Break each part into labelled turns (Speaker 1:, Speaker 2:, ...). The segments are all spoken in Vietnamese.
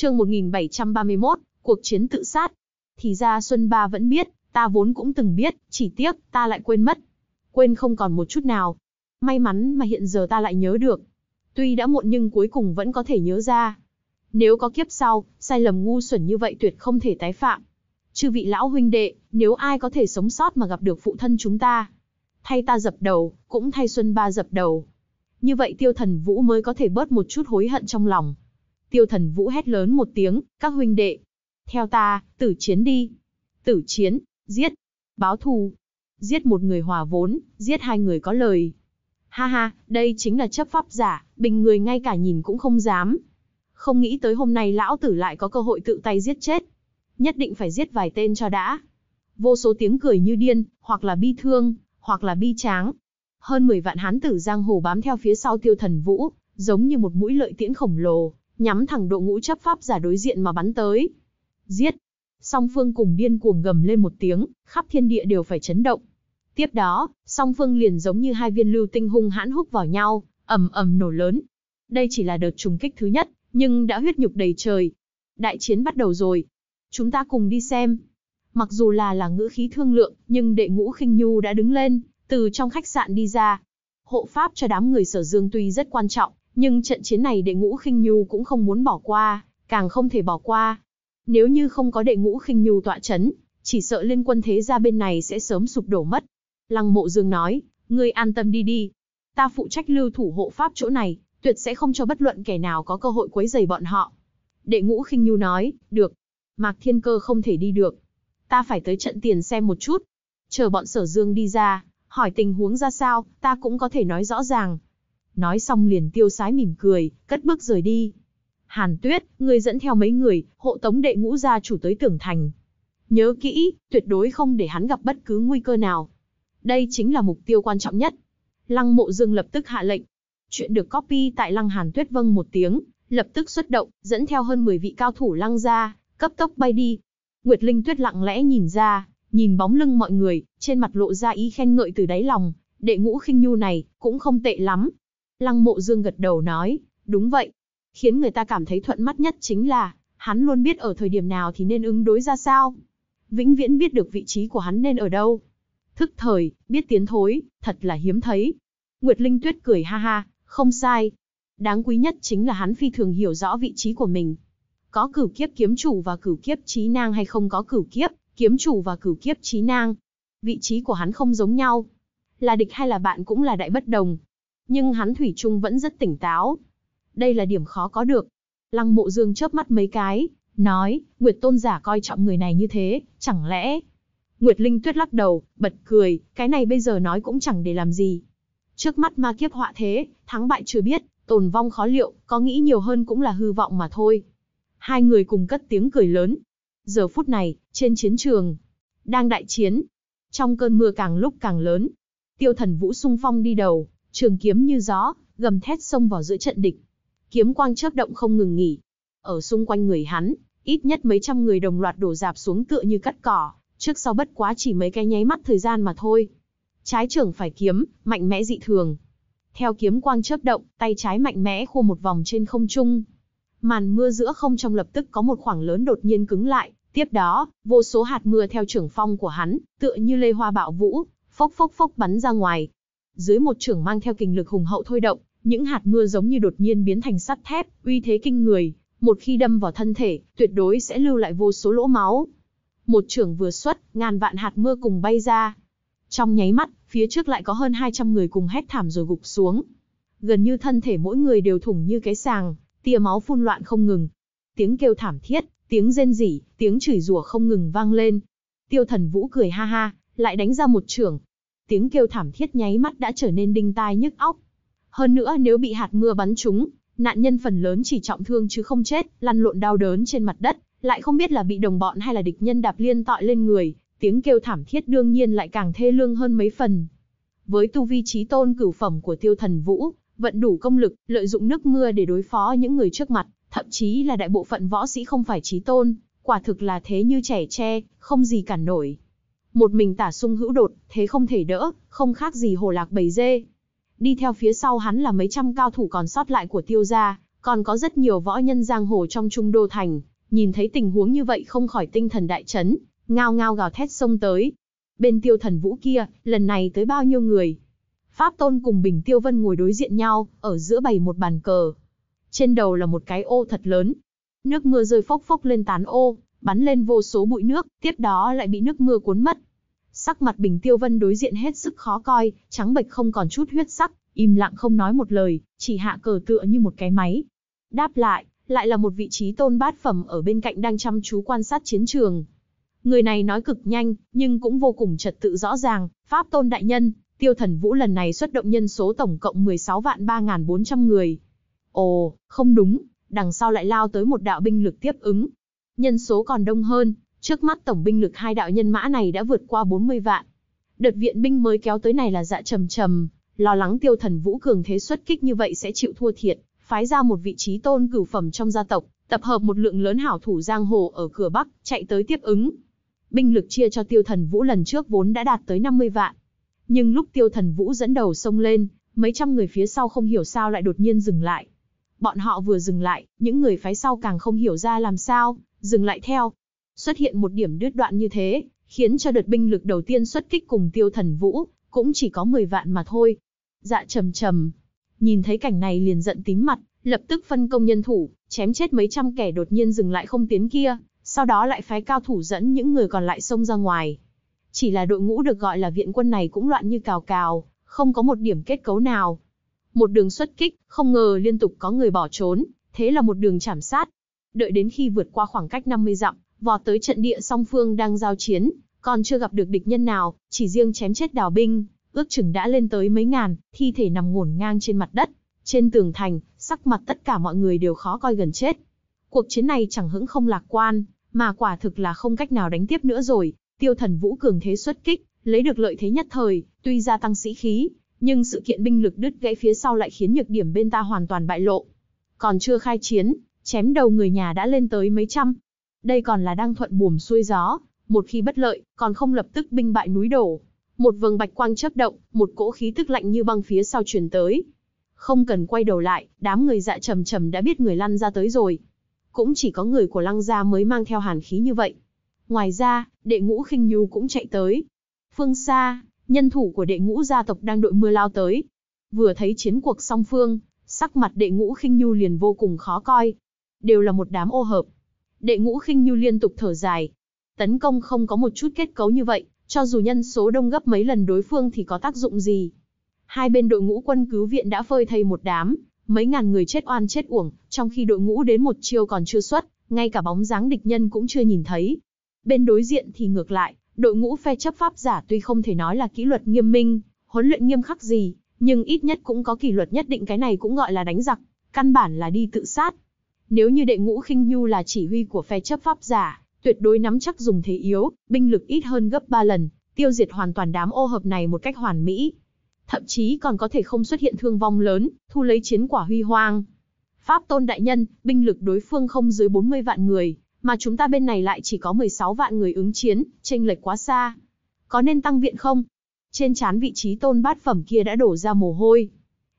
Speaker 1: chương 1731, cuộc chiến tự sát. Thì ra Xuân Ba vẫn biết, ta vốn cũng từng biết, chỉ tiếc, ta lại quên mất. Quên không còn một chút nào. May mắn mà hiện giờ ta lại nhớ được. Tuy đã muộn nhưng cuối cùng vẫn có thể nhớ ra. Nếu có kiếp sau, sai lầm ngu xuẩn như vậy tuyệt không thể tái phạm. Chư vị lão huynh đệ, nếu ai có thể sống sót mà gặp được phụ thân chúng ta, thay ta dập đầu, cũng thay Xuân Ba dập đầu. Như vậy tiêu thần vũ mới có thể bớt một chút hối hận trong lòng. Tiêu thần vũ hét lớn một tiếng, các huynh đệ. Theo ta, tử chiến đi. Tử chiến, giết. Báo thù. Giết một người hòa vốn, giết hai người có lời. Ha ha, đây chính là chấp pháp giả, bình người ngay cả nhìn cũng không dám. Không nghĩ tới hôm nay lão tử lại có cơ hội tự tay giết chết. Nhất định phải giết vài tên cho đã. Vô số tiếng cười như điên, hoặc là bi thương, hoặc là bi tráng. Hơn 10 vạn hán tử giang hồ bám theo phía sau tiêu thần vũ, giống như một mũi lợi tiễn khổng lồ, nhắm thẳng độ ngũ chấp pháp giả đối diện mà bắn tới. Giết! Song phương cùng điên cuồng gầm lên một tiếng, khắp thiên địa đều phải chấn động. Tiếp đó, song phương liền giống như hai viên lưu tinh hung hãn húc vào nhau, ầm ầm nổ lớn. Đây chỉ là đợt trùng kích thứ nhất, nhưng đã huyết nhục đầy trời. Đại chiến bắt đầu rồi. Chúng ta cùng đi xem. Mặc dù là là ngữ khí thương lượng, nhưng đệ ngũ khinh nhu đã đứng lên, từ trong khách sạn đi ra. Hộ pháp cho đám người sở dương tuy rất quan trọng, nhưng trận chiến này đệ ngũ khinh nhu cũng không muốn bỏ qua, càng không thể bỏ qua. Nếu như không có đệ ngũ khinh nhu tọa chấn, chỉ sợ liên quân thế gia bên này sẽ sớm sụp đổ mất. Lăng mộ dương nói, ngươi an tâm đi đi. Ta phụ trách lưu thủ hộ pháp chỗ này, tuyệt sẽ không cho bất luận kẻ nào có cơ hội quấy rầy bọn họ. Đệ ngũ khinh nhu nói, được. Mạc Thiên Cơ không thể đi được. Ta phải tới trận tiền xem một chút. Chờ bọn sở dương đi ra, hỏi tình huống ra sao, ta cũng có thể nói rõ ràng, nói xong liền tiêu sái mỉm cười, cất bước rời đi. Hàn Tuyết, ngươi dẫn theo mấy người, hộ tống đệ ngũ gia chủ tới tưởng thành. Nhớ kỹ, tuyệt đối không để hắn gặp bất cứ nguy cơ nào. Đây chính là mục tiêu quan trọng nhất. Lăng Mộ Dương lập tức hạ lệnh. Chuyện được copy tại Lăng Hàn Tuyết vâng một tiếng, lập tức xuất động, dẫn theo hơn 10 vị cao thủ lăng ra, cấp tốc bay đi. Nguyệt Linh Tuyết lặng lẽ nhìn ra, nhìn bóng lưng mọi người, trên mặt lộ ra ý khen ngợi từ đáy lòng, đệ ngũ khinh nhu này cũng không tệ lắm, Lăng mộ dương gật đầu nói, đúng vậy. Khiến người ta cảm thấy thuận mắt nhất chính là, hắn luôn biết ở thời điểm nào thì nên ứng đối ra sao. Vĩnh viễn biết được vị trí của hắn nên ở đâu. Thức thời, biết tiến thối, thật là hiếm thấy. Nguyệt Linh Tuyết cười ha ha, không sai. Đáng quý nhất chính là hắn phi thường hiểu rõ vị trí của mình. Có cửu kiếp kiếm chủ và cửu kiếp trí nang hay không có cửu kiếp, kiếm chủ và cửu kiếp trí nang. Vị trí của hắn không giống nhau. Là địch hay là bạn cũng là đại bất đồng, nhưng hắn thủy chung vẫn rất tỉnh táo. Đây là điểm khó có được. Lăng Mộ Dương chớp mắt mấy cái, nói, Nguyệt Tôn giả coi trọng người này như thế, chẳng lẽ? Nguyệt Linh Tuyết lắc đầu, bật cười, cái này bây giờ nói cũng chẳng để làm gì. Trước mắt ma kiếp họa thế, thắng bại chưa biết, tồn vong khó liệu, có nghĩ nhiều hơn cũng là hư vọng mà thôi. Hai người cùng cất tiếng cười lớn. Giờ phút này, trên chiến trường, đang đại chiến. Trong cơn mưa càng lúc càng lớn, tiêu thần vũ sung phong đi đầu, Trường kiếm như gió, gầm thét xông vào giữa trận địch. Kiếm quang chớp động không ngừng nghỉ. Ở xung quanh người hắn, ít nhất mấy trăm người đồng loạt đổ dạp xuống tựa như cắt cỏ, trước sau bất quá chỉ mấy cái nháy mắt thời gian mà thôi. Trái trưởng phải kiếm, mạnh mẽ dị thường. Theo kiếm quang chớp động, tay trái mạnh mẽ khô một vòng trên không trung. Màn mưa giữa không trong lập tức có một khoảng lớn đột nhiên cứng lại, tiếp đó, vô số hạt mưa theo trưởng phong của hắn, tựa như lê hoa bạo vũ, phốc phốc phốc bắn ra ngoài, dưới một trưởng mang theo kinh lực hùng hậu thôi động, những hạt mưa giống như đột nhiên biến thành sắt thép, uy thế kinh người, một khi đâm vào thân thể, tuyệt đối sẽ lưu lại vô số lỗ máu. Một trưởng vừa xuất, ngàn vạn hạt mưa cùng bay ra. Trong nháy mắt, phía trước lại có hơn 200 người cùng hét thảm rồi gục xuống. Gần như thân thể mỗi người đều thủng như cái sàng, tia máu phun loạn không ngừng. Tiếng kêu thảm thiết, tiếng rên rỉ, tiếng chửi rủa không ngừng vang lên. Tiêu thần vũ cười ha ha, lại đánh ra một trưởng, tiếng kêu thảm thiết nháy mắt đã trở nên đinh tai nhức óc. Hơn nữa nếu bị hạt mưa bắn trúng, nạn nhân phần lớn chỉ trọng thương chứ không chết, lăn lộn đau đớn trên mặt đất, lại không biết là bị đồng bọn hay là địch nhân đạp liên tọi lên người, tiếng kêu thảm thiết đương nhiên lại càng thê lương hơn mấy phần. Với tu vi trí tôn cửu phẩm của tiêu thần vũ, vận đủ công lực, lợi dụng nước mưa để đối phó những người trước mặt, thậm chí là đại bộ phận võ sĩ không phải trí tôn, quả thực là thế như trẻ tre, không gì cản nổi. Một mình tả sung hữu đột, thế không thể đỡ, không khác gì hồ lạc bầy dê. Đi theo phía sau hắn là mấy trăm cao thủ còn sót lại của tiêu gia, còn có rất nhiều võ nhân giang hồ trong trung đô thành, nhìn thấy tình huống như vậy không khỏi tinh thần đại chấn, ngao ngao gào thét sông tới. Bên tiêu thần vũ kia, lần này tới bao nhiêu người? Pháp Tôn cùng Bình Tiêu Vân ngồi đối diện nhau, ở giữa bày một bàn cờ. Trên đầu là một cái ô thật lớn. Nước mưa rơi phốc phốc lên tán ô, bắn lên vô số bụi nước, tiếp đó lại bị nước mưa cuốn mất. Sắc mặt Bình Tiêu Vân đối diện hết sức khó coi, trắng bệch không còn chút huyết sắc, im lặng không nói một lời, chỉ hạ cờ tựa như một cái máy. Đáp lại, lại là một vị trí tôn bát phẩm ở bên cạnh đang chăm chú quan sát chiến trường. Người này nói cực nhanh, nhưng cũng vô cùng trật tự rõ ràng, Pháp Tôn Đại Nhân, tiêu thần vũ lần này xuất động nhân số tổng cộng 16 vạn 3.400 người. Ồ, không đúng, đằng sau lại lao tới một đạo binh lực tiếp ứng, nhân số còn đông hơn, trước mắt tổng binh lực hai đạo nhân mã này đã vượt qua 40 vạn. Đợt viện binh mới kéo tới này là dạ trầm trầm, lo lắng tiêu thần vũ cường thế xuất kích như vậy sẽ chịu thua thiệt, phái ra một vị trí tôn cửu phẩm trong gia tộc, tập hợp một lượng lớn hảo thủ giang hồ ở cửa Bắc, chạy tới tiếp ứng. Binh lực chia cho tiêu thần vũ lần trước vốn đã đạt tới 50 vạn. Nhưng lúc tiêu thần vũ dẫn đầu sông lên, mấy trăm người phía sau không hiểu sao lại đột nhiên dừng lại. Bọn họ vừa dừng lại, những người phái sau càng không hiểu ra làm sao, dừng lại theo. Xuất hiện một điểm đứt đoạn như thế, khiến cho đợt binh lực đầu tiên xuất kích cùng tiêu thần vũ, cũng chỉ có 10 vạn mà thôi. Dạ trầm trầm, nhìn thấy cảnh này liền giận tím mặt, lập tức phân công nhân thủ, chém chết mấy trăm kẻ đột nhiên dừng lại không tiến kia, sau đó lại phái cao thủ dẫn những người còn lại xông ra ngoài. Chỉ là đội ngũ được gọi là viện quân này cũng loạn như cào cào, không có một điểm kết cấu nào. Một đường xuất kích, không ngờ liên tục có người bỏ trốn, thế là một đường chảm sát, đợi đến khi vượt qua khoảng cách 50 dặm, vọt tới trận địa song phương đang giao chiến, còn chưa gặp được địch nhân nào, chỉ riêng chém chết đào binh, ước chừng đã lên tới mấy ngàn, thi thể nằm ngổn ngang trên mặt đất. Trên tường thành, sắc mặt tất cả mọi người đều khó coi gần chết. Cuộc chiến này chẳng hững không lạc quan, mà quả thực là không cách nào đánh tiếp nữa rồi. Tiêu thần vũ cường thế xuất kích, lấy được lợi thế nhất thời, tuy gia tăng sĩ khí, nhưng sự kiện binh lực đứt gãy phía sau lại khiến nhược điểm bên ta hoàn toàn bại lộ. Còn chưa khai chiến, chém đầu người nhà đã lên tới mấy trăm. Đây còn là đang thuận buồm xuôi gió, một khi bất lợi, còn không lập tức binh bại núi đổ. Một vầng bạch quang chớp động, một cỗ khí tức lạnh như băng phía sau truyền tới. Không cần quay đầu lại, đám người dạ trầm trầm đã biết người lăn ra tới rồi. Cũng chỉ có người của lăng gia mới mang theo hàn khí như vậy. Ngoài ra, đệ ngũ khinh nhu cũng chạy tới. Phương xa, nhân thủ của đệ ngũ gia tộc đang đội mưa lao tới. Vừa thấy chiến cuộc song phương, sắc mặt đệ ngũ khinh nhu liền vô cùng khó coi, đều là một đám ô hợp. Đệ ngũ khinh nhu liên tục thở dài. Tấn công không có một chút kết cấu như vậy, cho dù nhân số đông gấp mấy lần đối phương thì có tác dụng gì. Hai bên đội ngũ quân cứu viện đã phơi thầy một đám, mấy ngàn người chết oan chết uổng, trong khi đội ngũ đến một chiêu còn chưa xuất, ngay cả bóng dáng địch nhân cũng chưa nhìn thấy. Bên đối diện thì ngược lại, đội ngũ phe chấp pháp giả tuy không thể nói là kỷ luật nghiêm minh, huấn luyện nghiêm khắc gì, nhưng ít nhất cũng có kỷ luật nhất định cái này cũng gọi là đánh giặc, căn bản là đi tự sát. Nếu như đệ ngũ khinh nhu là chỉ huy của phe chấp pháp giả, tuyệt đối nắm chắc dùng thế yếu, binh lực ít hơn gấp 3 lần, tiêu diệt hoàn toàn đám ô hợp này một cách hoàn mỹ. Thậm chí còn có thể không xuất hiện thương vong lớn, thu lấy chiến quả huy hoang. Pháp tôn đại nhân, binh lực đối phương không dưới 40 vạn người, mà chúng ta bên này lại chỉ có 16 vạn người ứng chiến, chênh lệch quá xa. Có nên tăng viện không? Trên chán vị trí tôn bát phẩm kia đã đổ ra mồ hôi.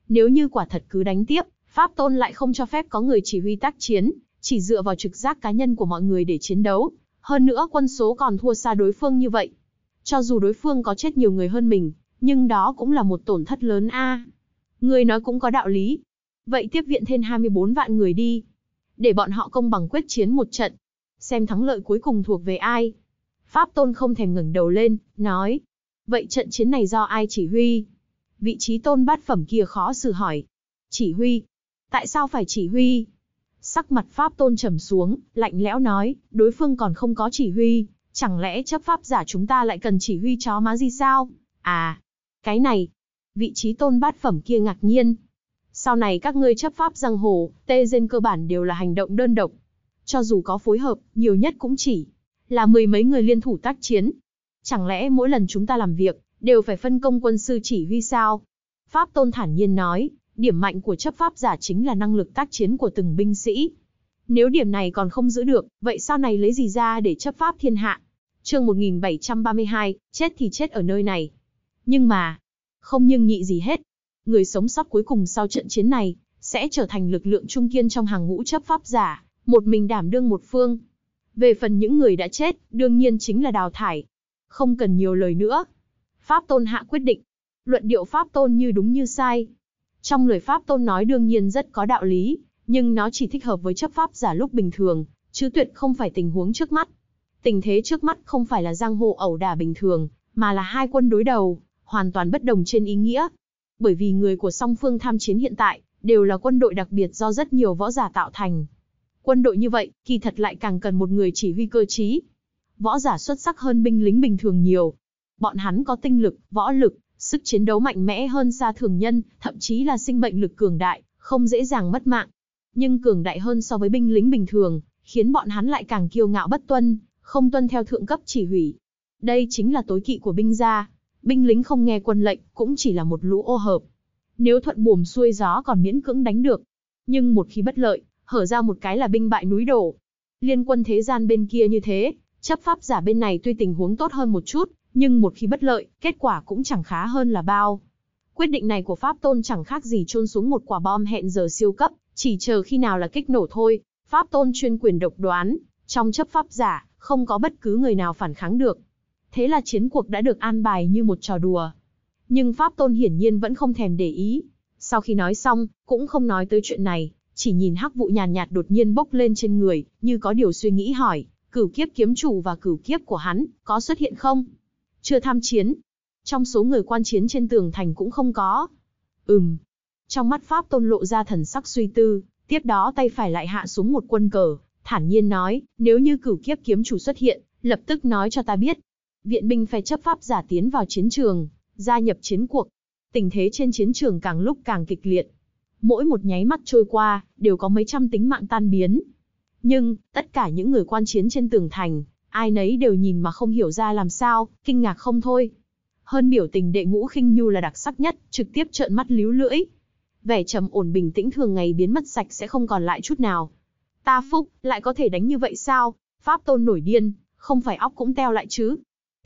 Speaker 1: Nếu như quả thật cứ đánh tiếp, Pháp Tôn lại không cho phép có người chỉ huy tác chiến, chỉ dựa vào trực giác cá nhân của mọi người để chiến đấu. Hơn nữa quân số còn thua xa đối phương như vậy. Cho dù đối phương có chết nhiều người hơn mình, nhưng đó cũng là một tổn thất lớn a. À. Người nói cũng có đạo lý. Vậy tiếp viện thêm 24 vạn người đi. Để bọn họ công bằng quyết chiến một trận. Xem thắng lợi cuối cùng thuộc về ai. Pháp Tôn không thèm ngẩng đầu lên, nói. Vậy trận chiến này do ai chỉ huy? Vị trí tôn bát phẩm kia khó xử hỏi. Chỉ huy, Tại sao phải chỉ huy? Sắc mặt Pháp Tôn trầm xuống, lạnh lẽo nói, đối phương còn không có chỉ huy, chẳng lẽ chấp pháp giả chúng ta lại cần chỉ huy chó má gì sao? À, cái này, vị trí tôn bát phẩm kia ngạc nhiên. Sau này các ngươi chấp pháp giang hồ, tê dên cơ bản đều là hành động đơn độc. Cho dù có phối hợp, nhiều nhất cũng chỉ là mười mấy người liên thủ tác chiến. Chẳng lẽ mỗi lần chúng ta làm việc, đều phải phân công quân sư chỉ huy sao? Pháp Tôn thản nhiên nói, điểm mạnh của chấp pháp giả chính là năng lực tác chiến của từng binh sĩ. Nếu điểm này còn không giữ được, vậy sau này lấy gì ra để chấp pháp thiên hạ? Chương 1732, chết thì chết ở nơi này. Nhưng mà, không nhưng nhị gì hết. Người sống sót cuối cùng sau trận chiến này sẽ trở thành lực lượng trung kiên trong hàng ngũ chấp pháp giả, một mình đảm đương một phương. Về phần những người đã chết, đương nhiên chính là đào thải. Không cần nhiều lời nữa. Pháp Tôn hạ quyết định. Luận điệu Pháp Tôn như đúng như sai, trong lời Pháp Tôn nói đương nhiên rất có đạo lý, nhưng nó chỉ thích hợp với chấp pháp giả lúc bình thường, chứ tuyệt không phải tình huống trước mắt. Tình thế trước mắt không phải là giang hồ ẩu đả bình thường, mà là hai quân đối đầu, hoàn toàn bất đồng trên ý nghĩa. Bởi vì người của song phương tham chiến hiện tại, đều là quân đội đặc biệt do rất nhiều võ giả tạo thành. Quân đội như vậy, kỳ thật lại càng cần một người chỉ huy cơ trí. Võ giả xuất sắc hơn binh lính bình thường nhiều. Bọn hắn có tinh lực, võ lực, sức chiến đấu mạnh mẽ hơn xa thường nhân, thậm chí là sinh mệnh lực cường đại, không dễ dàng mất mạng. Nhưng cường đại hơn so với binh lính bình thường, khiến bọn hắn lại càng kiêu ngạo bất tuân, không tuân theo thượng cấp chỉ huy. Đây chính là tối kỵ của binh gia. Binh lính không nghe quân lệnh, cũng chỉ là một lũ ô hợp. Nếu thuận buồm xuôi gió còn miễn cưỡng đánh được. Nhưng một khi bất lợi, hở ra một cái là binh bại núi đổ. Liên quân thế gian bên kia như thế, chấp pháp giả bên này tuy tình huống tốt hơn một chút, nhưng một khi bất lợi, kết quả cũng chẳng khá hơn là bao. Quyết định này của Pháp Tôn chẳng khác gì chôn xuống một quả bom hẹn giờ siêu cấp, chỉ chờ khi nào là kích nổ thôi. Pháp Tôn chuyên quyền độc đoán, trong chấp pháp giả, không có bất cứ người nào phản kháng được. Thế là chiến cuộc đã được an bài như một trò đùa. Nhưng Pháp Tôn hiển nhiên vẫn không thèm để ý. Sau khi nói xong, cũng không nói tới chuyện này, chỉ nhìn hắc vụ nhàn nhạt đột nhiên bốc lên trên người, như có điều suy nghĩ hỏi, cửu kiếp kiếm chủ và cửu kiếp của hắn, có xuất hiện không? Chưa tham chiến. Trong số người quan chiến trên tường thành cũng không có. Ừm. Trong mắt Pháp Tôn lộ ra thần sắc suy tư, tiếp đó tay phải lại hạ xuống một quân cờ, thản nhiên nói, nếu như cửu kiếp kiếm chủ xuất hiện, lập tức nói cho ta biết. Viện binh phe chấp pháp giả tiến vào chiến trường, gia nhập chiến cuộc. Tình thế trên chiến trường càng lúc càng kịch liệt. Mỗi một nháy mắt trôi qua, đều có mấy trăm tính mạng tan biến. Nhưng, tất cả những người quan chiến trên tường thành, ai nấy đều nhìn mà không hiểu ra làm sao, kinh ngạc không thôi. Hơn biểu tình đệ ngũ khinh nhu là đặc sắc nhất, trực tiếp trợn mắt líu lưỡi. Vẻ trầm ổn bình tĩnh thường ngày biến mất sạch sẽ không còn lại chút nào. Ta phúc, lại có thể đánh như vậy sao? Pháp tôn nổi điên, không phải óc cũng teo lại chứ.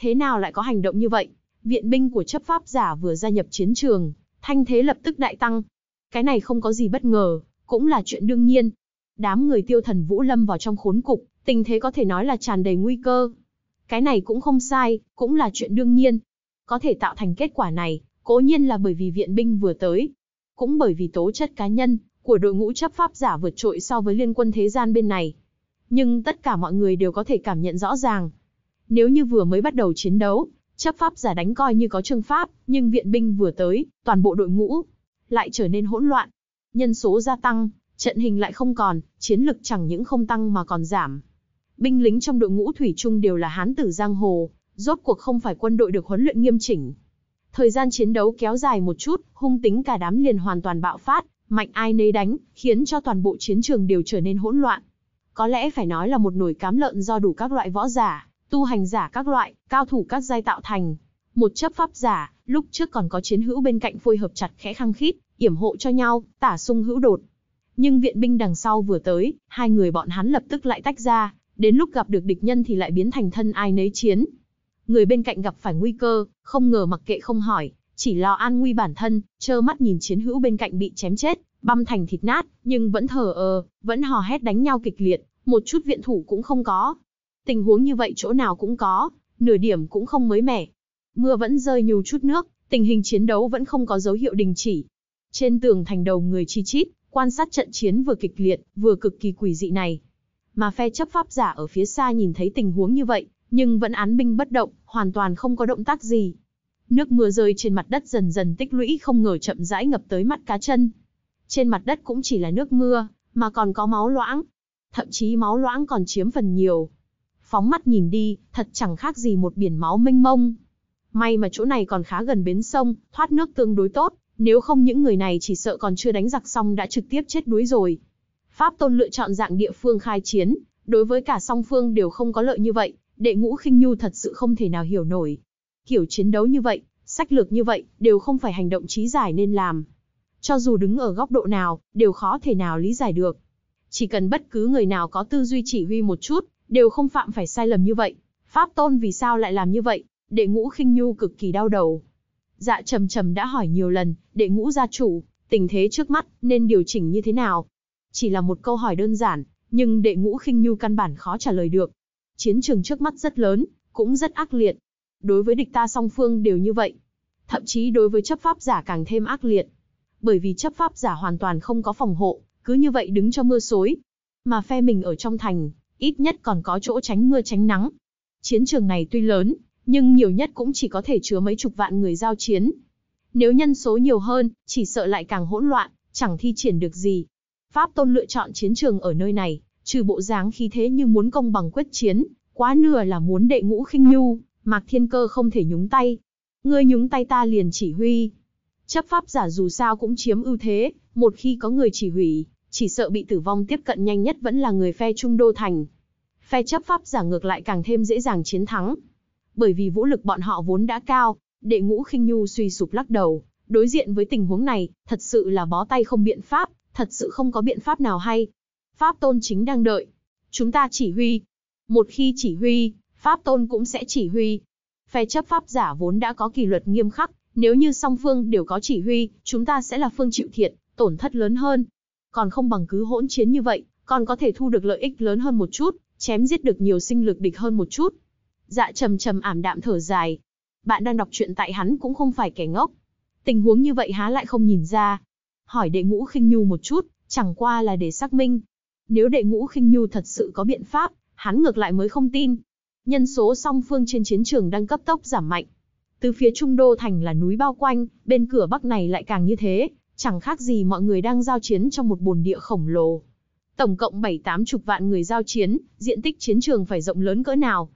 Speaker 1: Thế nào lại có hành động như vậy? Viện binh của chấp pháp giả vừa gia nhập chiến trường, thanh thế lập tức đại tăng. Cái này không có gì bất ngờ, cũng là chuyện đương nhiên. Đám người tiêu thần Vũ Lâm vào trong khốn cục, Tình thế có thể nói là tràn đầy nguy cơ. Cái này cũng không sai, cũng là chuyện đương nhiên. Có thể tạo thành kết quả này, cố nhiên là bởi vì viện binh vừa tới. Cũng bởi vì tố chất cá nhân của đội ngũ chấp pháp giả vượt trội so với liên quân thế gian bên này. Nhưng tất cả mọi người đều có thể cảm nhận rõ ràng. Nếu như vừa mới bắt đầu chiến đấu, chấp pháp giả đánh coi như có trương pháp, nhưng viện binh vừa tới, toàn bộ đội ngũ lại trở nên hỗn loạn. Nhân số gia tăng, trận hình lại không còn, chiến lực chẳng những không tăng mà còn giảm binh lính trong đội ngũ thủy chung đều là hán tử giang hồ, rốt cuộc không phải quân đội được huấn luyện nghiêm chỉnh. Thời gian chiến đấu kéo dài một chút, hung tính cả đám liền hoàn toàn bạo phát, mạnh ai nấy đánh, khiến cho toàn bộ chiến trường đều trở nên hỗn loạn. Có lẽ phải nói là một nồi cám lợn do đủ các loại võ giả, tu hành giả các loại, cao thủ các giai tạo thành. Một chấp pháp giả, lúc trước còn có chiến hữu bên cạnh phối hợp chặt khẽ khăng khít, yểm hộ cho nhau, tả sung hữu đột. Nhưng viện binh đằng sau vừa tới, hai người bọn hắn lập tức lại tách ra, đến lúc gặp được địch nhân thì lại biến thành thân ai nấy chiến. Người bên cạnh gặp phải nguy cơ, không ngờ mặc kệ không hỏi, chỉ lo an nguy bản thân, trơ mắt nhìn chiến hữu bên cạnh bị chém chết, băm thành thịt nát, nhưng vẫn thờ ơ, vẫn hò hét đánh nhau kịch liệt, một chút viện thủ cũng không có. Tình huống như vậy chỗ nào cũng có, nửa điểm cũng không mới mẻ. Mưa vẫn rơi nhiều chút nước, tình hình chiến đấu vẫn không có dấu hiệu đình chỉ. Trên tường thành đầu người chi chít, quan sát trận chiến vừa kịch liệt, vừa cực kỳ quỷ dị này, mà phe chấp pháp giả ở phía xa nhìn thấy tình huống như vậy, nhưng vẫn án binh bất động, hoàn toàn không có động tác gì. Nước mưa rơi trên mặt đất dần dần tích lũy không ngờ chậm rãi ngập tới mắt cá chân. Trên mặt đất cũng chỉ là nước mưa, mà còn có máu loãng. Thậm chí máu loãng còn chiếm phần nhiều. Phóng mắt nhìn đi, thật chẳng khác gì một biển máu mênh mông. May mà chỗ này còn khá gần bến sông, thoát nước tương đối tốt, nếu không những người này chỉ sợ còn chưa đánh giặc xong đã trực tiếp chết đuối rồi. Pháp Tôn lựa chọn dạng địa phương khai chiến, đối với cả song phương đều không có lợi như vậy, đệ ngũ khinh nhu thật sự không thể nào hiểu nổi. Kiểu chiến đấu như vậy, sách lược như vậy, đều không phải hành động trí giải nên làm. Cho dù đứng ở góc độ nào, đều khó thể nào lý giải được. Chỉ cần bất cứ người nào có tư duy chỉ huy một chút, đều không phạm phải sai lầm như vậy. Pháp Tôn vì sao lại làm như vậy? Đệ ngũ khinh nhu cực kỳ đau đầu. Dạ trầm trầm đã hỏi nhiều lần, đệ ngũ gia chủ, tình thế trước mắt, nên điều chỉnh như thế nào? Chỉ là một câu hỏi đơn giản, nhưng đệ ngũ khinh nhu căn bản khó trả lời được. Chiến trường trước mắt rất lớn, cũng rất ác liệt. Đối với địch ta song phương đều như vậy. Thậm chí đối với chấp pháp giả càng thêm ác liệt. Bởi vì chấp pháp giả hoàn toàn không có phòng hộ, cứ như vậy đứng cho mưa xối. Mà phe mình ở trong thành, ít nhất còn có chỗ tránh mưa tránh nắng. Chiến trường này tuy lớn, nhưng nhiều nhất cũng chỉ có thể chứa mấy chục vạn người giao chiến. Nếu nhân số nhiều hơn, chỉ sợ lại càng hỗn loạn, chẳng thi triển được gì. Pháp Tôn lựa chọn chiến trường ở nơi này, trừ bộ dáng khí thế như muốn công bằng quyết chiến, quá nửa là muốn đệ ngũ khinh nhu, Mạc Thiên Cơ không thể nhúng tay. Ngươi nhúng tay ta liền chỉ huy. Chấp pháp giả dù sao cũng chiếm ưu thế, một khi có người chỉ huy, chỉ sợ bị tử vong tiếp cận nhanh nhất vẫn là người phe Trung Đô Thành. Phe chấp pháp giả ngược lại càng thêm dễ dàng chiến thắng. Bởi vì vũ lực bọn họ vốn đã cao, đệ ngũ khinh nhu suy sụp lắc đầu, đối diện với tình huống này, thật sự là bó tay không biện pháp, thật sự không có biện pháp nào hay. Pháp tôn chính đang đợi. Chúng ta chỉ huy. Một khi chỉ huy, Pháp tôn cũng sẽ chỉ huy. Phe chấp pháp giả vốn đã có kỷ luật nghiêm khắc, nếu như song phương đều có chỉ huy, chúng ta sẽ là phương chịu thiệt, tổn thất lớn hơn. Còn không bằng cứ hỗn chiến như vậy, còn có thể thu được lợi ích lớn hơn một chút, chém giết được nhiều sinh lực địch hơn một chút. Dạ trầm trầm ảm đạm thở dài. Bạn đang đọc truyện tại hắn cũng không phải kẻ ngốc. Tình huống như vậy há lại không nhìn ra hỏi đệ ngũ khinh nhu một chút, chẳng qua là để xác minh. Nếu đệ ngũ khinh nhu thật sự có biện pháp, hắn ngược lại mới không tin. Nhân số song phương trên chiến trường đang cấp tốc giảm mạnh. Từ phía trung đô thành là núi bao quanh, bên cửa bắc này lại càng như thế, chẳng khác gì mọi người đang giao chiến trong một bồn địa khổng lồ. Tổng cộng bảy tám chục vạn người giao chiến, diện tích chiến trường phải rộng lớn cỡ nào.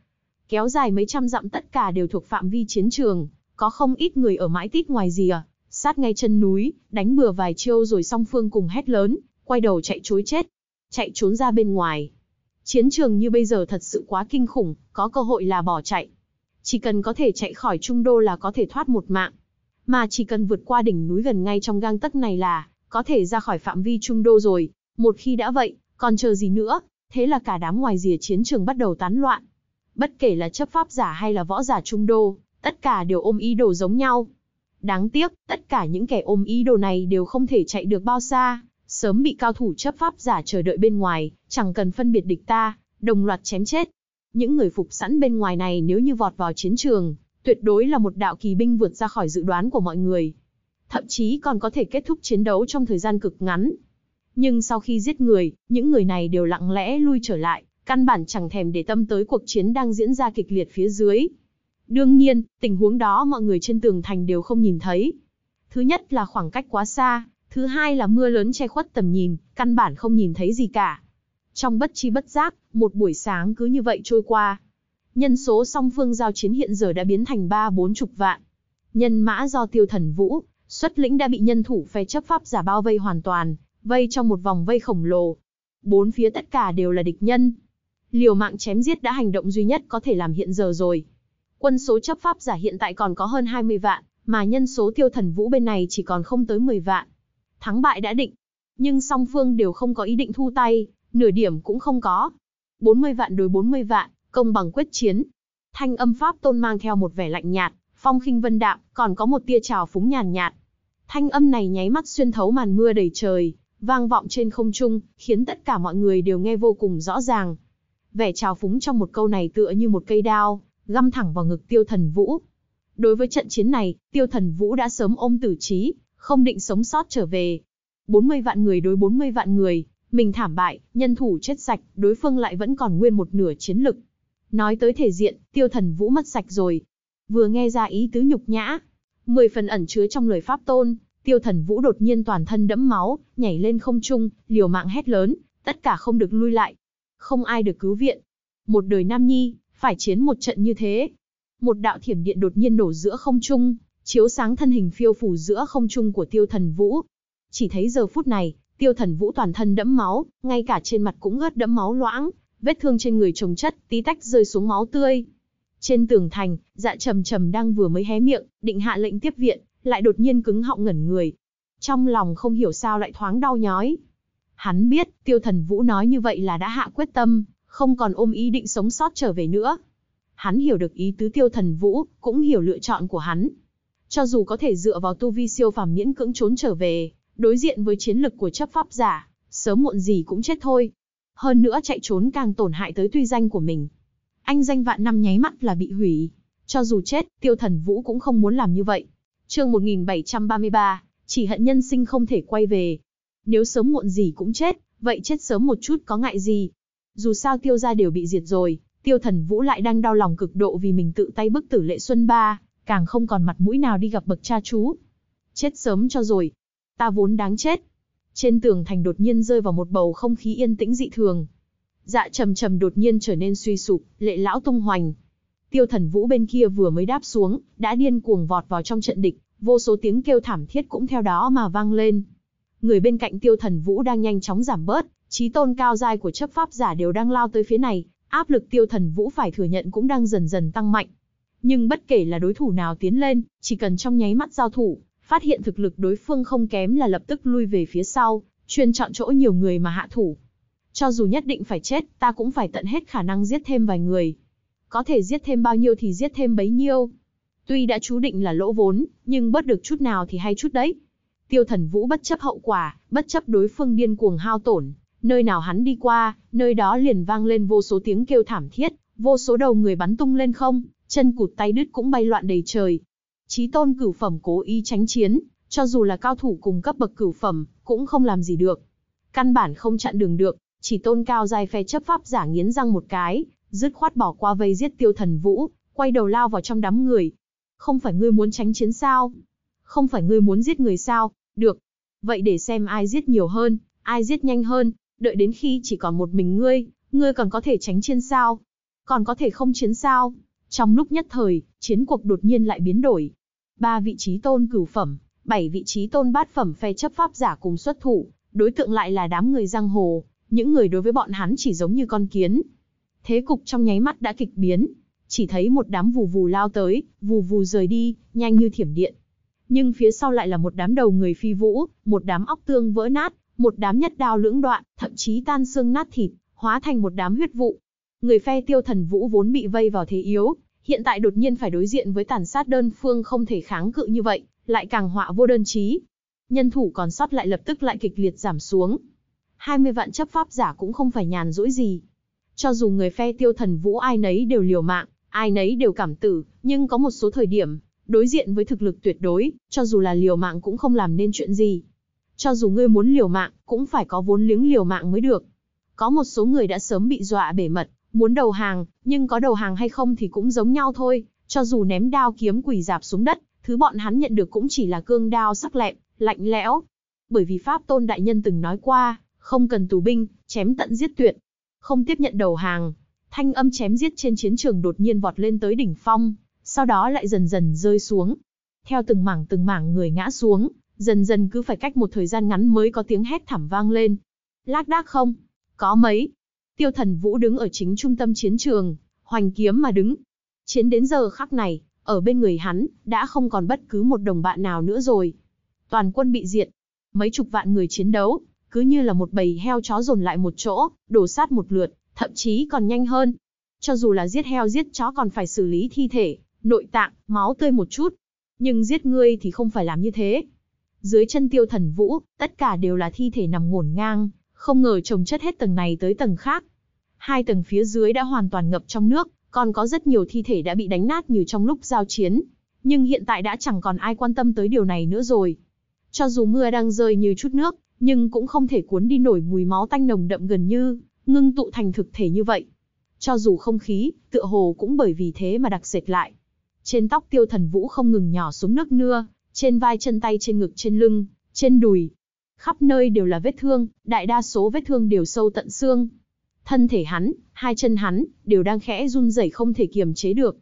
Speaker 1: Kéo dài mấy trăm dặm tất cả đều thuộc phạm vi chiến trường, có không ít người ở mãi tít ngoài rìa, à sát ngay chân núi, đánh bừa vài chiêu rồi song phương cùng hét lớn, quay đầu chạy chối chết, chạy trốn ra bên ngoài. Chiến trường như bây giờ thật sự quá kinh khủng, có cơ hội là bỏ chạy. Chỉ cần có thể chạy khỏi trung đô là có thể thoát một mạng. Mà chỉ cần vượt qua đỉnh núi gần ngay trong gang tấc này là, có thể ra khỏi phạm vi trung đô rồi. Một khi đã vậy, còn chờ gì nữa, thế là cả đám ngoài rìa chiến trường bắt đầu tán loạn. Bất kể là chấp pháp giả hay là võ giả trung đô, tất cả đều ôm ý đồ giống nhau, Đáng tiếc, tất cả những kẻ ôm ý đồ này đều không thể chạy được bao xa, sớm bị cao thủ chấp pháp giả chờ đợi bên ngoài, chẳng cần phân biệt địch ta, đồng loạt chém chết. Những người phục sẵn bên ngoài này nếu như vọt vào chiến trường, tuyệt đối là một đạo kỳ binh vượt ra khỏi dự đoán của mọi người. Thậm chí còn có thể kết thúc chiến đấu trong thời gian cực ngắn. Nhưng sau khi giết người, những người này đều lặng lẽ lui trở lại, căn bản chẳng thèm để tâm tới cuộc chiến đang diễn ra kịch liệt phía dưới. Đương nhiên, tình huống đó mọi người trên tường thành đều không nhìn thấy. Thứ nhất là khoảng cách quá xa, thứ hai là mưa lớn che khuất tầm nhìn, căn bản không nhìn thấy gì cả. Trong bất chi bất giác, một buổi sáng cứ như vậy trôi qua. Nhân số song phương giao chiến hiện giờ đã biến thành ba bốn chục vạn. Nhân mã do tiêu thần vũ, xuất lĩnh đã bị nhân thủ phe chấp pháp giả bao vây hoàn toàn, vây trong một vòng vây khổng lồ. Bốn phía tất cả đều là địch nhân. Liều mạng chém giết đã hành động duy nhất có thể làm hiện giờ rồi. Quân số chấp pháp giả hiện tại còn có hơn 20 vạn, mà nhân số tiêu thần vũ bên này chỉ còn không tới 10 vạn. Thắng bại đã định, nhưng song phương đều không có ý định thu tay, nửa điểm cũng không có. 40 vạn đối 40 vạn, công bằng quyết chiến. Thanh âm pháp tôn mang theo một vẻ lạnh nhạt, phong khinh vân đạm, còn có một tia trào phúng nhàn nhạt, nhạt. Thanh âm này nháy mắt xuyên thấu màn mưa đầy trời, vang vọng trên không trung, khiến tất cả mọi người đều nghe vô cùng rõ ràng. Vẻ trào phúng trong một câu này tựa như một cây đao, găm thẳng vào ngực tiêu thần vũ. Đối với trận chiến này, tiêu thần vũ đã sớm ôm tử trí, không định sống sót trở về. 40 vạn người đối 40 vạn người, mình thảm bại, nhân thủ chết sạch, đối phương lại vẫn còn nguyên một nửa chiến lực. Nói tới thể diện, tiêu thần vũ mất sạch rồi. Vừa nghe ra ý tứ nhục nhã, mười phần ẩn chứa trong lời pháp tôn, tiêu thần vũ đột nhiên toàn thân đẫm máu, nhảy lên không trung, liều mạng hét lớn, tất cả không được lui lại. Không ai được cứu viện. Một đời nam nhi, phải chiến một trận như thế. Một đạo thiểm điện đột nhiên nổ giữa không trung, chiếu sáng thân hình phiêu phủ giữa không trung của tiêu thần vũ. Chỉ thấy giờ phút này, tiêu thần vũ toàn thân đẫm máu, ngay cả trên mặt cũng ướt đẫm máu loãng, vết thương trên người trồng chất, tí tách rơi xuống máu tươi. Trên tường thành, dạ trầm trầm đang vừa mới hé miệng, định hạ lệnh tiếp viện, lại đột nhiên cứng họng ngẩn người. Trong lòng không hiểu sao lại thoáng đau nhói. Hắn biết, tiêu thần vũ nói như vậy là đã hạ quyết tâm, không còn ôm ý định sống sót trở về nữa. Hắn hiểu được ý tứ tiêu thần vũ, cũng hiểu lựa chọn của hắn. Cho dù có thể dựa vào tu vi siêu phàm miễn cưỡng trốn trở về, đối diện với chiến lực của chấp pháp giả, sớm muộn gì cũng chết thôi. Hơn nữa chạy trốn càng tổn hại tới tuy danh của mình. Anh danh vạn năm nháy mắt là bị hủy. Cho dù chết, tiêu thần vũ cũng không muốn làm như vậy. chương 1733, chỉ hận nhân sinh không thể quay về. Nếu sớm muộn gì cũng chết, vậy chết sớm một chút có ngại gì dù sao tiêu gia đều bị diệt rồi, tiêu thần vũ lại đang đau lòng cực độ vì mình tự tay bức tử lệ xuân ba, càng không còn mặt mũi nào đi gặp bậc cha chú. Chết sớm cho rồi. Ta vốn đáng chết. Trên tường thành đột nhiên rơi vào một bầu không khí yên tĩnh dị thường. Dạ trầm trầm đột nhiên trở nên suy sụp, lệ lão tung hoành. Tiêu thần vũ bên kia vừa mới đáp xuống, đã điên cuồng vọt vào trong trận địch, vô số tiếng kêu thảm thiết cũng theo đó mà vang lên. Người bên cạnh tiêu thần vũ đang nhanh chóng giảm bớt, trí tôn cao giai của chấp pháp giả đều đang lao tới phía này, áp lực tiêu thần vũ phải thừa nhận cũng đang dần dần tăng mạnh. Nhưng bất kể là đối thủ nào tiến lên, chỉ cần trong nháy mắt giao thủ, phát hiện thực lực đối phương không kém là lập tức lui về phía sau, chuyên chọn chỗ nhiều người mà hạ thủ. Cho dù nhất định phải chết, ta cũng phải tận hết khả năng giết thêm vài người. Có thể giết thêm bao nhiêu thì giết thêm bấy nhiêu. Tuy đã chú định là lỗ vốn, nhưng bớt được chút nào thì hay chút đấy. Tiêu thần vũ bất chấp hậu quả, bất chấp đối phương điên cuồng hao tổn, Nơi nào hắn đi qua, nơi đó liền vang lên vô số tiếng kêu thảm thiết, vô số đầu người bắn tung lên không, chân cụt tay đứt cũng bay loạn đầy trời. Chí tôn cửu phẩm cố ý tránh chiến, cho dù là cao thủ cùng cấp bậc cửu phẩm, cũng không làm gì được. Căn bản không chặn đường được, chỉ tôn cao dài phe chấp pháp giả nghiến răng một cái, dứt khoát bỏ qua vây giết tiêu thần vũ, quay đầu lao vào trong đám người. Không phải ngươi muốn tránh chiến sao? Không phải ngươi muốn giết người sao? Được. Vậy để xem ai giết nhiều hơn, ai giết nhanh hơn, đợi đến khi chỉ còn một mình ngươi, ngươi còn có thể tránh chiến sao? Còn có thể không chiến sao? Trong lúc nhất thời, chiến cuộc đột nhiên lại biến đổi. Ba vị trí tôn cửu phẩm, bảy vị trí tôn bát phẩm phe chấp pháp giả cùng xuất thủ, đối tượng lại là đám người giang hồ, những người đối với bọn hắn chỉ giống như con kiến. Thế cục trong nháy mắt đã kịch biến, chỉ thấy một đám vù vù lao tới, vù vù rời đi, nhanh như thiểm điện. Nhưng phía sau lại là một đám đầu người phi vũ, một đám óc tương vỡ nát, một đám nhất đao lưỡng đoạn, thậm chí tan xương nát thịt, hóa thành một đám huyết vụ. Người phe tiêu thần vũ vốn bị vây vào thế yếu, hiện tại đột nhiên phải đối diện với tàn sát đơn phương không thể kháng cự như vậy, lại càng họa vô đơn chí. Nhân thủ còn sót lại lập tức lại kịch liệt giảm xuống. 20 vạn chấp pháp giả cũng không phải nhàn rỗi gì. Cho dù người phe tiêu thần vũ ai nấy đều liều mạng, ai nấy đều cảm tử, nhưng có một số thời điểm, đối diện với thực lực tuyệt đối, cho dù là liều mạng cũng không làm nên chuyện gì. Cho dù ngươi muốn liều mạng, cũng phải có vốn liếng liều mạng mới được. Có một số người đã sớm bị dọa bể mật, muốn đầu hàng, nhưng có đầu hàng hay không thì cũng giống nhau thôi, cho dù ném đao kiếm quỳ dạp xuống đất, thứ bọn hắn nhận được cũng chỉ là cương đao sắc lẹm, lạnh lẽo. Bởi vì Pháp Tôn Đại Nhân từng nói qua, không cần tù binh, chém tận giết tuyệt. Không tiếp nhận đầu hàng, thanh âm chém giết trên chiến trường đột nhiên vọt lên tới đỉnh phong, sau đó lại dần dần rơi xuống. Theo từng mảng từng mảng người ngã xuống, Dần dần cứ phải cách một thời gian ngắn mới có tiếng hét thảm vang lên. Lác đác không? Có mấy. Tiêu thần vũ đứng ở chính trung tâm chiến trường, hoành kiếm mà đứng. Chiến đến giờ khắc này, ở bên người hắn, đã không còn bất cứ một đồng bạn nào nữa rồi. Toàn quân bị diệt. Mấy chục vạn người chiến đấu, cứ như là một bầy heo chó dồn lại một chỗ, đổ sát một lượt, thậm chí còn nhanh hơn. Cho dù là giết heo giết chó còn phải xử lý thi thể, nội tạng, máu tươi một chút. Nhưng giết ngươi thì không phải làm như thế. Dưới chân tiêu thần vũ, tất cả đều là thi thể nằm ngổn ngang, không ngờ trồng chất hết tầng này tới tầng khác. Hai tầng phía dưới đã hoàn toàn ngập trong nước, còn có rất nhiều thi thể đã bị đánh nát như trong lúc giao chiến. Nhưng hiện tại đã chẳng còn ai quan tâm tới điều này nữa rồi. Cho dù mưa đang rơi như chút nước, nhưng cũng không thể cuốn đi nổi mùi máu tanh nồng đậm gần như, ngưng tụ thành thực thể như vậy. Cho dù không khí, tựa hồ cũng bởi vì thế mà đặc sệt lại. Trên tóc tiêu thần vũ không ngừng nhỏ xuống nước nưa, trên vai chân tay trên ngực trên lưng, trên đùi. Khắp nơi đều là vết thương, đại đa số vết thương đều sâu tận xương. Thân thể hắn, hai chân hắn, đều đang khẽ run rẩy không thể kiềm chế được.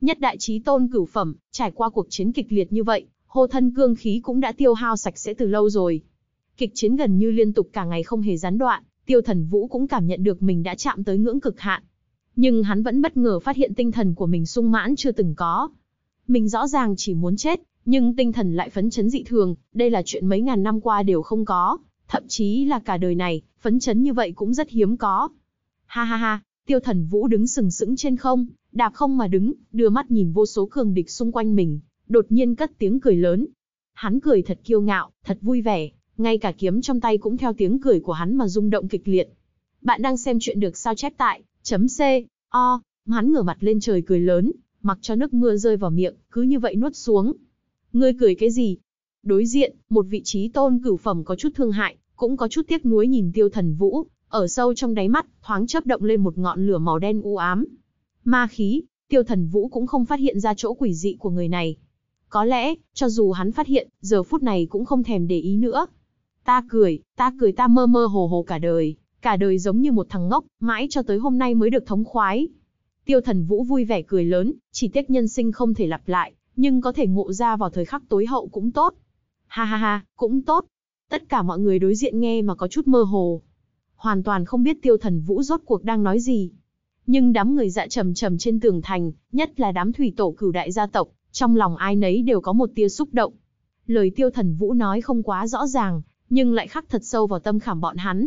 Speaker 1: Nhất đại trí tôn cửu phẩm, trải qua cuộc chiến kịch liệt như vậy, hô thân cương khí cũng đã tiêu hao sạch sẽ từ lâu rồi. Kịch chiến gần như liên tục cả ngày không hề gián đoạn, tiêu thần vũ cũng cảm nhận được mình đã chạm tới ngưỡng cực hạn. Nhưng hắn vẫn bất ngờ phát hiện tinh thần của mình sung mãn chưa từng có. Mình rõ ràng chỉ muốn chết, nhưng tinh thần lại phấn chấn dị thường, đây là chuyện mấy ngàn năm qua đều không có, thậm chí là cả đời này, phấn chấn như vậy cũng rất hiếm có. Ha ha ha, tiêu thần vũ đứng sừng sững trên không, đạp không mà đứng, đưa mắt nhìn vô số cường địch xung quanh mình, đột nhiên cất tiếng cười lớn. Hắn cười thật kiêu ngạo, thật vui vẻ, ngay cả kiếm trong tay cũng theo tiếng cười của hắn mà rung động kịch liệt. Bạn đang xem chuyện được sao chép tại, chấm C, O, hắn ngửa mặt lên trời cười lớn, mặc cho nước mưa rơi vào miệng, cứ như vậy nuốt xuống. Ngươi cười cái gì? Đối diện, một vị trí tôn cửu phẩm có chút thương hại, cũng có chút tiếc nuối nhìn tiêu thần vũ, ở sâu trong đáy mắt, thoáng chớp động lên một ngọn lửa màu đen u ám. Ma khí, tiêu thần vũ cũng không phát hiện ra chỗ quỷ dị của người này. Có lẽ, cho dù hắn phát hiện, giờ phút này cũng không thèm để ý nữa. Ta cười, ta cười ta mơ mơ hồ hồ cả đời, cả đời giống như một thằng ngốc, mãi cho tới hôm nay mới được thống khoái. Tiêu thần vũ vui vẻ cười lớn, chỉ tiếc nhân sinh không thể lặp lại, nhưng có thể ngộ ra vào thời khắc tối hậu cũng tốt. Ha ha ha, cũng tốt. Tất cả mọi người đối diện nghe mà có chút mơ hồ. Hoàn toàn không biết tiêu thần vũ rốt cuộc đang nói gì. Nhưng đám người dạ trầm trầm trên tường thành, nhất là đám thủy tổ cửu đại gia tộc, trong lòng ai nấy đều có một tia xúc động. Lời tiêu thần vũ nói không quá rõ ràng, nhưng lại khắc thật sâu vào tâm khảm bọn hắn.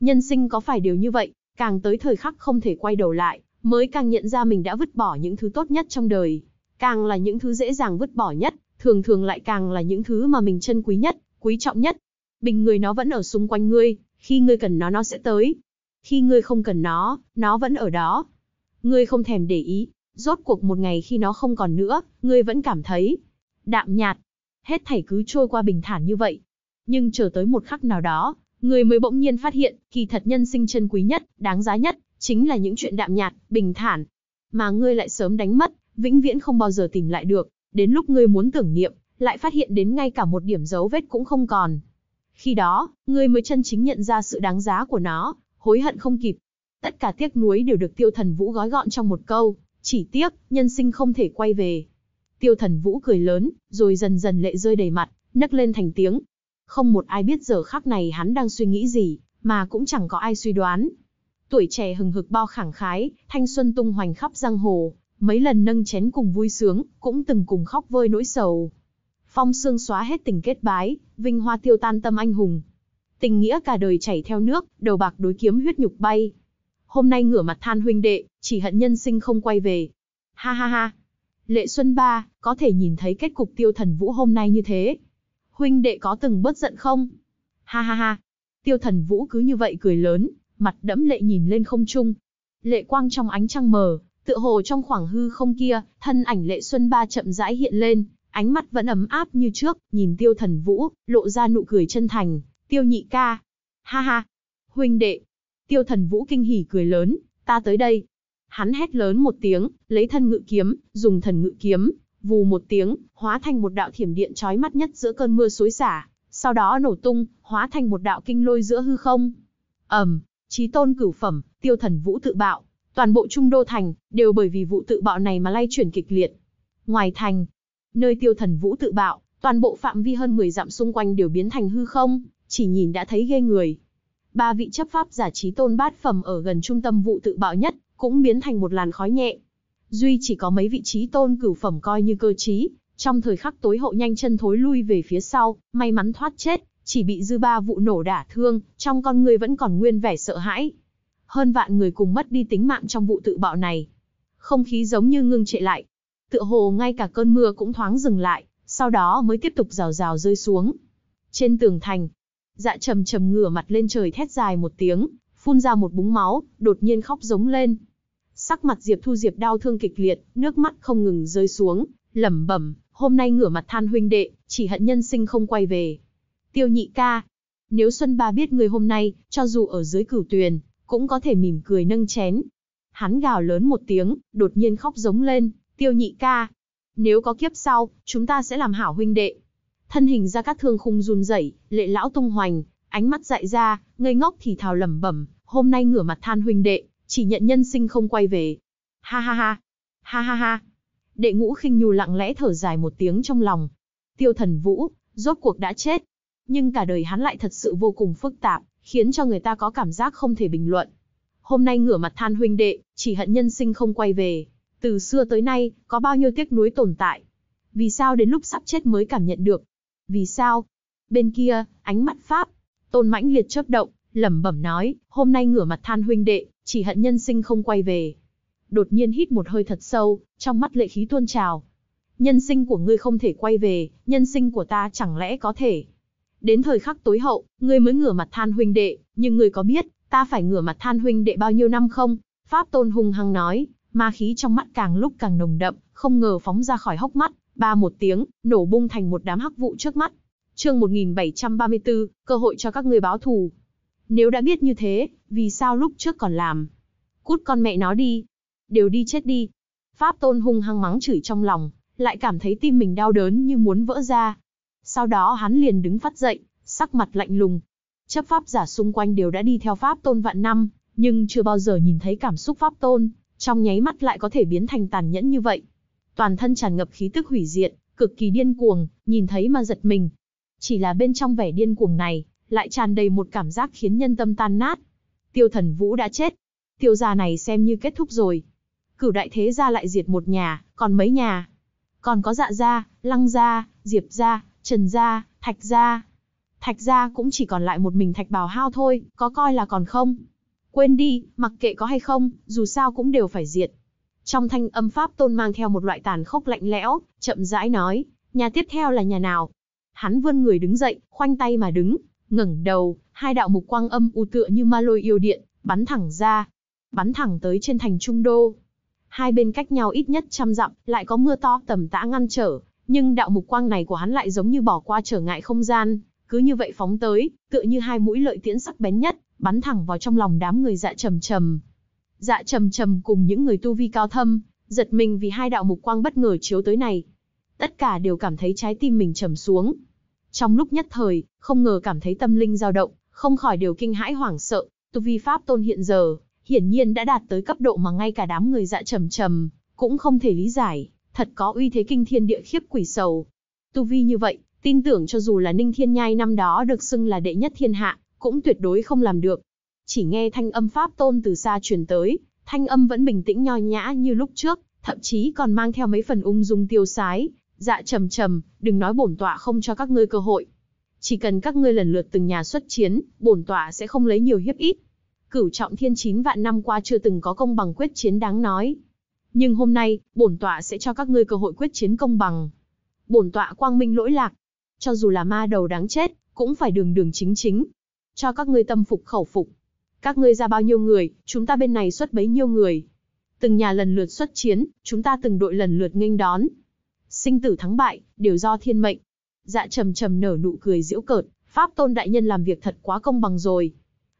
Speaker 1: Nhân sinh có phải điều như vậy, càng tới thời khắc không thể quay đầu lại, mới càng nhận ra mình đã vứt bỏ những thứ tốt nhất trong đời. Càng là những thứ dễ dàng vứt bỏ nhất, thường thường lại càng là những thứ mà mình trân quý nhất, quý trọng nhất. Bình người nó vẫn ở xung quanh ngươi, khi ngươi cần nó nó sẽ tới. Khi ngươi không cần nó, nó vẫn ở đó. Ngươi không thèm để ý, rốt cuộc một ngày khi nó không còn nữa, ngươi vẫn cảm thấy đạm nhạt. Hết thảy cứ trôi qua bình thản như vậy. Nhưng chờ tới một khắc nào đó, người mới bỗng nhiên phát hiện, kỳ thật nhân sinh chân quý nhất, đáng giá nhất, chính là những chuyện đạm nhạt, bình thản. Mà ngươi lại sớm đánh mất, vĩnh viễn không bao giờ tìm lại được, đến lúc ngươi muốn tưởng niệm, lại phát hiện đến ngay cả một điểm dấu vết cũng không còn. Khi đó, ngươi mới chân chính nhận ra sự đáng giá của nó, hối hận không kịp. Tất cả tiếc nuối đều được Tiêu Thần Vũ gói gọn trong một câu, chỉ tiếc, nhân sinh không thể quay về. Tiêu Thần Vũ cười lớn, rồi dần dần lệ rơi đầy mặt, nấc lên thành tiếng. Không một ai biết giờ khắc này hắn đang suy nghĩ gì, mà cũng chẳng có ai suy đoán. Tuổi trẻ hừng hực bao khẳng khái, thanh xuân tung hoành khắp giang hồ, mấy lần nâng chén cùng vui sướng, cũng từng cùng khóc vơi nỗi sầu. Phong sương xóa hết tình kết bái, vinh hoa tiêu tan tâm anh hùng. Tình nghĩa cả đời chảy theo nước, đầu bạc đối kiếm huyết nhục bay. Hôm nay ngửa mặt than huynh đệ, chỉ hận nhân sinh không quay về. Ha ha ha. Lệ Xuân Ba, có thể nhìn thấy kết cục tiêu thần vũ hôm nay như thế. Huynh đệ có từng bớt giận không? Ha ha ha. Tiêu thần vũ cứ như vậy cười lớn, mặt đẫm lệ nhìn lên không trung. Lệ quang trong ánh trăng mờ, Tựa hồ trong khoảng hư không kia, thân ảnh lệ xuân ba chậm rãi hiện lên, ánh mắt vẫn ấm áp như trước, nhìn tiêu thần vũ, lộ ra nụ cười chân thành, tiêu nhị ca. Ha ha, huynh đệ. Tiêu thần vũ kinh hỉ cười lớn, ta tới đây. Hắn hét lớn một tiếng, lấy thân ngự kiếm, dùng thần ngự kiếm, vù một tiếng, hóa thành một đạo thiểm điện chói mắt nhất giữa cơn mưa suối xả, sau đó nổ tung, hóa thành một đạo kinh lôi giữa hư không. Ẩm, chí tôn cửu phẩm, tiêu thần vũ tự bạo, Toàn bộ Trung Đô Thành, đều bởi vì vụ tự bạo này mà lay chuyển kịch liệt. Ngoài thành, nơi tiêu thần vũ tự bạo, toàn bộ phạm vi hơn 10 dặm xung quanh đều biến thành hư không, chỉ nhìn đã thấy ghê người. Ba vị chấp pháp giả trí tôn bát phẩm ở gần trung tâm vụ tự bạo nhất, cũng biến thành một làn khói nhẹ. Duy chỉ có mấy vị trí tôn cửu phẩm coi như cơ trí, trong thời khắc tối hậu nhanh chân thối lui về phía sau, may mắn thoát chết, chỉ bị dư ba vụ nổ đả thương, trong con người vẫn còn nguyên vẻ sợ hãi hơn vạn người cùng mất đi tính mạng trong vụ tự bạo này. Không khí giống như ngưng trệ lại. Tựa hồ ngay cả cơn mưa cũng thoáng dừng lại, sau đó mới tiếp tục rào rào rơi xuống. Trên tường thành, dạ trầm trầm ngửa mặt lên trời thét dài một tiếng, phun ra một búng máu, đột nhiên khóc giống lên. Sắc mặt Diệp Thu Diệp đau thương kịch liệt, nước mắt không ngừng rơi xuống, lẩm bẩm, hôm nay ngửa mặt than huynh đệ, chỉ hận nhân sinh không quay về. Tiêu nhị ca, nếu Xuân Ba biết người hôm nay, cho dù ở dưới cửu tuyền, cũng có thể mỉm cười nâng chén. Hắn gào lớn một tiếng, đột nhiên khóc giống lên, tiêu nhị ca. Nếu có kiếp sau, chúng ta sẽ làm hảo huynh đệ. Thân hình ra các thương khung run rẩy, lệ lão tung hoành, ánh mắt dại ra, ngây ngốc thì thào lẩm bẩm, hôm nay ngửa mặt than huynh đệ, chỉ nhận nhân sinh không quay về. Ha ha ha, ha ha ha. Đệ ngũ khinh nhu lặng lẽ thở dài một tiếng trong lòng. Tiêu thần vũ, rốt cuộc đã chết. Nhưng cả đời hắn lại thật sự vô cùng phức tạp, khiến cho người ta có cảm giác không thể bình luận. Hôm nay ngửa mặt than huynh đệ, chỉ hận nhân sinh không quay về. Từ xưa tới nay, có bao nhiêu tiếc nuối tồn tại. Vì sao đến lúc sắp chết mới cảm nhận được? Vì sao? Bên kia, ánh mắt Pháp, tôn mãnh liệt chớp động, lẩm bẩm nói, hôm nay ngửa mặt than huynh đệ, chỉ hận nhân sinh không quay về. Đột nhiên hít một hơi thật sâu, trong mắt lệ khí tuôn trào. Nhân sinh của ngươi không thể quay về, nhân sinh của ta chẳng lẽ có thể. Đến thời khắc tối hậu, ngươi mới ngửa mặt than huynh đệ, nhưng ngươi có biết, ta phải ngửa mặt than huynh đệ bao nhiêu năm không? Pháp tôn hùng hăng nói, ma khí trong mắt càng lúc càng nồng đậm, không ngờ phóng ra khỏi hốc mắt, ba một tiếng, nổ bung thành một đám hắc vụ trước mắt. Chương 1734, cơ hội cho các ngươi báo thù. Nếu đã biết như thế, vì sao lúc trước còn làm? Cút con mẹ nó đi, đều đi chết đi. Pháp tôn hung hăng mắng chửi trong lòng, lại cảm thấy tim mình đau đớn như muốn vỡ ra, sau đó hắn liền đứng phát dậy, sắc mặt lạnh lùng. Chấp pháp giả xung quanh đều đã đi theo pháp tôn vạn năm, nhưng chưa bao giờ nhìn thấy cảm xúc pháp tôn, trong nháy mắt lại có thể biến thành tàn nhẫn như vậy. Toàn thân tràn ngập khí tức hủy diệt, cực kỳ điên cuồng, nhìn thấy mà giật mình. Chỉ là bên trong vẻ điên cuồng này, lại tràn đầy một cảm giác khiến nhân tâm tan nát. Tiêu thần vũ đã chết. Tiêu gia này xem như kết thúc rồi. Cửu đại thế gia lại diệt một nhà, còn mấy nhà. Còn có dạ gia, lăng gia, diệp gia, Trần gia, Thạch gia. Thạch gia cũng chỉ còn lại một mình Thạch Bảo Hao thôi, có coi là còn không? Quên đi, mặc kệ có hay không, dù sao cũng đều phải diệt. Trong thanh âm pháp tôn mang theo một loại tàn khốc lạnh lẽo, chậm rãi nói, nhà tiếp theo là nhà nào? Hắn vươn người đứng dậy, khoanh tay mà đứng, ngẩng đầu, hai đạo mục quang âm u tựa như ma lôi yêu điện, bắn thẳng ra, bắn thẳng tới trên thành trung đô. Hai bên cách nhau ít nhất trăm dặm, lại có mưa to tầm tã ngăn trở, nhưng đạo mục quang này của hắn lại giống như bỏ qua trở ngại không gian, cứ như vậy phóng tới, tựa như hai mũi lợi tiễn sắc bén nhất, bắn thẳng vào trong lòng đám người dạ trầm trầm. Dạ trầm trầm cùng những người tu vi cao thâm, giật mình vì hai đạo mục quang bất ngờ chiếu tới này. Tất cả đều cảm thấy trái tim mình trầm xuống. Trong lúc nhất thời, không ngờ cảm thấy tâm linh dao động, không khỏi đều kinh hãi hoảng sợ, tu vi pháp tôn hiện giờ, hiển nhiên đã đạt tới cấp độ mà ngay cả đám người dạ trầm trầm, cũng không thể lý giải thật có uy thế kinh thiên địa khiếp quỷ sầu. Tu vi như vậy, tin tưởng cho dù là Ninh Thiên Nhai năm đó được xưng là đệ nhất thiên hạ, cũng tuyệt đối không làm được. Chỉ nghe thanh âm Pháp Tôn từ xa truyền tới, thanh âm vẫn bình tĩnh nho nhã như lúc trước, thậm chí còn mang theo mấy phần ung dung tiêu sái, dạ trầm trầm, đừng nói bổn tọa không cho các ngươi cơ hội. Chỉ cần các ngươi lần lượt từng nhà xuất chiến, bổn tọa sẽ không lấy nhiều hiếp ít. Cửu trọng thiên chín vạn năm qua chưa từng có công bằng quyết chiến đáng nói nhưng hôm nay, bổn tọa sẽ cho các ngươi cơ hội quyết chiến công bằng. Bổn tọa quang minh lỗi lạc, cho dù là ma đầu đáng chết, cũng phải đường đường chính chính. Cho các ngươi tâm phục khẩu phục. Các ngươi ra bao nhiêu người, chúng ta bên này xuất bấy nhiêu người. Từng nhà lần lượt xuất chiến, chúng ta từng đội lần lượt nghênh đón. Sinh tử thắng bại, đều do thiên mệnh. Dạ trầm trầm nở nụ cười giễu cợt, Pháp Tôn đại nhân làm việc thật quá công bằng rồi.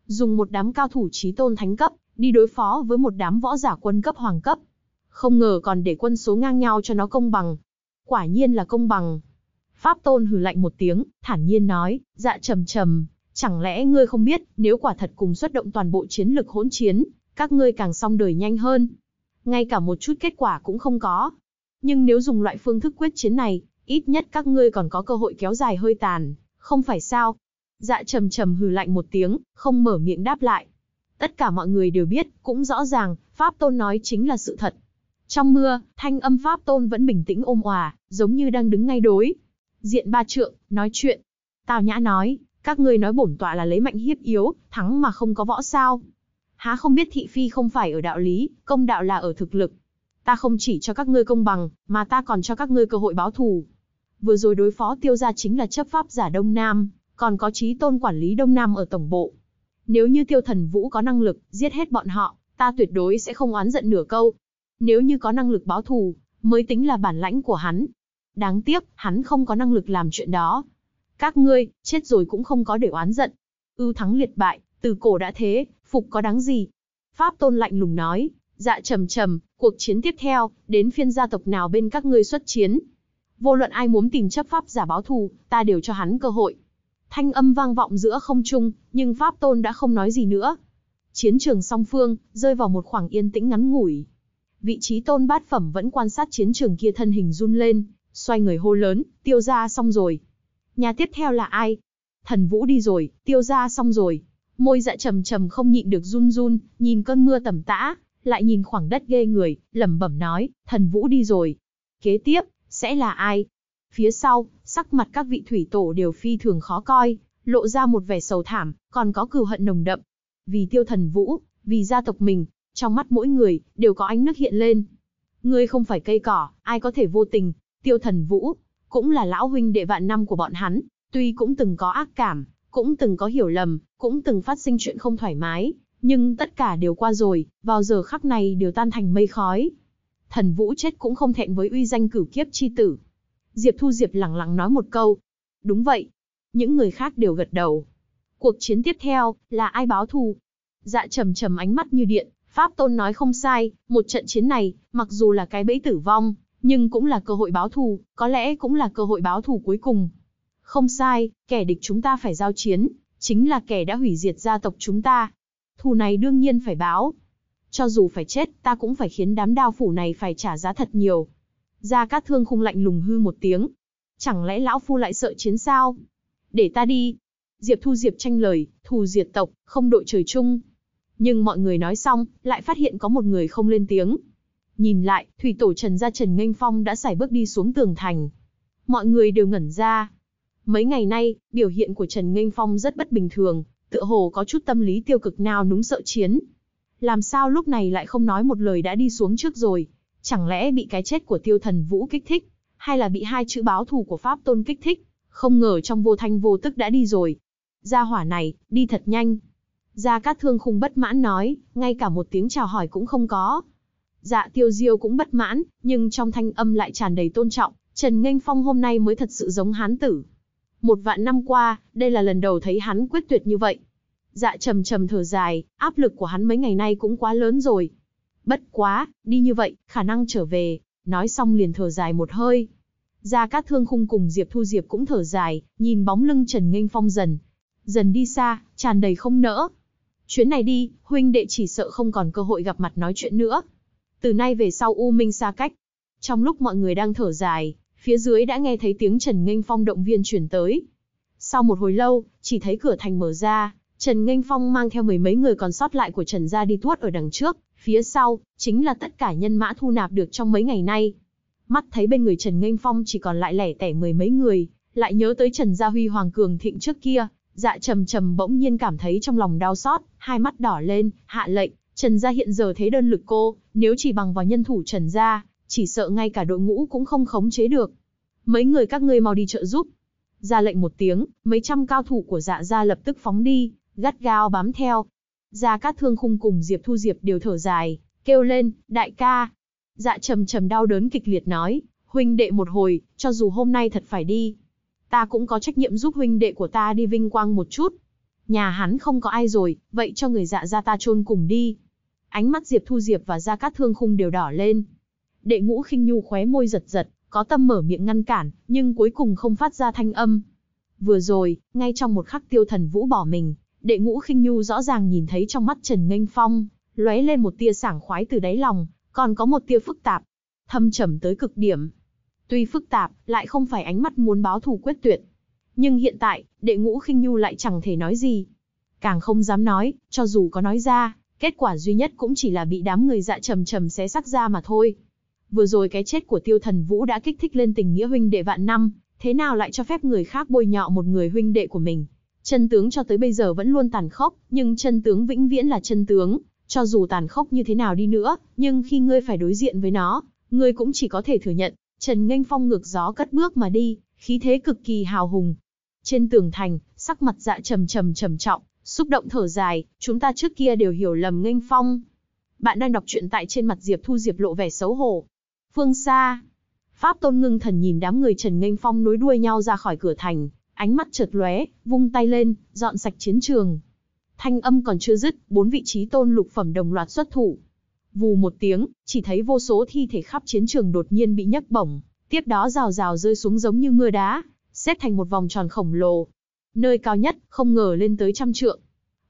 Speaker 1: Dùng một đám cao thủ chí tôn thánh cấp, đi đối phó với một đám võ giả quân cấp hoàng cấp, không ngờ còn để quân số ngang nhau cho nó công bằng. Quả nhiên là công bằng. Pháp Tôn hừ lạnh một tiếng, thản nhiên nói, dạ trầm trầm, chẳng lẽ ngươi không biết, nếu quả thật cùng xuất động toàn bộ chiến lực hỗn chiến, các ngươi càng xong đời nhanh hơn. Ngay cả một chút kết quả cũng không có. Nhưng nếu dùng loại phương thức quyết chiến này, ít nhất các ngươi còn có cơ hội kéo dài hơi tàn, không phải sao? Dạ trầm trầm hừ lạnh một tiếng, không mở miệng đáp lại. Tất cả mọi người đều biết, cũng rõ ràng, Pháp Tôn nói chính là sự thật. Trong mưa, thanh âm Pháp Tôn vẫn bình tĩnh ôm hòa, giống như đang đứng ngay đối. Diện ba trượng, nói chuyện. Tào Nhã nói, các ngươi nói bổn tọa là lấy mạnh hiếp yếu, thắng mà không có võ sao. Há không biết thị phi không phải ở đạo lý, công đạo là ở thực lực. Ta không chỉ cho các ngươi công bằng, mà ta còn cho các ngươi cơ hội báo thù. Vừa rồi đối phó tiêu gia chính là chấp pháp giả Đông Nam, còn có trí tôn quản lý Đông Nam ở tổng bộ. Nếu như tiêu thần vũ có năng lực, giết hết bọn họ, ta tuyệt đối sẽ không oán giận nửa câu, nếu như có năng lực báo thù, mới tính là bản lãnh của hắn. Đáng tiếc, hắn không có năng lực làm chuyện đó. Các ngươi, chết rồi cũng không có để oán giận. Ưu thắng liệt bại, từ cổ đã thế, phục có đáng gì? Pháp tôn lạnh lùng nói, dạ trầm trầm, cuộc chiến tiếp theo, đến phiên gia tộc nào bên các ngươi xuất chiến. Vô luận ai muốn tìm chấp pháp giả báo thù, ta đều cho hắn cơ hội. Thanh âm vang vọng giữa không trung, nhưng Pháp tôn đã không nói gì nữa. Chiến trường song phương, rơi vào một khoảng yên tĩnh ngắn ngủi vị trí tôn bát phẩm vẫn quan sát chiến trường kia thân hình run lên, xoay người hô lớn, tiêu gia xong rồi. Nhà tiếp theo là ai? Thần vũ đi rồi, tiêu gia xong rồi. Môi dạ trầm trầm không nhịn được run run, nhìn cơn mưa tầm tã, lại nhìn khoảng đất ghê người, lẩm bẩm nói, thần vũ đi rồi. Kế tiếp, sẽ là ai? Phía sau, sắc mặt các vị thủy tổ đều phi thường khó coi, lộ ra một vẻ sầu thảm, còn có cừu hận nồng đậm. Vì tiêu thần vũ, vì gia tộc mình, trong mắt mỗi người, đều có ánh nước hiện lên. Ngươi không phải cây cỏ, ai có thể vô tình, tiêu thần vũ, cũng là lão huynh đệ vạn năm của bọn hắn, tuy cũng từng có ác cảm, cũng từng có hiểu lầm, cũng từng phát sinh chuyện không thoải mái, nhưng tất cả đều qua rồi, vào giờ khắc này đều tan thành mây khói. Thần vũ chết cũng không thẹn với uy danh cửu kiếp chi tử. Diệp Thu Diệp lẳng lặng nói một câu. Đúng vậy. Những người khác đều gật đầu. Cuộc chiến tiếp theo, là ai báo thù? Dạ trầm trầm ánh mắt như điện, Pháp Tôn nói không sai, một trận chiến này, mặc dù là cái bẫy tử vong, nhưng cũng là cơ hội báo thù, có lẽ cũng là cơ hội báo thù cuối cùng. Không sai, kẻ địch chúng ta phải giao chiến, chính là kẻ đã hủy diệt gia tộc chúng ta. Thù này đương nhiên phải báo. Cho dù phải chết, ta cũng phải khiến đám đao phủ này phải trả giá thật nhiều. Gia Cát Thương khung lạnh lùng hư một tiếng. Chẳng lẽ lão phu lại sợ chiến sao? Để ta đi. Diệp Thu Diệp tranh lời, thù diệt tộc, không đội trời chung, nhưng mọi người nói xong, lại phát hiện có một người không lên tiếng. Nhìn lại, thủy tổ Trần gia Trần Nghênh Phong đã xảy bước đi xuống tường thành. Mọi người đều ngẩn ra. Mấy ngày nay, biểu hiện của Trần Nghênh Phong rất bất bình thường, tựa hồ có chút tâm lý tiêu cực nào núng sợ chiến. Làm sao lúc này lại không nói một lời đã đi xuống trước rồi? Chẳng lẽ bị cái chết của tiêu thần vũ kích thích, hay là bị hai chữ báo thù của Pháp tôn kích thích? Không ngờ trong vô thanh vô tức đã đi rồi. Gia hỏa này, đi thật nhanh. Gia Cát Thương Khung bất mãn nói, ngay cả một tiếng chào hỏi cũng không có. Dạ Tiêu Diêu cũng bất mãn, nhưng trong thanh âm lại tràn đầy tôn trọng, Trần Nghênh Phong hôm nay mới thật sự giống hán tử. Một vạn năm qua, đây là lần đầu thấy hắn quyết tuyệt như vậy. Dạ trầm trầm thở dài, áp lực của hắn mấy ngày nay cũng quá lớn rồi. Bất quá, đi như vậy, khả năng trở về, nói xong liền thở dài một hơi. Gia Cát Thương Khung cùng Diệp Thu Diệp cũng thở dài, nhìn bóng lưng Trần Nghênh Phong dần. Dần đi xa, tràn đầy không nỡ, Chuyến này đi, huynh đệ chỉ sợ không còn cơ hội gặp mặt nói chuyện nữa. Từ nay về sau U Minh xa cách. Trong lúc mọi người đang thở dài, phía dưới đã nghe thấy tiếng Trần Nghênh Phong động viên chuyển tới. Sau một hồi lâu, chỉ thấy cửa thành mở ra, Trần Nghênh Phong mang theo mười mấy người còn sót lại của Trần gia đi tuốt ở đằng trước, phía sau, chính là tất cả nhân mã thu nạp được trong mấy ngày nay. Mắt thấy bên người Trần Nghênh Phong chỉ còn lại lẻ tẻ mười mấy người, lại nhớ tới Trần Gia Huy Hoàng Cường Thịnh trước kia, Dạ trầm trầm bỗng nhiên cảm thấy trong lòng đau xót, hai mắt đỏ lên, hạ lệnh, Trần gia hiện giờ thế đơn lực cô, nếu chỉ bằng vào nhân thủ Trần gia, chỉ sợ ngay cả đội ngũ cũng không khống chế được. Mấy người các ngươi mau đi trợ giúp. Ra lệnh một tiếng, mấy trăm cao thủ của dạ gia lập tức phóng đi, gắt gao bám theo. Gia Cát Thương Khung cùng Diệp Thu Diệp đều thở dài, kêu lên, đại ca. Dạ trầm trầm đau đớn kịch liệt nói, huynh đệ một hồi, cho dù hôm nay thật phải đi, ta cũng có trách nhiệm giúp huynh đệ của ta đi vinh quang một chút. Nhà hắn không có ai rồi, vậy cho người dạ ra ta chôn cùng đi. Ánh mắt Diệp Thu Diệp và Gia Cát Thương Khung đều đỏ lên. Đệ ngũ khinh nhu khóe môi giật giật, có tâm mở miệng ngăn cản, nhưng cuối cùng không phát ra thanh âm. Vừa rồi, ngay trong một khắc tiêu thần vũ bỏ mình, đệ ngũ khinh nhu rõ ràng nhìn thấy trong mắt Trần Nganh Phong, lóe lên một tia sảng khoái từ đáy lòng, còn có một tia phức tạp, thâm trầm tới cực điểm, Tuy phức tạp, lại không phải ánh mắt muốn báo thù quyết tuyệt. Nhưng hiện tại, đệ ngũ khinh nhu lại chẳng thể nói gì. Càng không dám nói, cho dù có nói ra, kết quả duy nhất cũng chỉ là bị đám người dạ trầm trầm xé xác ra mà thôi. Vừa rồi cái chết của tiêu thần vũ đã kích thích lên tình nghĩa huynh đệ vạn năm, thế nào lại cho phép người khác bôi nhọ một người huynh đệ của mình. Chân tướng cho tới bây giờ vẫn luôn tàn khốc, nhưng chân tướng vĩnh viễn là chân tướng, cho dù tàn khốc như thế nào đi nữa, nhưng khi ngươi phải đối diện với nó, ngươi cũng chỉ có thể thừa nhận, Trần Nghênh Phong ngược gió cất bước mà đi, khí thế cực kỳ hào hùng. Trên tường thành, sắc mặt dạ trầm trầm trầm trọng, xúc động thở dài, chúng ta trước kia đều hiểu lầm Nghênh Phong. Bạn đang đọc truyện tại trên mặt Diệp Thu Diệp lộ vẻ xấu hổ. Phương xa, Pháp Tôn Ngưng Thần nhìn đám người Trần Nghênh Phong nối đuôi nhau ra khỏi cửa thành, ánh mắt chợt lóe, vung tay lên, dọn sạch chiến trường. Thanh âm còn chưa dứt, bốn vị trí tôn lục phẩm đồng loạt xuất thủ, Vù một tiếng, chỉ thấy vô số thi thể khắp chiến trường đột nhiên bị nhấc bổng, tiếp đó rào rào rơi xuống giống như mưa đá, xếp thành một vòng tròn khổng lồ. Nơi cao nhất, không ngờ lên tới trăm trượng.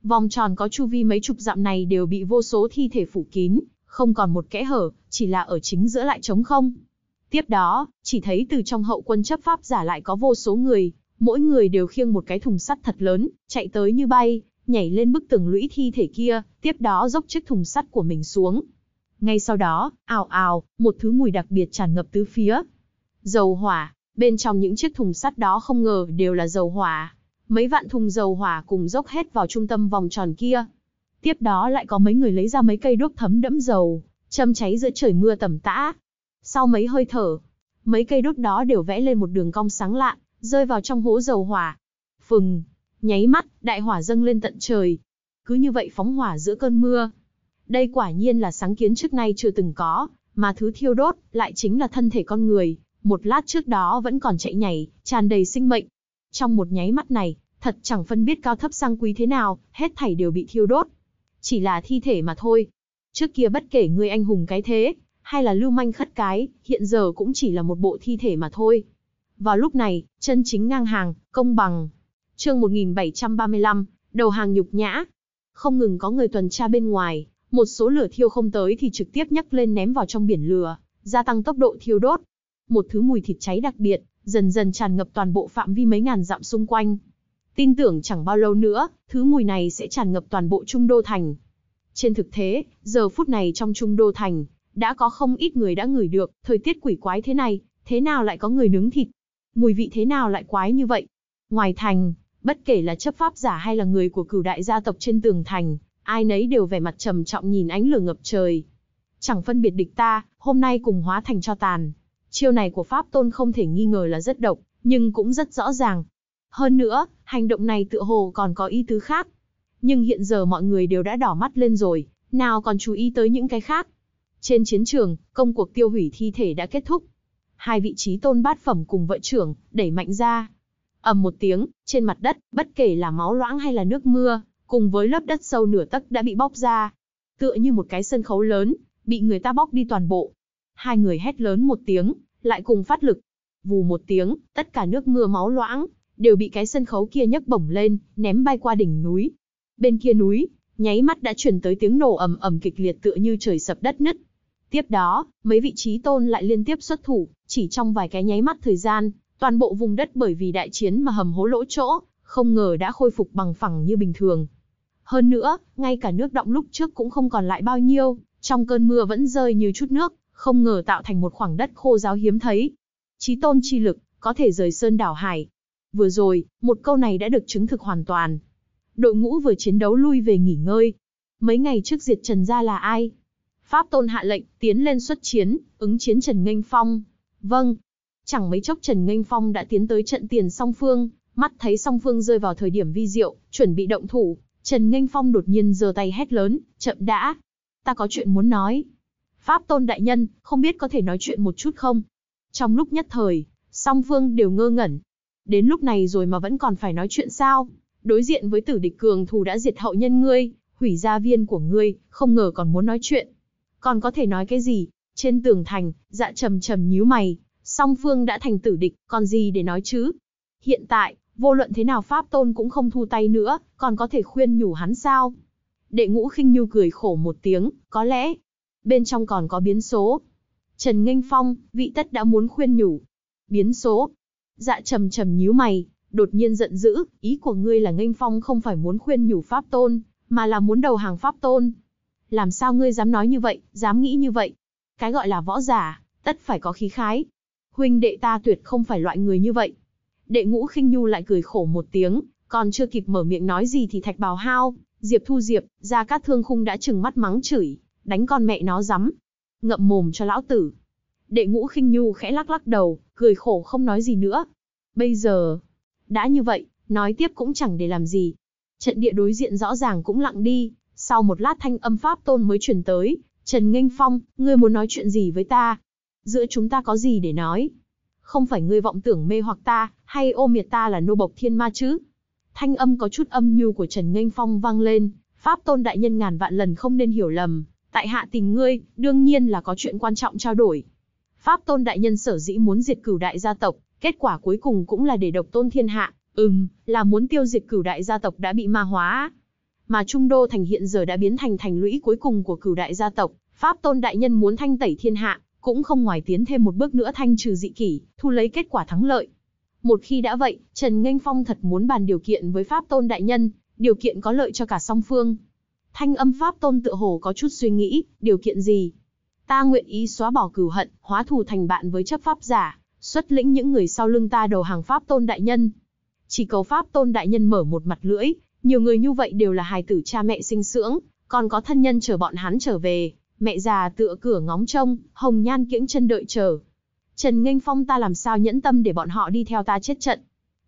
Speaker 1: Vòng tròn có chu vi mấy chục dặm này đều bị vô số thi thể phủ kín, không còn một kẽ hở, chỉ là ở chính giữa lại trống không. Tiếp đó, chỉ thấy từ trong hậu quân chấp pháp giả lại có vô số người, mỗi người đều khiêng một cái thùng sắt thật lớn, chạy tới như bay, nhảy lên bức tường lũy thi thể kia, tiếp đó dốc chiếc thùng sắt của mình xuống. Ngay sau đó, ào ào, một thứ mùi đặc biệt tràn ngập tứ phía. Dầu hỏa, bên trong những chiếc thùng sắt đó không ngờ đều là dầu hỏa. Mấy vạn thùng dầu hỏa cùng dốc hết vào trung tâm vòng tròn kia. Tiếp đó lại có mấy người lấy ra mấy cây đốt thấm đẫm dầu, châm cháy giữa trời mưa tầm tã. Sau mấy hơi thở, mấy cây đốt đó đều vẽ lên một đường cong sáng lạ, rơi vào trong hố dầu hỏa. Phừng, Nháy mắt, đại hỏa dâng lên tận trời. Cứ như vậy phóng hỏa giữa cơn mưa. Đây quả nhiên là sáng kiến trước nay chưa từng có, mà thứ thiêu đốt lại chính là thân thể con người, một lát trước đó vẫn còn chạy nhảy, tràn đầy sinh mệnh. Trong một nháy mắt này, thật chẳng phân biết cao thấp sang quý thế nào, hết thảy đều bị thiêu đốt. Chỉ là thi thể mà thôi. Trước kia bất kể người anh hùng cái thế, hay là lưu manh khất cái, hiện giờ cũng chỉ là một bộ thi thể mà thôi. Vào lúc này, chân chính ngang hàng, công bằng, chương 1735, đầu hàng nhục nhã. Không ngừng có người tuần tra bên ngoài, một số lửa thiêu không tới thì trực tiếp nhấc lên ném vào trong biển lửa, gia tăng tốc độ thiêu đốt. Một thứ mùi thịt cháy đặc biệt, dần dần tràn ngập toàn bộ phạm vi mấy ngàn dặm xung quanh. Tin tưởng chẳng bao lâu nữa, thứ mùi này sẽ tràn ngập toàn bộ Trung Đô Thành. Trên thực thế, giờ phút này trong Trung Đô Thành, đã có không ít người đã ngửi được, thời tiết quỷ quái thế này, thế nào lại có người nướng thịt? Mùi vị thế nào lại quái như vậy? Ngoài thành, Bất kể là chấp pháp giả hay là người của cửu đại gia tộc trên tường thành, ai nấy đều vẻ mặt trầm trọng nhìn ánh lửa ngập trời. Chẳng phân biệt địch ta, hôm nay cùng hóa thành cho tàn. Chiêu này của Pháp Tôn không thể nghi ngờ là rất độc, nhưng cũng rất rõ ràng. Hơn nữa, hành động này tựa hồ còn có ý tứ khác. Nhưng hiện giờ mọi người đều đã đỏ mắt lên rồi, nào còn chú ý tới những cái khác. Trên chiến trường, công cuộc tiêu hủy thi thể đã kết thúc. Hai vị trí tôn bát phẩm cùng vợ trưởng, đẩy mạnh ra, ầm một tiếng, trên mặt đất, bất kể là máu loãng hay là nước mưa, cùng với lớp đất sâu nửa tấc đã bị bóc ra. Tựa như một cái sân khấu lớn, bị người ta bóc đi toàn bộ. Hai người hét lớn một tiếng, lại cùng phát lực. Vù một tiếng, tất cả nước mưa máu loãng, đều bị cái sân khấu kia nhấc bổng lên, ném bay qua đỉnh núi. Bên kia núi, nháy mắt đã chuyển tới tiếng nổ ầm ầm kịch liệt tựa như trời sập đất nứt. Tiếp đó, mấy vị trí tôn lại liên tiếp xuất thủ, chỉ trong vài cái nháy mắt thời gian, Toàn bộ vùng đất bởi vì đại chiến mà hầm hố lỗ chỗ, không ngờ đã khôi phục bằng phẳng như bình thường. Hơn nữa, ngay cả nước động lúc trước cũng không còn lại bao nhiêu, trong cơn mưa vẫn rơi như chút nước, không ngờ tạo thành một khoảng đất khô giáo hiếm thấy. Chí tôn chi lực, có thể rời sơn đảo hải. Vừa rồi, một câu này đã được chứng thực hoàn toàn. Đội ngũ vừa chiến đấu lui về nghỉ ngơi. Mấy ngày trước diệt Trần gia là ai? Pháp tôn hạ lệnh, tiến lên xuất chiến, ứng chiến Trần Nghênh Phong. Vâng, Chẳng mấy chốc Trần Nghênh Phong đã tiến tới trận tiền song phương, mắt thấy song phương rơi vào thời điểm vi diệu, chuẩn bị động thủ, Trần Nghênh Phong đột nhiên giơ tay hét lớn, "Chậm đã, ta có chuyện muốn nói." "Pháp Tôn đại nhân, không biết có thể nói chuyện một chút không?" Trong lúc nhất thời, song phương đều ngơ ngẩn. Đến lúc này rồi mà vẫn còn phải nói chuyện sao? Đối diện với tử địch cường thù đã diệt hậu nhân ngươi, hủy gia viên của ngươi, không ngờ còn muốn nói chuyện. Còn có thể nói cái gì? Trên tường thành, dạ trầm trầm nhíu mày, song phương đã thành tử địch, còn gì để nói chứ? Hiện tại, vô luận thế nào Pháp Tôn cũng không thu tay nữa, còn có thể khuyên nhủ hắn sao? Đệ ngũ khinh nhu cười khổ một tiếng, có lẽ, bên trong còn có biến số. Trần Nghênh Phong, vị tất đã muốn khuyên nhủ. Biến số. Dạ trầm trầm nhíu mày, đột nhiên giận dữ, ý của ngươi là Nghênh Phong không phải muốn khuyên nhủ Pháp Tôn, mà là muốn đầu hàng Pháp Tôn. Làm sao ngươi dám nói như vậy, dám nghĩ như vậy? Cái gọi là võ giả, tất phải có khí khái, huynh đệ ta tuyệt không phải loại người như vậy. Đệ ngũ khinh nhu lại cười khổ một tiếng, còn chưa kịp mở miệng nói gì thì thạch bào hao, diệp thu diệp, ra các thương khung đã chừng mắt mắng chửi, đánh con mẹ nó rắm. Ngậm mồm cho lão tử. Đệ ngũ khinh nhu khẽ lắc lắc đầu, cười khổ không nói gì nữa. Bây giờ, đã như vậy, nói tiếp cũng chẳng để làm gì. Trận địa đối diện rõ ràng cũng lặng đi, sau một lát thanh âm pháp tôn mới chuyển tới, Trần Nghênh Phong, ngươi muốn nói chuyện gì với ta? giữa chúng ta có gì để nói? Không phải ngươi vọng tưởng mê hoặc ta, hay ô miệt ta là nô bộc thiên ma chứ? Thanh âm có chút âm nhu của Trần Nghênh Phong vang lên, Pháp Tôn Đại Nhân ngàn vạn lần không nên hiểu lầm, tại hạ tình ngươi, đương nhiên là có chuyện quan trọng trao đổi. Pháp Tôn Đại Nhân sở dĩ muốn diệt cửu đại gia tộc, kết quả cuối cùng cũng là để độc tôn thiên hạ, ừm, là muốn tiêu diệt cửu đại gia tộc đã bị ma hóa. Mà Trung Đô Thành hiện giờ đã biến thành thành lũy cuối cùng của cửu đại gia tộc, Pháp Tôn Đại Nhân muốn thanh tẩy thiên hạ, cũng không ngoài tiến thêm một bước nữa thanh trừ dị kỷ, thu lấy kết quả thắng lợi. Một khi đã vậy, Trần Nghênh Phong thật muốn bàn điều kiện với Pháp Tôn Đại Nhân, điều kiện có lợi cho cả song phương. Thanh âm Pháp Tôn tự hồ có chút suy nghĩ, điều kiện gì? Ta nguyện ý xóa bỏ cửu hận, hóa thù thành bạn với chấp Pháp giả, xuất lĩnh những người sau lưng ta đầu hàng Pháp Tôn Đại Nhân. Chỉ cầu Pháp Tôn Đại Nhân mở một mặt lưỡi, nhiều người như vậy đều là hài tử cha mẹ sinh dưỡng, còn có thân nhân chờ bọn hắn trở về, mẹ già tựa cửa ngóng trông, hồng nhan kiễng chân đợi chờ. Trần Nghênh Phong ta làm sao nhẫn tâm để bọn họ đi theo ta chết trận.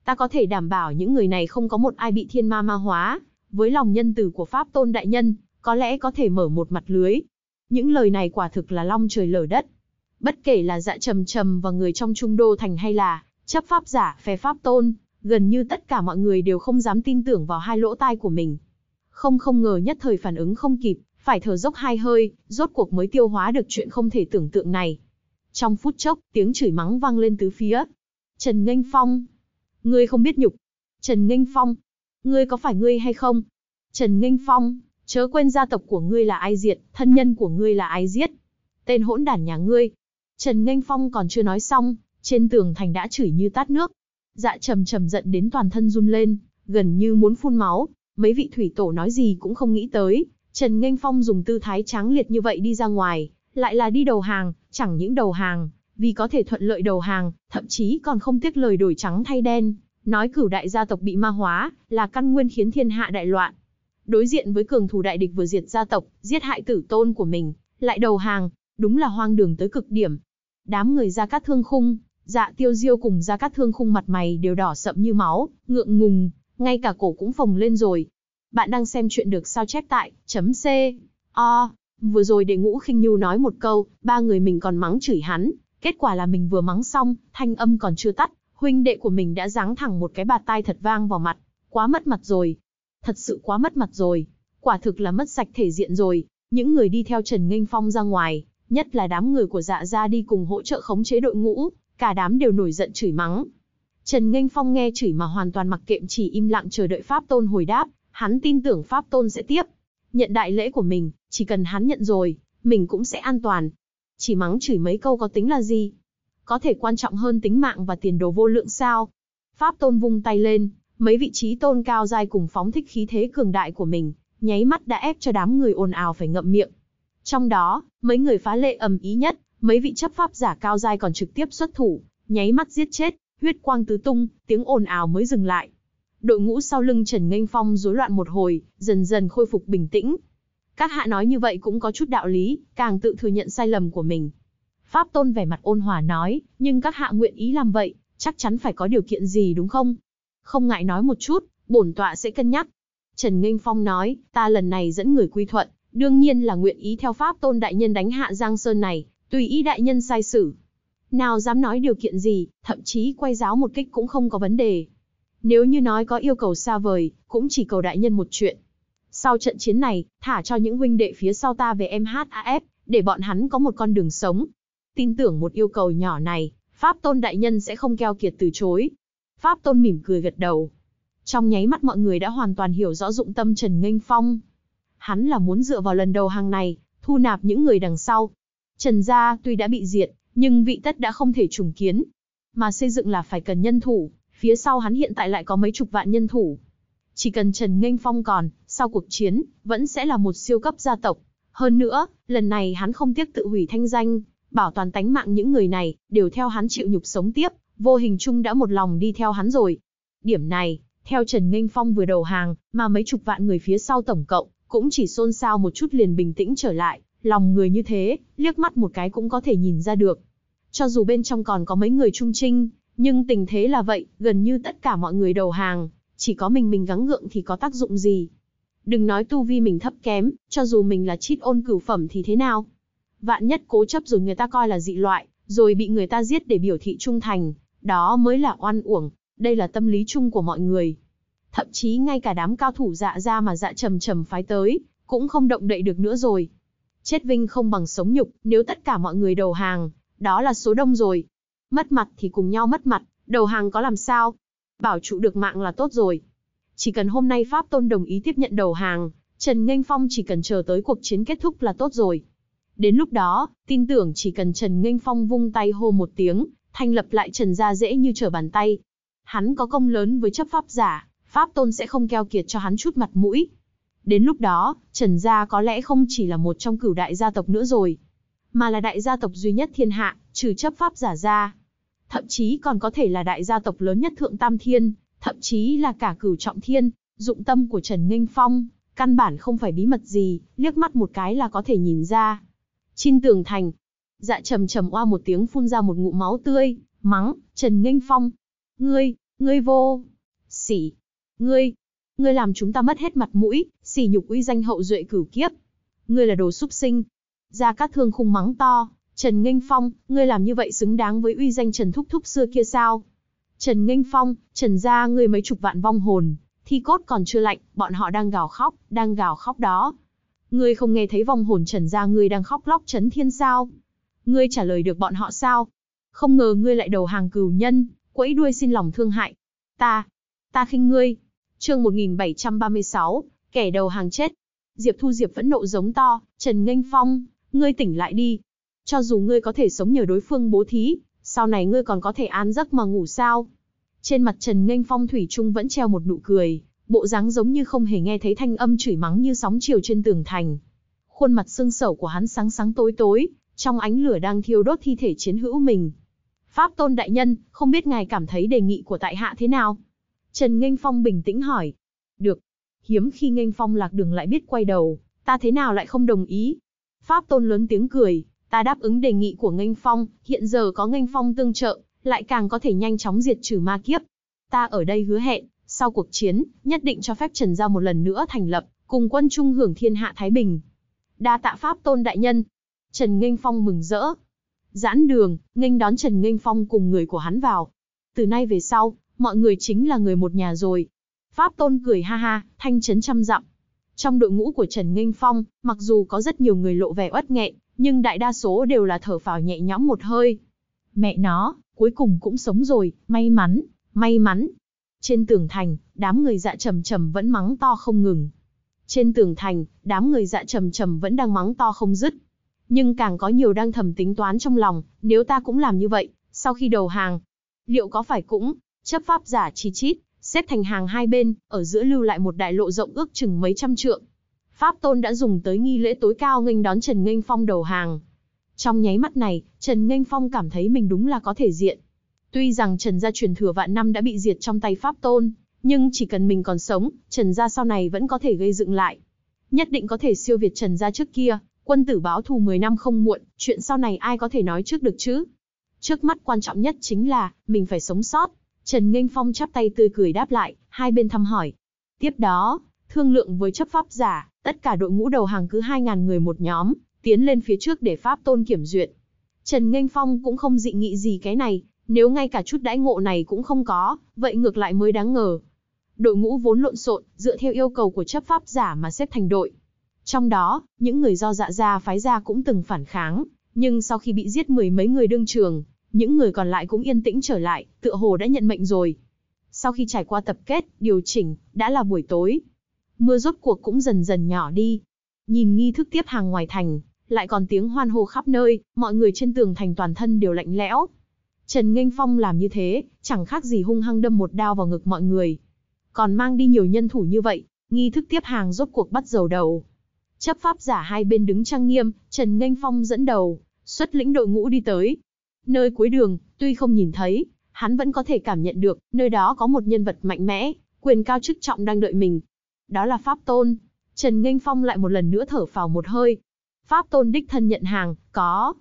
Speaker 1: Ta có thể đảm bảo những người này không có một ai bị thiên ma ma hóa, với lòng nhân từ của Pháp Tôn Đại Nhân, có lẽ có thể mở một mặt lưới. Những lời này quả thực là long trời lở đất. Bất kể là dạ trầm trầm và người trong trung đô thành hay là chấp pháp giả phe Pháp Tôn, gần như tất cả mọi người đều không dám tin tưởng vào hai lỗ tai của mình. Không không ngờ nhất thời phản ứng không kịp, phải thở dốc hai hơi, rốt cuộc mới tiêu hóa được chuyện không thể tưởng tượng này. Trong phút chốc, tiếng chửi mắng vang lên tứ phía. Trần Nghênh Phong, ngươi không biết nhục. Trần Nghênh Phong, ngươi có phải ngươi hay không? Trần Nghênh Phong, chớ quên gia tộc của ngươi là ai diệt, thân nhân của ngươi là ai giết. Tên hỗn đản nhà ngươi. Trần Nghênh Phong còn chưa nói xong, trên tường thành đã chửi như tát nước. Dạ trầm trầm giận đến toàn thân run lên, gần như muốn phun máu, mấy vị thủy tổ nói gì cũng không nghĩ tới, Trần Nghênh Phong dùng tư thái tráng liệt như vậy đi ra ngoài, lại là đi đầu hàng, chẳng những đầu hàng, vì có thể thuận lợi đầu hàng, thậm chí còn không tiếc lời đổi trắng thay đen, nói cửu đại gia tộc bị ma hóa, là căn nguyên khiến thiên hạ đại loạn. Đối diện với cường thủ đại địch vừa diệt gia tộc, giết hại tử tôn của mình, lại đầu hàng, đúng là hoang đường tới cực điểm. Đám người ra cát thương khung, dạ tiêu diêu cùng ra cát thương khung mặt mày đều đỏ sậm như máu, ngượng ngùng, ngay cả cổ cũng phồng lên rồi, bạn đang xem chuyện được sao chép tại chấm C. O. Vừa rồi để ngũ khinh nhu nói một câu, ba người mình còn mắng chửi hắn. Kết quả là mình vừa mắng xong, thanh âm còn chưa tắt, huynh đệ của mình đã giáng thẳng một cái bạt tai thật vang vào mặt. Quá mất mặt rồi. Thật sự quá mất mặt rồi. Quả thực là mất sạch thể diện rồi. Những người đi theo Trần Nghênh Phong ra ngoài, nhất là đám người của dạ gia đi cùng hỗ trợ khống chế đội ngũ, cả đám đều nổi giận chửi mắng. Trần Nghênh Phong nghe chửi mà hoàn toàn mặc kệm chỉ im lặng chờ đợi Pháp Tôn hồi đáp, hắn tin tưởng Pháp Tôn sẽ tiếp. Nhận đại lễ của mình, chỉ cần hắn nhận rồi, mình cũng sẽ an toàn. Chỉ mắng chửi mấy câu có tính là gì? Có thể quan trọng hơn tính mạng và tiền đồ vô lượng sao? Pháp Tôn vung tay lên, mấy vị trí tôn cao dai cùng phóng thích khí thế cường đại của mình, nháy mắt đã ép cho đám người ồn ào phải ngậm miệng. Trong đó, mấy người phá lệ ầm ý nhất, mấy vị chấp pháp giả cao dai còn trực tiếp xuất thủ, nháy mắt giết chết, huyết quang tứ tung, tiếng ồn ào mới dừng lại đội ngũ sau lưng Trần Nghênh Phong rối loạn một hồi, dần dần khôi phục bình tĩnh. Các hạ nói như vậy cũng có chút đạo lý, càng tự thừa nhận sai lầm của mình. Pháp Tôn vẻ mặt ôn hòa nói, nhưng các hạ nguyện ý làm vậy, chắc chắn phải có điều kiện gì đúng không? Không ngại nói một chút, bổn tọa sẽ cân nhắc. Trần Nghênh Phong nói, ta lần này dẫn người quy thuận, đương nhiên là nguyện ý theo Pháp Tôn đại nhân đánh hạ Giang Sơn này, tùy ý đại nhân sai xử. Nào dám nói điều kiện gì, thậm chí quay giáo một kích cũng không có vấn đề. Nếu như nói có yêu cầu xa vời, cũng chỉ cầu đại nhân một chuyện. Sau trận chiến này, thả cho những huynh đệ phía sau ta về MHAF, để bọn hắn có một con đường sống. Tin tưởng một yêu cầu nhỏ này, Pháp Tôn Đại Nhân sẽ không keo kiệt từ chối. Pháp Tôn mỉm cười gật đầu. Trong nháy mắt mọi người đã hoàn toàn hiểu rõ dụng tâm Trần Nghênh Phong. Hắn là muốn dựa vào lần đầu hàng này, thu nạp những người đằng sau. Trần gia tuy đã bị diệt, nhưng vị tất đã không thể trùng kiến. Mà xây dựng là phải cần nhân thủ, phía sau hắn hiện tại lại có mấy chục vạn nhân thủ. Chỉ cần Trần Nghênh Phong còn, sau cuộc chiến, vẫn sẽ là một siêu cấp gia tộc. Hơn nữa, lần này hắn không tiếc tự hủy thanh danh, bảo toàn tánh mạng những người này, đều theo hắn chịu nhục sống tiếp, vô hình chung đã một lòng đi theo hắn rồi. Điểm này, theo Trần Nghênh Phong vừa đầu hàng, mà mấy chục vạn người phía sau tổng cộng, cũng chỉ xôn xao một chút liền bình tĩnh trở lại, lòng người như thế, liếc mắt một cái cũng có thể nhìn ra được. Cho dù bên trong còn có mấy người trung trinh, nhưng tình thế là vậy, gần như tất cả mọi người đầu hàng, chỉ có mình mình gắng gượng thì có tác dụng gì. Đừng nói tu vi mình thấp kém, cho dù mình là chít ôn cửu phẩm thì thế nào. Vạn nhất cố chấp rồi người ta coi là dị loại, rồi bị người ta giết để biểu thị trung thành, đó mới là oan uổng, đây là tâm lý chung của mọi người. Thậm chí ngay cả đám cao thủ dạ ra mà dạ trầm trầm phái tới, cũng không động đậy được nữa rồi. Chết vinh không bằng sống nhục, nếu tất cả mọi người đầu hàng, đó là số đông rồi, Mất mặt thì cùng nhau mất mặt, đầu hàng có làm sao? Bảo trụ được mạng là tốt rồi. Chỉ cần hôm nay Pháp Tôn đồng ý tiếp nhận đầu hàng, Trần Nghênh Phong chỉ cần chờ tới cuộc chiến kết thúc là tốt rồi. Đến lúc đó, tin tưởng chỉ cần Trần Nghênh Phong vung tay hô một tiếng, thành lập lại Trần gia dễ như trở bàn tay. Hắn có công lớn với chấp pháp giả, Pháp Tôn sẽ không keo kiệt cho hắn chút mặt mũi. Đến lúc đó, Trần gia có lẽ không chỉ là một trong cửu đại gia tộc nữa rồi, mà là đại gia tộc duy nhất thiên hạ, trừ chấp pháp giả ra thậm chí còn có thể là đại gia tộc lớn nhất Thượng Tam Thiên, thậm chí là cả cửu trọng thiên, dụng tâm của Trần Nghênh Phong, căn bản không phải bí mật gì, liếc mắt một cái là có thể nhìn ra. Trên tường thành, dạ trầm trầm oa một tiếng phun ra một ngụm máu tươi, mắng, Trần Nghênh Phong. Ngươi, ngươi vô, xỉ, ngươi, ngươi làm chúng ta mất hết mặt mũi, xỉ nhục uy danh hậu duệ cửu kiếp. Ngươi là đồ súc sinh. Gia Cát Thương khung mắng to, Trần Nghênh Phong, ngươi làm như vậy xứng đáng với uy danh Trần Thúc Thúc xưa kia sao? Trần Nghênh Phong, Trần gia ngươi mấy chục vạn vong hồn, thi cốt còn chưa lạnh, bọn họ đang gào khóc, đang gào khóc đó. Ngươi không nghe thấy vong hồn Trần gia ngươi đang khóc lóc chấn thiên sao? Ngươi trả lời được bọn họ sao? Không ngờ ngươi lại đầu hàng cừu nhân, quẫy đuôi xin lòng thương hại. Ta, ta khinh ngươi. Chương 1736, kẻ đầu hàng chết. Diệp Thu Diệp vẫn nộ giống to, Trần Nghênh Phong, ngươi tỉnh lại đi, cho dù ngươi có thể sống nhờ đối phương bố thí, sau này ngươi còn có thể an giấc mà ngủ sao? Trên mặt Trần Nghênh Phong thủy chung vẫn treo một nụ cười, bộ dáng giống như không hề nghe thấy thanh âm chửi mắng như sóng chiều trên tường thành. Khuôn mặt xương sẩu của hắn sáng sáng tối tối, trong ánh lửa đang thiêu đốt thi thể chiến hữu mình. Pháp Tôn Đại Nhân, không biết ngài cảm thấy đề nghị của tại hạ thế nào? Trần Nghênh Phong bình tĩnh hỏi. Được. Hiếm khi Nghênh Phong lạc đường lại biết quay đầu, ta thế nào lại không đồng ý? Pháp Tôn lớn tiếng cười, Ta đáp ứng đề nghị của Nghênh Phong, hiện giờ có Nghênh Phong tương trợ, lại càng có thể nhanh chóng diệt trừ ma kiếp. Ta ở đây hứa hẹn, sau cuộc chiến, nhất định cho phép Trần Gia một lần nữa thành lập, cùng quân trung hưởng thiên hạ Thái Bình. Đa tạ Pháp Tôn Đại Nhân. Trần Nghênh Phong mừng rỡ. Giãn đường, Nghênh đón Trần Nghênh Phong cùng người của hắn vào. Từ nay về sau, mọi người chính là người một nhà rồi. Pháp Tôn cười ha ha, thanh chấn trăm dặm. Trong đội ngũ của Trần Nghênh Phong, mặc dù có rất nhiều người lộ vẻ uất nghẹn, nhưng đại đa số đều là thở phào nhẹ nhõm một hơi. Mẹ nó, cuối cùng cũng sống rồi, may mắn, may mắn. Trên tường thành, đám người dạ trầm trầm vẫn mắng to không ngừng. Trên tường thành, đám người dạ trầm trầm vẫn đang mắng to không dứt. Nhưng càng có nhiều đang thầm tính toán trong lòng, nếu ta cũng làm như vậy, sau khi đầu hàng, liệu có phải cũng, chấp pháp giả chi chít, xếp thành hàng hai bên, ở giữa lưu lại một đại lộ rộng ước chừng mấy trăm trượng, Pháp Tôn đã dùng tới nghi lễ tối cao nghênh đón Trần Nghênh Phong đầu hàng. Trong nháy mắt này, Trần Nghênh Phong cảm thấy mình đúng là có thể diện. Tuy rằng Trần gia truyền thừa vạn năm đã bị diệt trong tay Pháp Tôn, nhưng chỉ cần mình còn sống, Trần gia sau này vẫn có thể gây dựng lại. Nhất định có thể siêu việt Trần gia trước kia, quân tử báo thù 10 năm không muộn, chuyện sau này ai có thể nói trước được chứ? Trước mắt quan trọng nhất chính là, mình phải sống sót. Trần Nghênh Phong chắp tay tươi cười đáp lại, hai bên thăm hỏi. Tiếp đó, Thương lượng với chấp pháp giả, tất cả đội ngũ đầu hàng cứ 2.000 người một nhóm, tiến lên phía trước để Pháp tôn kiểm duyệt. Trần Nghênh Phong cũng không dị nghị gì cái này, nếu ngay cả chút đãi ngộ này cũng không có, vậy ngược lại mới đáng ngờ. Đội ngũ vốn lộn xộn, dựa theo yêu cầu của chấp pháp giả mà xếp thành đội. Trong đó, những người do dạ gia phái ra cũng từng phản kháng, nhưng sau khi bị giết mười mấy người đương trường, những người còn lại cũng yên tĩnh trở lại, tựa hồ đã nhận mệnh rồi. Sau khi trải qua tập kết, điều chỉnh, đã là buổi tối, mưa rốt cuộc cũng dần dần nhỏ đi. Nhìn nghi thức tiếp hàng ngoài thành, lại còn tiếng hoan hô khắp nơi, mọi người trên tường thành toàn thân đều lạnh lẽo. Trần Nghênh Phong làm như thế, chẳng khác gì hung hăng đâm một đao vào ngực mọi người. Còn mang đi nhiều nhân thủ như vậy, nghi thức tiếp hàng rốt cuộc bắt dầu đầu. Chấp pháp giả hai bên đứng trang nghiêm, Trần Nghênh Phong dẫn đầu, xuất lĩnh đội ngũ đi tới. Nơi cuối đường, tuy không nhìn thấy, hắn vẫn có thể cảm nhận được, nơi đó có một nhân vật mạnh mẽ, quyền cao chức trọng đang đợi mình, đó là Pháp Tôn. Trần Nghênh Phong lại một lần nữa thở phào một hơi. Pháp Tôn đích thân nhận hàng, có.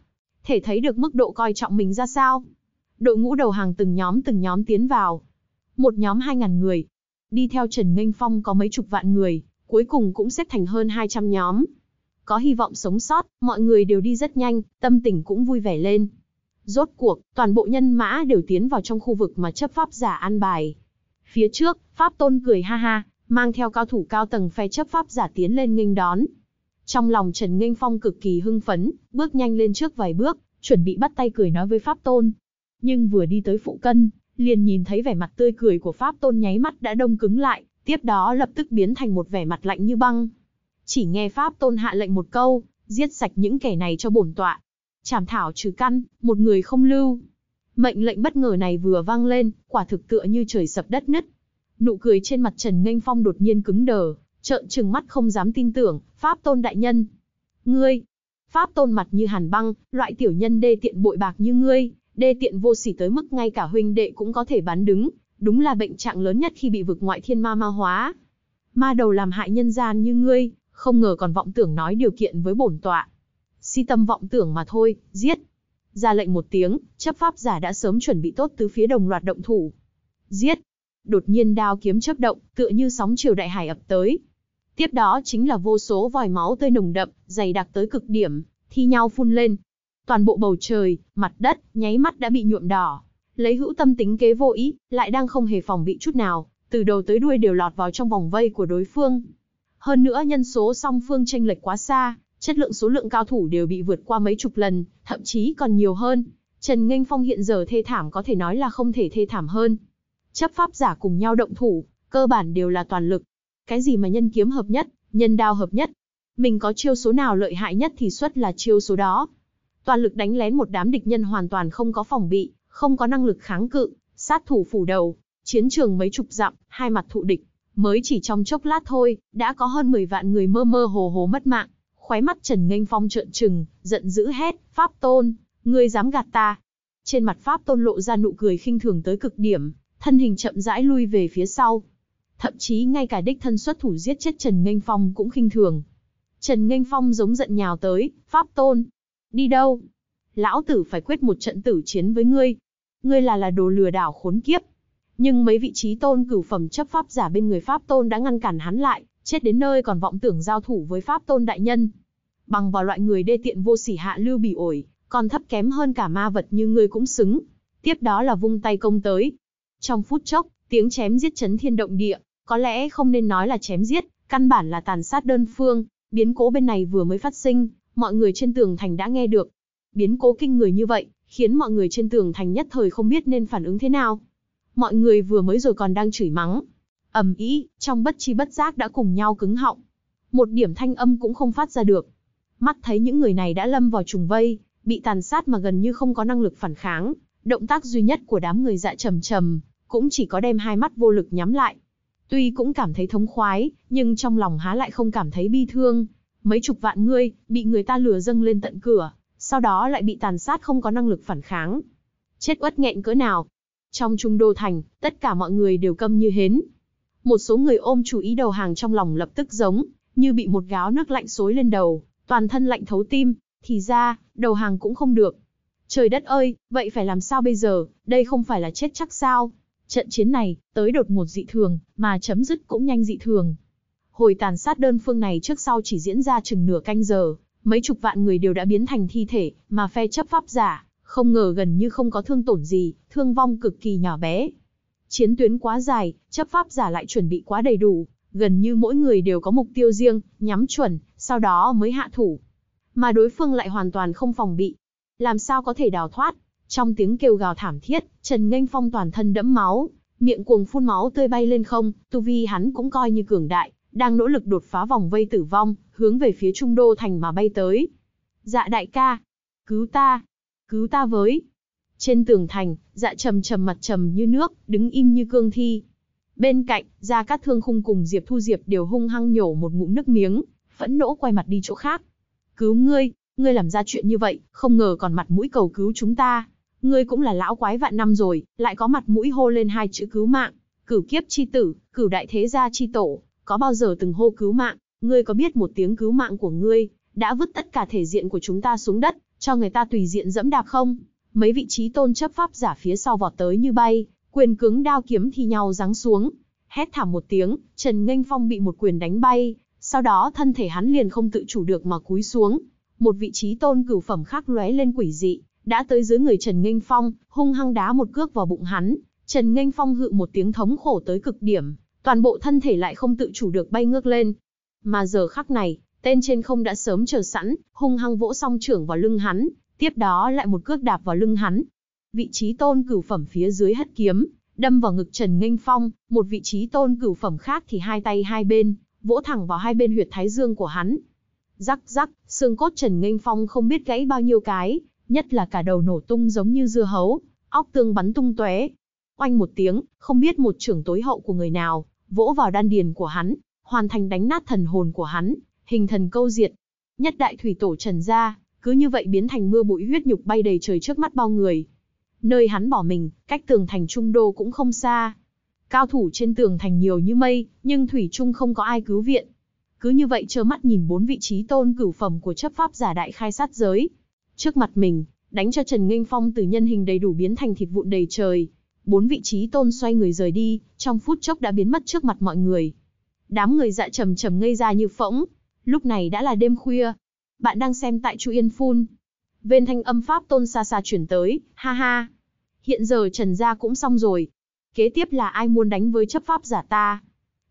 Speaker 1: Thể thấy được mức độ coi trọng mình ra sao. Đội ngũ đầu hàng từng nhóm từng nhóm tiến vào. Một nhóm 2.000 người. Đi theo Trần Nghênh Phong có mấy chục vạn người, cuối cùng cũng xếp thành hơn 200 nhóm. Có hy vọng sống sót, mọi người đều đi rất nhanh, tâm tình cũng vui vẻ lên. Rốt cuộc, toàn bộ nhân mã đều tiến vào trong khu vực mà chấp pháp giả an bài. Phía trước, Pháp Tôn cười ha ha, mang theo cao thủ cao tầng phe chấp pháp giả tiến lên nghênh đón. Trong lòng Trần Nghênh Phong cực kỳ hưng phấn, bước nhanh lên trước vài bước, chuẩn bị bắt tay cười nói với Pháp Tôn. Nhưng vừa đi tới phụ cân, liền nhìn thấy vẻ mặt tươi cười của Pháp Tôn nháy mắt đã đông cứng lại, tiếp đó lập tức biến thành một vẻ mặt lạnh như băng. Chỉ nghe Pháp Tôn hạ lệnh một câu, giết sạch những kẻ này cho bổn tọa. Chảm thảo trừ căn, một người không lưu. Mệnh lệnh bất ngờ này vừa vang lên, quả thực tựa như trời sập đất nứt, Nụ cười trên mặt Trần Nghênh Phong đột nhiên cứng đờ, trợn trừng mắt không dám tin tưởng, Pháp Tôn đại nhân. Ngươi, Pháp Tôn mặt như hàn băng, loại tiểu nhân đê tiện bội bạc như ngươi, đê tiện vô sỉ tới mức ngay cả huynh đệ cũng có thể bán đứng, đúng là bệnh trạng lớn nhất khi bị vực ngoại thiên ma ma hóa. Ma đầu làm hại nhân gian như ngươi, không ngờ còn vọng tưởng nói điều kiện với bổn tọa. Si tâm vọng tưởng mà thôi, giết. Ra lệnh một tiếng, chấp pháp giả đã sớm chuẩn bị tốt từ phía đồng loạt động thủ. Giết, đột nhiên đao kiếm chớp động, tựa như sóng chiều đại hải ập tới. Tiếp đó chính là vô số vòi máu tươi nồng đậm, dày đặc tới cực điểm, thi nhau phun lên. Toàn bộ bầu trời, mặt đất, nháy mắt đã bị nhuộm đỏ. Lấy hữu tâm tính kế vô ý, lại đang không hề phòng bị chút nào, từ đầu tới đuôi đều lọt vào trong vòng vây của đối phương. Hơn nữa nhân số song phương tranh lệch quá xa, chất lượng số lượng cao thủ đều bị vượt qua mấy chục lần, thậm chí còn nhiều hơn. Trần Nghênh Phong hiện giờ thê thảm có thể nói là không thể thê thảm hơn chấp pháp giả cùng nhau động thủ, cơ bản đều là toàn lực. Cái gì mà nhân kiếm hợp nhất, nhân đao hợp nhất? Mình có chiêu số nào lợi hại nhất thì xuất là chiêu số đó. Toàn lực đánh lén một đám địch nhân hoàn toàn không có phòng bị, không có năng lực kháng cự, sát thủ phủ đầu, chiến trường mấy chục dặm, hai mặt thụ địch, mới chỉ trong chốc lát thôi, đã có hơn 10 vạn người mơ mơ hồ hồ mất mạng. Khóe mắt Trần Nghênh Phong trợn trừng, giận dữ hét, "Pháp Tôn, ngươi dám gạt ta?" Trên mặt Pháp Tôn lộ ra nụ cười khinh thường tới cực điểm, thân hình chậm rãi lui về phía sau. Thậm chí ngay cả đích thân xuất thủ giết chết Trần Nghênh Phong cũng khinh thường. Trần Nghênh Phong giống giận nhào tới, "Pháp Tôn, đi đâu? Lão tử phải quyết một trận tử chiến với ngươi. Ngươi là là đồ lừa đảo khốn kiếp." Nhưng mấy vị trí tôn cửu phẩm chấp pháp giả bên người Pháp Tôn đã ngăn cản hắn lại, chết đến nơi còn vọng tưởng giao thủ với Pháp Tôn đại nhân. Bằng vào loại người đê tiện vô sỉ hạ lưu bỉ ổi, còn thấp kém hơn cả ma vật như ngươi cũng xứng. Tiếp đó là vung tay công tới, trong phút chốc, tiếng chém giết chấn thiên động địa, có lẽ không nên nói là chém giết, căn bản là tàn sát đơn phương, biến cố bên này vừa mới phát sinh, mọi người trên tường thành đã nghe được. Biến cố kinh người như vậy, khiến mọi người trên tường thành nhất thời không biết nên phản ứng thế nào. Mọi người vừa mới rồi còn đang chửi mắng, ầm ĩ, trong bất chi bất giác đã cùng nhau cứng họng. Một điểm thanh âm cũng không phát ra được. Mắt thấy những người này đã lâm vào trùng vây, bị tàn sát mà gần như không có năng lực phản kháng, động tác duy nhất của đám người dạ trầm trầm cũng chỉ có đem hai mắt vô lực nhắm lại. Tuy cũng cảm thấy thống khoái, nhưng trong lòng há lại không cảm thấy bi thương. Mấy chục vạn ngươi, bị người ta lừa dâng lên tận cửa, sau đó lại bị tàn sát không có năng lực phản kháng. Chết uất nghẹn cỡ nào. Trong trung đô thành, tất cả mọi người đều câm như hến. Một số người ôm chủ ý đầu hàng trong lòng lập tức giống, như bị một gáo nước lạnh xối lên đầu, toàn thân lạnh thấu tim, thì ra, đầu hàng cũng không được. Trời đất ơi, vậy phải làm sao bây giờ, đây không phải là chết chắc sao, Trận chiến này, tới đột ngột dị thường, mà chấm dứt cũng nhanh dị thường. Hồi tàn sát đơn phương này trước sau chỉ diễn ra chừng nửa canh giờ, mấy chục vạn người đều đã biến thành thi thể, mà phe chấp pháp giả, không ngờ gần như không có thương tổn gì, thương vong cực kỳ nhỏ bé. Chiến tuyến quá dài, chấp pháp giả lại chuẩn bị quá đầy đủ, gần như mỗi người đều có mục tiêu riêng, nhắm chuẩn, sau đó mới hạ thủ. Mà đối phương lại hoàn toàn không phòng bị. Làm sao có thể đào thoát, trong tiếng kêu gào thảm thiết, Trần Nghênh Phong toàn thân đẫm máu, miệng cuồng phun máu tươi bay lên không, tu vi hắn cũng coi như cường đại, đang nỗ lực đột phá vòng vây tử vong, hướng về phía trung đô thành mà bay tới. Dạ đại ca, cứu ta, cứu ta với. Trên tường thành, dạ trầm trầm mặt trầm như nước, đứng im như cương thi. Bên cạnh, Gia Cát Thương Khung cùng Diệp Thu Diệp đều hung hăng nhổ một ngụm nước miếng, phẫn nộ quay mặt đi chỗ khác. Cứu ngươi, ngươi làm ra chuyện như vậy, không ngờ còn mặt mũi cầu cứu chúng ta. Ngươi cũng là lão quái vạn năm rồi, lại có mặt mũi hô lên hai chữ cứu mạng, cửu kiếp chi tử, cửu đại thế gia chi tổ, có bao giờ từng hô cứu mạng, ngươi có biết một tiếng cứu mạng của ngươi, đã vứt tất cả thể diện của chúng ta xuống đất, cho người ta tùy diện dẫm đạp không? Mấy vị trí tôn chấp pháp giả phía sau vọt tới như bay, quyền cứng đao kiếm thì nhau giáng xuống. Hét thảm một tiếng, Trần Nghênh Phong bị một quyền đánh bay, sau đó thân thể hắn liền không tự chủ được mà cúi xuống. Một vị trí tôn cửu phẩm khác lóe lên quỷ dị, đã tới dưới người Trần Nghênh Phong, hung hăng đá một cước vào bụng hắn. Trần Nghênh Phong hự một tiếng thống khổ tới cực điểm, toàn bộ thân thể lại không tự chủ được bay ngược lên. Mà giờ khắc này, tên trên không đã sớm chờ sẵn, hung hăng vỗ song trưởng vào lưng hắn, tiếp đó lại một cước đạp vào lưng hắn. Vị trí tôn cửu phẩm phía dưới hất kiếm, đâm vào ngực Trần Nghênh Phong, một vị trí tôn cửu phẩm khác thì hai tay hai bên, vỗ thẳng vào hai bên huyệt thái dương của hắn. Rắc rắc, xương cốt Trần Nghênh Phong không biết gãy bao nhiêu cái, nhất là cả đầu nổ tung giống như dưa hấu, óc tương bắn tung tóe. Oanh một tiếng, không biết một trưởng tối hậu của người nào, vỗ vào đan điền của hắn, hoàn thành đánh nát thần hồn của hắn, hình thần câu diệt. Nhất đại thủy tổ Trần ra, cứ như vậy biến thành mưa bụi huyết nhục bay đầy trời trước mắt bao người. Nơi hắn bỏ mình, cách tường thành trung đô cũng không xa. Cao thủ trên tường thành nhiều như mây, nhưng thủy trung không có ai cứu viện. Cứ như vậy trơ mắt nhìn bốn vị trí tôn cửu phẩm của chấp pháp giả đại khai sát giới, Trước mặt mình, đánh cho Trần Nghênh Phong từ nhân hình đầy đủ biến thành thịt vụn đầy trời. Bốn vị trí tôn xoay người rời đi, trong phút chốc đã biến mất trước mặt mọi người. Đám người dạ trầm trầm ngây ra như phỗng. Lúc này đã là đêm khuya. Bạn đang xem tại Chu Yên Phun. Vên thanh âm pháp tôn xa xa chuyển tới, ha ha. Hiện giờ Trần gia cũng xong rồi. Kế tiếp là ai muốn đánh với chấp pháp giả ta?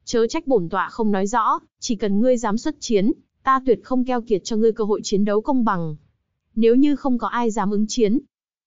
Speaker 1: Chớ trách bổn tọa không nói rõ, chỉ cần ngươi dám xuất chiến, ta tuyệt không keo kiệt cho ngươi cơ hội chiến đấu công bằng nếu như không có ai dám ứng chiến.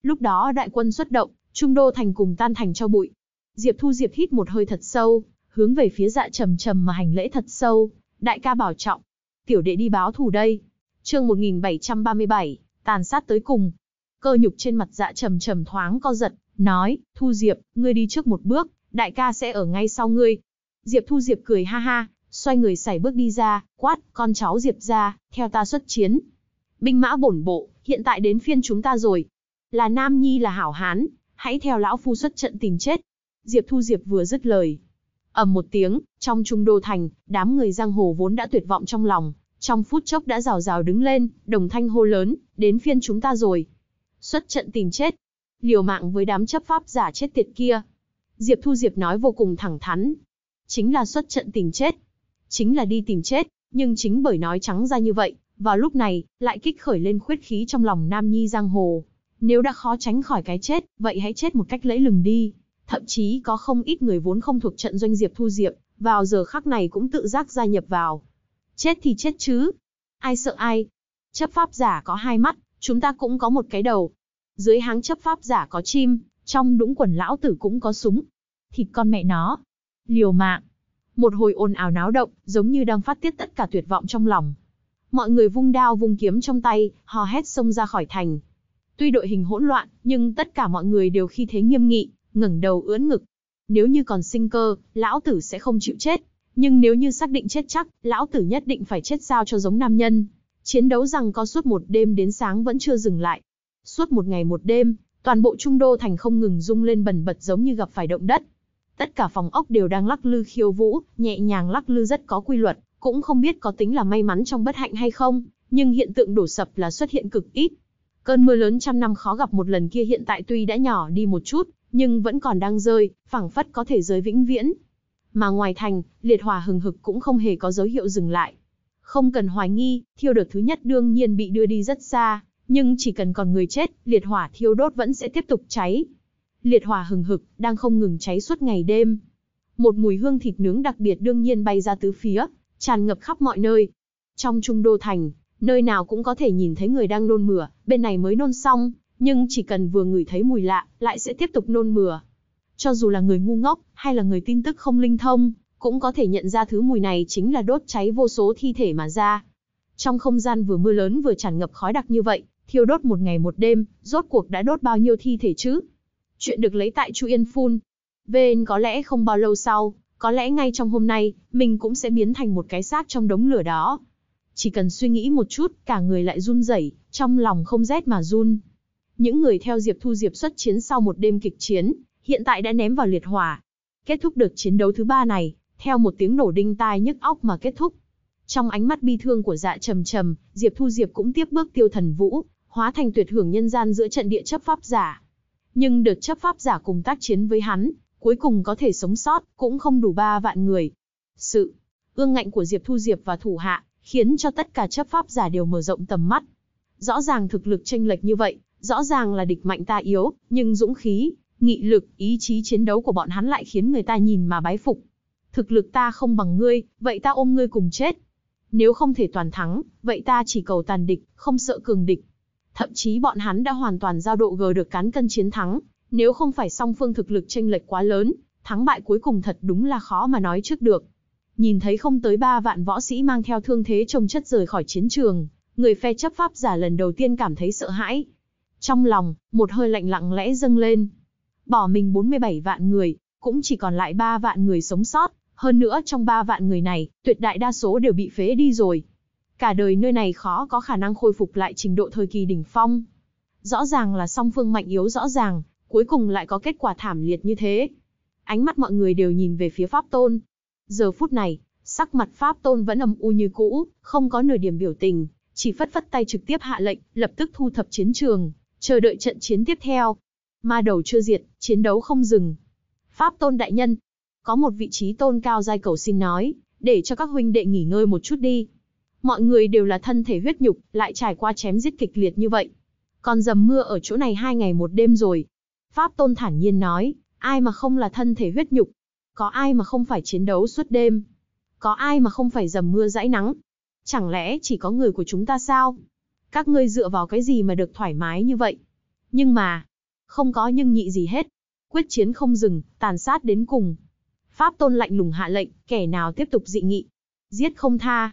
Speaker 1: Lúc đó đại quân xuất động, trung đô thành cùng tan thành cho bụi. Diệp Thu Diệp hít một hơi thật sâu, hướng về phía dạ trầm trầm mà hành lễ thật sâu, đại ca bảo trọng. Tiểu đệ đi báo thù đây. chương 1737, tàn sát tới cùng. Cơ nhục trên mặt dạ trầm trầm thoáng co giật, nói, Thu Diệp, ngươi đi trước một bước, đại ca sẽ ở ngay sau ngươi. Diệp Thu Diệp cười ha ha, xoay người xảy bước đi ra, quát, con cháu Diệp ra, theo ta xuất chiến, binh mã bổn bộ, hiện tại đến phiên chúng ta rồi. Là Nam Nhi là hảo hán, hãy theo lão phu xuất trận tìm chết. Diệp Thu Diệp vừa dứt lời. ầm một tiếng, trong trung đô thành, đám người giang hồ vốn đã tuyệt vọng trong lòng, trong phút chốc đã rào rào đứng lên, đồng thanh hô lớn, đến phiên chúng ta rồi. Xuất trận tìm chết, liều mạng với đám chấp pháp giả chết tiệt kia. Diệp Thu Diệp nói vô cùng thẳng thắn. Chính là xuất trận tìm chết. Chính là đi tìm chết, nhưng chính bởi nói trắng ra như vậy, vào lúc này, lại kích khởi lên khuyết khí trong lòng nam nhi giang hồ. Nếu đã khó tránh khỏi cái chết, vậy hãy chết một cách lẫy lừng đi. Thậm chí có không ít người vốn không thuộc trận doanh Diệp Thu Diệp, vào giờ khắc này cũng tự giác gia nhập vào. Chết thì chết chứ. Ai sợ ai? Chấp pháp giả có hai mắt, chúng ta cũng có một cái đầu. Dưới háng chấp pháp giả có chim, trong đũng quần lão tử cũng có súng. Thịt con mẹ nó. Liều mạng. Một hồi ồn ào náo động, giống như đang phát tiết tất cả tuyệt vọng trong lòng, Mọi người vung đao vung kiếm trong tay, hò hét xông ra khỏi thành. Tuy đội hình hỗn loạn, nhưng tất cả mọi người đều khi thế nghiêm nghị, ngẩng đầu ưỡn ngực. Nếu như còn sinh cơ, lão tử sẽ không chịu chết. Nhưng nếu như xác định chết chắc, lão tử nhất định phải chết sao cho giống nam nhân. Chiến đấu rằng có suốt một đêm đến sáng vẫn chưa dừng lại. Suốt một ngày một đêm, toàn bộ trung đô thành không ngừng rung lên bần bật giống như gặp phải động đất. Tất cả phòng ốc đều đang lắc lư khiêu vũ, nhẹ nhàng lắc lư rất có quy luật. Cũng không biết có tính là may mắn trong bất hạnh hay không, nhưng hiện tượng đổ sập là xuất hiện cực ít. Cơn mưa lớn trăm năm khó gặp một lần kia hiện tại tuy đã nhỏ đi một chút, nhưng vẫn còn đang rơi, phảng phất có thể rơi vĩnh viễn. Mà ngoài thành, liệt hỏa hừng hực cũng không hề có dấu hiệu dừng lại. Không cần hoài nghi, thiêu đợt thứ nhất đương nhiên bị đưa đi rất xa, nhưng chỉ cần còn người chết, liệt hỏa thiêu đốt vẫn sẽ tiếp tục cháy. Liệt hỏa hừng hực, đang không ngừng cháy suốt ngày đêm. Một mùi hương thịt nướng đặc biệt đương nhiên bay ra tứ phía, tràn ngập khắp mọi nơi. Trong trung đô thành, nơi nào cũng có thể nhìn thấy người đang nôn mửa, bên này mới nôn xong, nhưng chỉ cần vừa ngửi thấy mùi lạ, lại sẽ tiếp tục nôn mửa. Cho dù là người ngu ngốc, hay là người tin tức không linh thông, cũng có thể nhận ra thứ mùi này chính là đốt cháy vô số thi thể mà ra. Trong không gian vừa mưa lớn vừa tràn ngập khói đặc như vậy, thiêu đốt một ngày một đêm, rốt cuộc đã đốt bao nhiêu thi thể chứ? Chuyện được lấy tại Chu Yên Phun. VN có lẽ không bao lâu sau, có lẽ ngay trong hôm nay, mình cũng sẽ biến thành một cái xác trong đống lửa đó. Chỉ cần suy nghĩ một chút, cả người lại run rẩy, trong lòng không rét mà run. Những người theo Diệp Thu Diệp xuất chiến sau một đêm kịch chiến, hiện tại đã ném vào liệt hỏa. Kết thúc được chiến đấu thứ ba này, theo một tiếng nổ đinh tai nhức óc mà kết thúc. Trong ánh mắt bi thương của dạ trầm trầm, Diệp Thu Diệp cũng tiếp bước tiêu thần vũ, hóa thành tuyệt hưởng nhân gian giữa trận địa chấp pháp giả. Nhưng được chấp pháp giả cùng tác chiến với hắn, cuối cùng có thể sống sót, cũng không đủ ba vạn người. Sự ương ngạnh của Diệp Thu Diệp và thủ hạ, khiến cho tất cả chấp pháp giả đều mở rộng tầm mắt. Rõ ràng thực lực chênh lệch như vậy, rõ ràng là địch mạnh ta yếu, nhưng dũng khí, nghị lực, ý chí chiến đấu của bọn hắn lại khiến người ta nhìn mà bái phục. Thực lực ta không bằng ngươi, vậy ta ôm ngươi cùng chết. Nếu không thể toàn thắng, vậy ta chỉ cầu tàn địch, không sợ cường địch. Thậm chí bọn hắn đã hoàn toàn giao độ gờ được cán cân chiến thắng, nếu không phải song phương thực lực tranh lệch quá lớn, thắng bại cuối cùng thật đúng là khó mà nói trước được. Nhìn thấy không tới ba vạn võ sĩ mang theo thương thế trông chất rời khỏi chiến trường, người phe chấp pháp giả lần đầu tiên cảm thấy sợ hãi. Trong lòng, một hơi lạnh lặng lẽ dâng lên. Bỏ mình 47 vạn người, cũng chỉ còn lại 3 vạn người sống sót, hơn nữa trong 3 vạn người này, tuyệt đại đa số đều bị phế đi rồi. Cả đời nơi này khó có khả năng khôi phục lại trình độ thời kỳ đỉnh phong. Rõ ràng là song phương mạnh yếu rõ ràng, Cuối cùng lại có kết quả thảm liệt như thế. Ánh mắt mọi người đều nhìn về phía Pháp Tôn. Giờ phút này, sắc mặt Pháp Tôn vẫn âm u như cũ, không có nửa điểm biểu tình, chỉ phất phất tay trực tiếp hạ lệnh, lập tức thu thập chiến trường, chờ đợi trận chiến tiếp theo. Ma đầu chưa diệt, chiến đấu không dừng. Pháp Tôn đại nhân, có một vị trí tôn cao giai cầu xin nói, để cho các huynh đệ nghỉ ngơi một chút đi. Mọi người đều là thân thể huyết nhục, lại trải qua chém giết kịch liệt như vậy. Còn dầm mưa ở chỗ này hai ngày một đêm rồi, Pháp Tôn thản nhiên nói, ai mà không là thân thể huyết nhục? Có ai mà không phải chiến đấu suốt đêm? Có ai mà không phải dầm mưa dãi nắng? Chẳng lẽ chỉ có người của chúng ta sao? Các ngươi dựa vào cái gì mà được thoải mái như vậy? Nhưng mà, không có nhưng nhị gì hết. Quyết chiến không dừng, tàn sát đến cùng. Pháp Tôn lạnh lùng hạ lệnh, kẻ nào tiếp tục dị nghị. Giết không tha.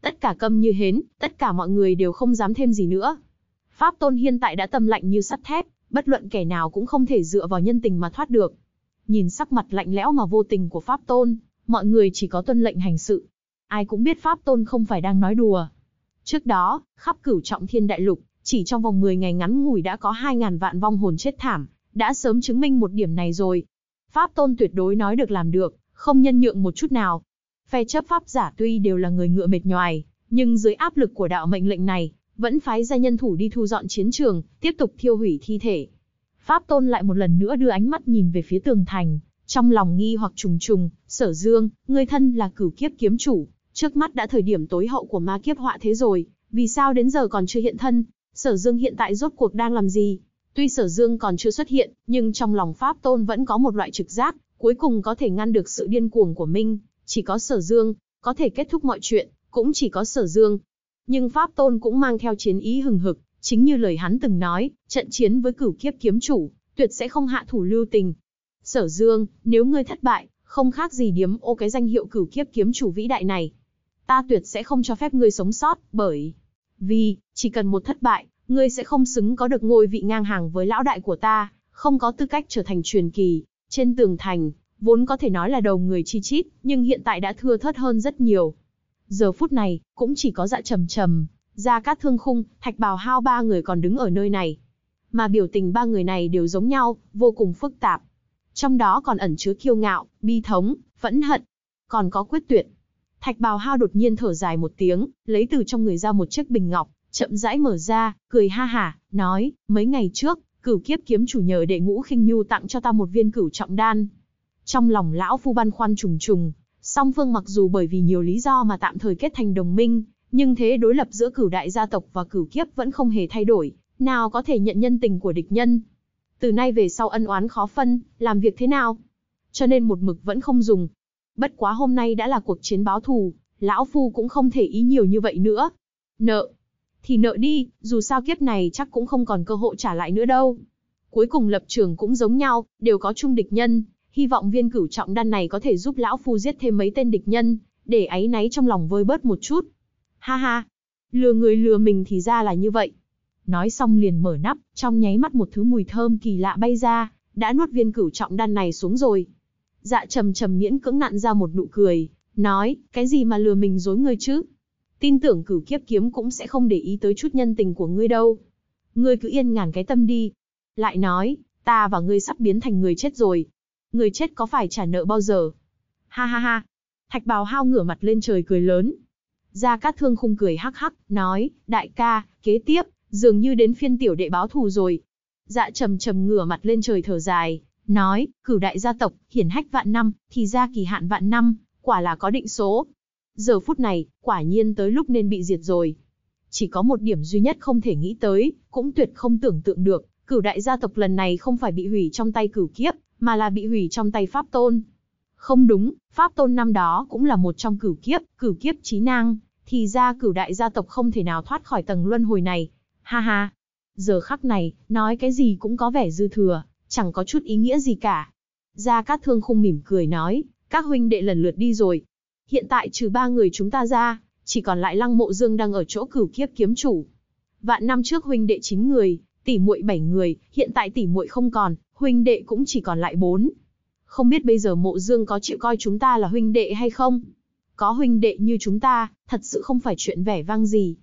Speaker 1: Tất cả câm như hến, tất cả mọi người đều không dám thêm gì nữa. Pháp Tôn hiện tại đã tâm lạnh như sắt thép, bất luận kẻ nào cũng không thể dựa vào nhân tình mà thoát được. Nhìn sắc mặt lạnh lẽo mà vô tình của Pháp Tôn, mọi người chỉ có tuân lệnh hành sự. Ai cũng biết Pháp Tôn không phải đang nói đùa. Trước đó, khắp cửu trọng thiên đại lục, chỉ trong vòng 10 ngày ngắn ngủi đã có 2.000 vạn vong hồn chết thảm, đã sớm chứng minh một điểm này rồi. Pháp Tôn tuyệt đối nói được làm được, không nhân nhượng một chút nào. Phe chấp pháp giả tuy đều là người ngựa mệt nhoài, nhưng dưới áp lực của đạo mệnh lệnh này, vẫn phái ra nhân thủ đi thu dọn chiến trường, tiếp tục thiêu hủy thi thể. Pháp Tôn lại một lần nữa đưa ánh mắt nhìn về phía tường thành, trong lòng nghi hoặc trùng trùng, sở dương, người thân là cửu kiếp kiếm chủ, trước mắt đã thời điểm tối hậu của ma kiếp họa thế rồi, vì sao đến giờ còn chưa hiện thân, sở dương hiện tại rốt cuộc đang làm gì? Tuy sở dương còn chưa xuất hiện, nhưng trong lòng Pháp Tôn vẫn có một loại trực giác, cuối cùng có thể ngăn được sự điên cuồng của Minh, chỉ có sở dương, có thể kết thúc mọi chuyện, cũng chỉ có sở dương, nhưng Pháp Tôn cũng mang theo chiến ý hừng hực, chính như lời hắn từng nói, trận chiến với cửu kiếp kiếm chủ, tuyệt sẽ không hạ thủ lưu tình. Sở Dương, nếu ngươi thất bại, không khác gì điếm ô cái danh hiệu cửu kiếp kiếm chủ vĩ đại này. Ta tuyệt sẽ không cho phép ngươi sống sót, bởi vì, chỉ cần một thất bại, ngươi sẽ không xứng có được ngôi vị ngang hàng với lão đại của ta, không có tư cách trở thành truyền kỳ. Trên tường thành, vốn có thể nói là đầu người chi chít, nhưng hiện tại đã thưa thớt hơn rất nhiều. Giờ phút này, cũng chỉ có dạ trầm trầm, ra các thương khung, thạch bào hao ba người còn đứng ở nơi này. Mà biểu tình ba người này đều giống nhau, vô cùng phức tạp. Trong đó còn ẩn chứa kiêu ngạo, bi thống, phẫn hận, còn có quyết tuyệt. Thạch bào hao đột nhiên thở dài một tiếng, lấy từ trong người ra một chiếc bình ngọc, chậm rãi mở ra, cười ha hả, nói, mấy ngày trước, cửu kiếp kiếm chủ nhờ đệ ngũ khinh nhu tặng cho ta một viên cửu trọng đan. Trong lòng lão phu băn khoăn trùng trùng, Song phương mặc dù bởi vì nhiều lý do mà tạm thời kết thành đồng minh, nhưng thế đối lập giữa cửu đại gia tộc và cửu kiếp vẫn không hề thay đổi, nào có thể nhận nhân tình của địch nhân. Từ nay về sau ân oán khó phân, làm việc thế nào? Cho nên một mực vẫn không dùng. Bất quá hôm nay đã là cuộc chiến báo thù, lão phu cũng không thể ý nhiều như vậy nữa. Nợ. Thì nợ đi, dù sao kiếp này chắc cũng không còn cơ hội trả lại nữa đâu. Cuối cùng lập trường cũng giống nhau, đều có chung địch nhân, hy vọng viên cửu trọng đan này có thể giúp lão phu giết thêm mấy tên địch nhân, để ấy náy trong lòng vơi bớt một chút. Ha ha, lừa người lừa mình thì ra là như vậy. Nói xong liền mở nắp, trong nháy mắt một thứ mùi thơm kỳ lạ bay ra, đã nuốt viên cửu trọng đan này xuống rồi. Dạ trầm trầm miễn cưỡng nặn ra một nụ cười, nói, cái gì mà lừa mình dối ngươi chứ? Tin tưởng cửu kiếp kiếm cũng sẽ không để ý tới chút nhân tình của ngươi đâu. Ngươi cứ yên ngàn cái tâm đi. Lại nói, ta và ngươi sắp biến thành người chết rồi, người chết có phải trả nợ bao giờ? Ha ha ha. Thạch bào hao ngửa mặt lên trời cười lớn. Gia Cát Thương khung cười hắc hắc, nói, đại ca, kế tiếp, dường như đến phiên tiểu đệ báo thù rồi. Dạ trầm trầm ngửa mặt lên trời thở dài, nói, cửu đại gia tộc, hiển hách vạn năm, thì ra kỳ hạn vạn năm, quả là có định số. Giờ phút này, quả nhiên tới lúc nên bị diệt rồi. Chỉ có một điểm duy nhất không thể nghĩ tới, cũng tuyệt không tưởng tượng được, Cửu đại gia tộc lần này không phải bị hủy trong tay cửu kiếp, mà là bị hủy trong tay Pháp Tôn. Không đúng, Pháp Tôn năm đó cũng là một trong cửu kiếp, cửu kiếp trí năng, thì ra cửu đại gia tộc không thể nào thoát khỏi tầng luân hồi này. Ha ha, giờ khắc này, nói cái gì cũng có vẻ dư thừa, chẳng có chút ý nghĩa gì cả. Gia Cát Thương không mỉm cười nói, các huynh đệ lần lượt đi rồi. Hiện tại trừ ba người chúng ta ra, chỉ còn lại Lăng Mộ Dương đang ở chỗ cửu kiếp kiếm chủ. Vạn năm trước huynh đệ chín người, tỷ muội bảy người, hiện tại tỷ muội không còn, huynh đệ cũng chỉ còn lại bốn. Không biết bây giờ Mộ Dương có chịu coi chúng ta là huynh đệ hay không? Có huynh đệ như chúng ta, thật sự không phải chuyện vẻ vang gì.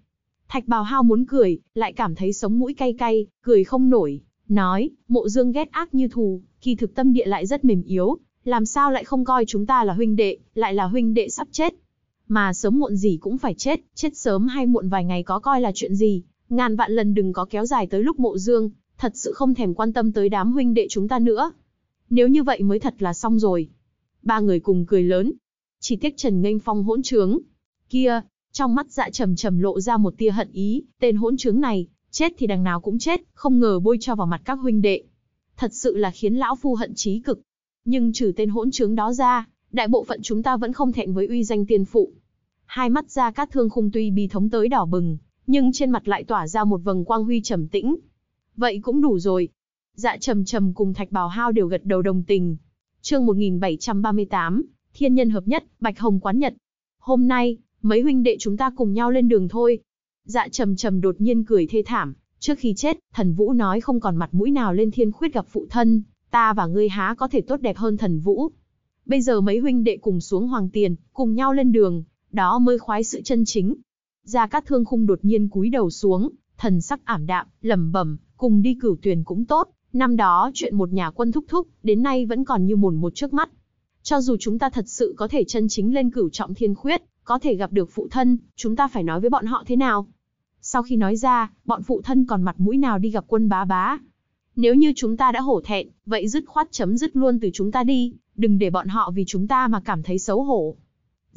Speaker 1: Thạch Bảo Hao muốn cười, lại cảm thấy sống mũi cay cay, cười không nổi, nói, Mộ Dương ghét ác như thù, kỳ thực tâm địa lại rất mềm yếu, làm sao lại không coi chúng ta là huynh đệ, lại là huynh đệ sắp chết. Mà sớm muộn gì cũng phải chết, chết sớm hay muộn vài ngày có coi là chuyện gì, Ngàn vạn lần đừng có kéo dài tới lúc mộ dương, thật sự không thèm quan tâm tới đám huynh đệ chúng ta nữa. Nếu như vậy mới thật là xong rồi. Ba người cùng cười lớn. Chỉ tiếc Trần Nghênh Phong hỗn trướng. Kia, trong mắt dạ trầm trầm lộ ra một tia hận ý, tên hỗn trướng này, chết thì đằng nào cũng chết, không ngờ bôi cho vào mặt các huynh đệ. Thật sự là khiến lão phu hận chí cực. Nhưng trừ tên hỗn trướng đó ra, đại bộ phận chúng ta vẫn không thẹn với uy danh tiên phụ. Hai mắt ra cát thương khung tuy bi thống tới đỏ bừng, nhưng trên mặt lại tỏa ra một vầng quang huy trầm tĩnh. Vậy cũng đủ rồi. Dạ trầm trầm cùng Thạch Bảo Hao đều gật đầu đồng tình. Chương 1738, Thiên nhân hợp nhất, Bạch Hồng quán nhật. Hôm nay, mấy huynh đệ chúng ta cùng nhau lên đường thôi. Dạ trầm trầm đột nhiên cười thê thảm, trước khi chết, thần vũ nói không còn mặt mũi nào lên thiên khuyết gặp phụ thân, ta và ngươi há có thể tốt đẹp hơn thần vũ. Bây giờ mấy huynh đệ cùng xuống hoàng tiền, cùng nhau lên đường, đó mới khoái sự chân chính, Gia Cát Thương Khung đột nhiên cúi đầu xuống, thần sắc ảm đạm, lẩm bẩm, cùng đi cửu tuyển cũng tốt, năm đó chuyện một nhà quân thúc thúc, đến nay vẫn còn như mồn một trước mắt. Cho dù chúng ta thật sự có thể chân chính lên cửu trọng thiên khuyết, có thể gặp được phụ thân, chúng ta phải nói với bọn họ thế nào? Sau khi nói ra, bọn phụ thân còn mặt mũi nào đi gặp quân bá bá? Nếu như chúng ta đã hổ thẹn, vậy dứt khoát chấm dứt luôn từ chúng ta đi, đừng để bọn họ vì chúng ta mà cảm thấy xấu hổ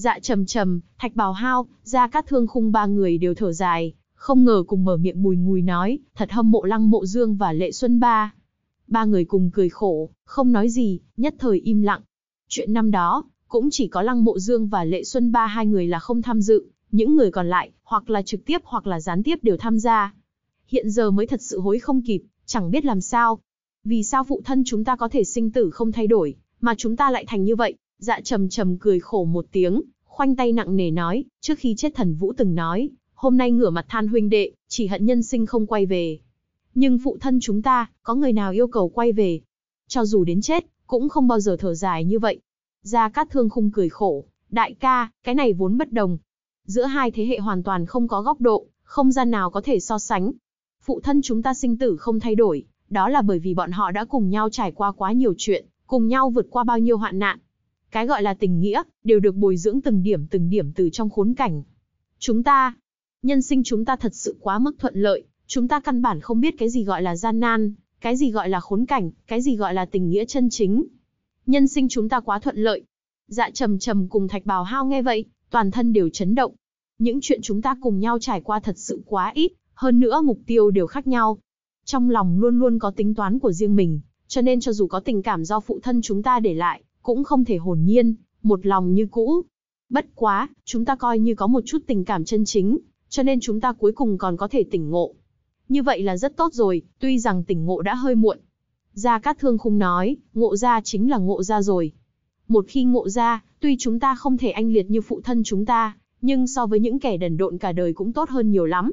Speaker 1: dạ trầm trầm, thạch bào hao, ra các thương khung ba người đều thở dài, không ngờ cùng mở miệng bùi ngùi nói, thật hâm mộ lăng mộ dương và lệ xuân ba. Ba người cùng cười khổ, không nói gì, nhất thời im lặng. Chuyện năm đó, cũng chỉ có lăng mộ dương và lệ xuân ba hai người là không tham dự, những người còn lại, hoặc là trực tiếp hoặc là gián tiếp đều tham gia. Hiện giờ mới thật sự hối không kịp, chẳng biết làm sao. Vì sao phụ thân chúng ta có thể sinh tử không thay đổi, mà chúng ta lại thành như vậy? Dạ trầm trầm cười khổ một tiếng, khoanh tay nặng nề nói, trước khi chết thần vũ từng nói, hôm nay ngửa mặt than huynh đệ, chỉ hận nhân sinh không quay về. Nhưng phụ thân chúng ta, có người nào yêu cầu quay về? Cho dù đến chết, cũng không bao giờ thở dài như vậy. Gia Cát Thương khung cười khổ, đại ca, cái này vốn bất đồng. Giữa hai thế hệ hoàn toàn không có góc độ, không gian nào có thể so sánh. Phụ thân chúng ta sinh tử không thay đổi, đó là bởi vì bọn họ đã cùng nhau trải qua quá nhiều chuyện, cùng nhau vượt qua bao nhiêu hoạn nạn, cái gọi là tình nghĩa, đều được bồi dưỡng từng điểm từng điểm từ trong khốn cảnh. Chúng ta, nhân sinh chúng ta thật sự quá mức thuận lợi, chúng ta căn bản không biết cái gì gọi là gian nan, cái gì gọi là khốn cảnh, cái gì gọi là tình nghĩa chân chính. Nhân sinh chúng ta quá thuận lợi. Dạ trầm trầm cùng thạch bào hao nghe vậy, toàn thân đều chấn động. Những chuyện chúng ta cùng nhau trải qua thật sự quá ít, hơn nữa mục tiêu đều khác nhau. Trong lòng luôn luôn có tính toán của riêng mình, cho nên cho dù có tình cảm do phụ thân chúng ta để lại, cũng không thể hồn nhiên, một lòng như cũ. Bất quá, chúng ta coi như có một chút tình cảm chân chính, cho nên chúng ta cuối cùng còn có thể tỉnh ngộ. Như vậy là rất tốt rồi, tuy rằng tỉnh ngộ đã hơi muộn. Gia Cát Thương không nói, ngộ ra chính là ngộ ra rồi. Một khi ngộ ra, tuy chúng ta không thể anh liệt như phụ thân chúng ta, nhưng so với những kẻ đần độn cả đời cũng tốt hơn nhiều lắm.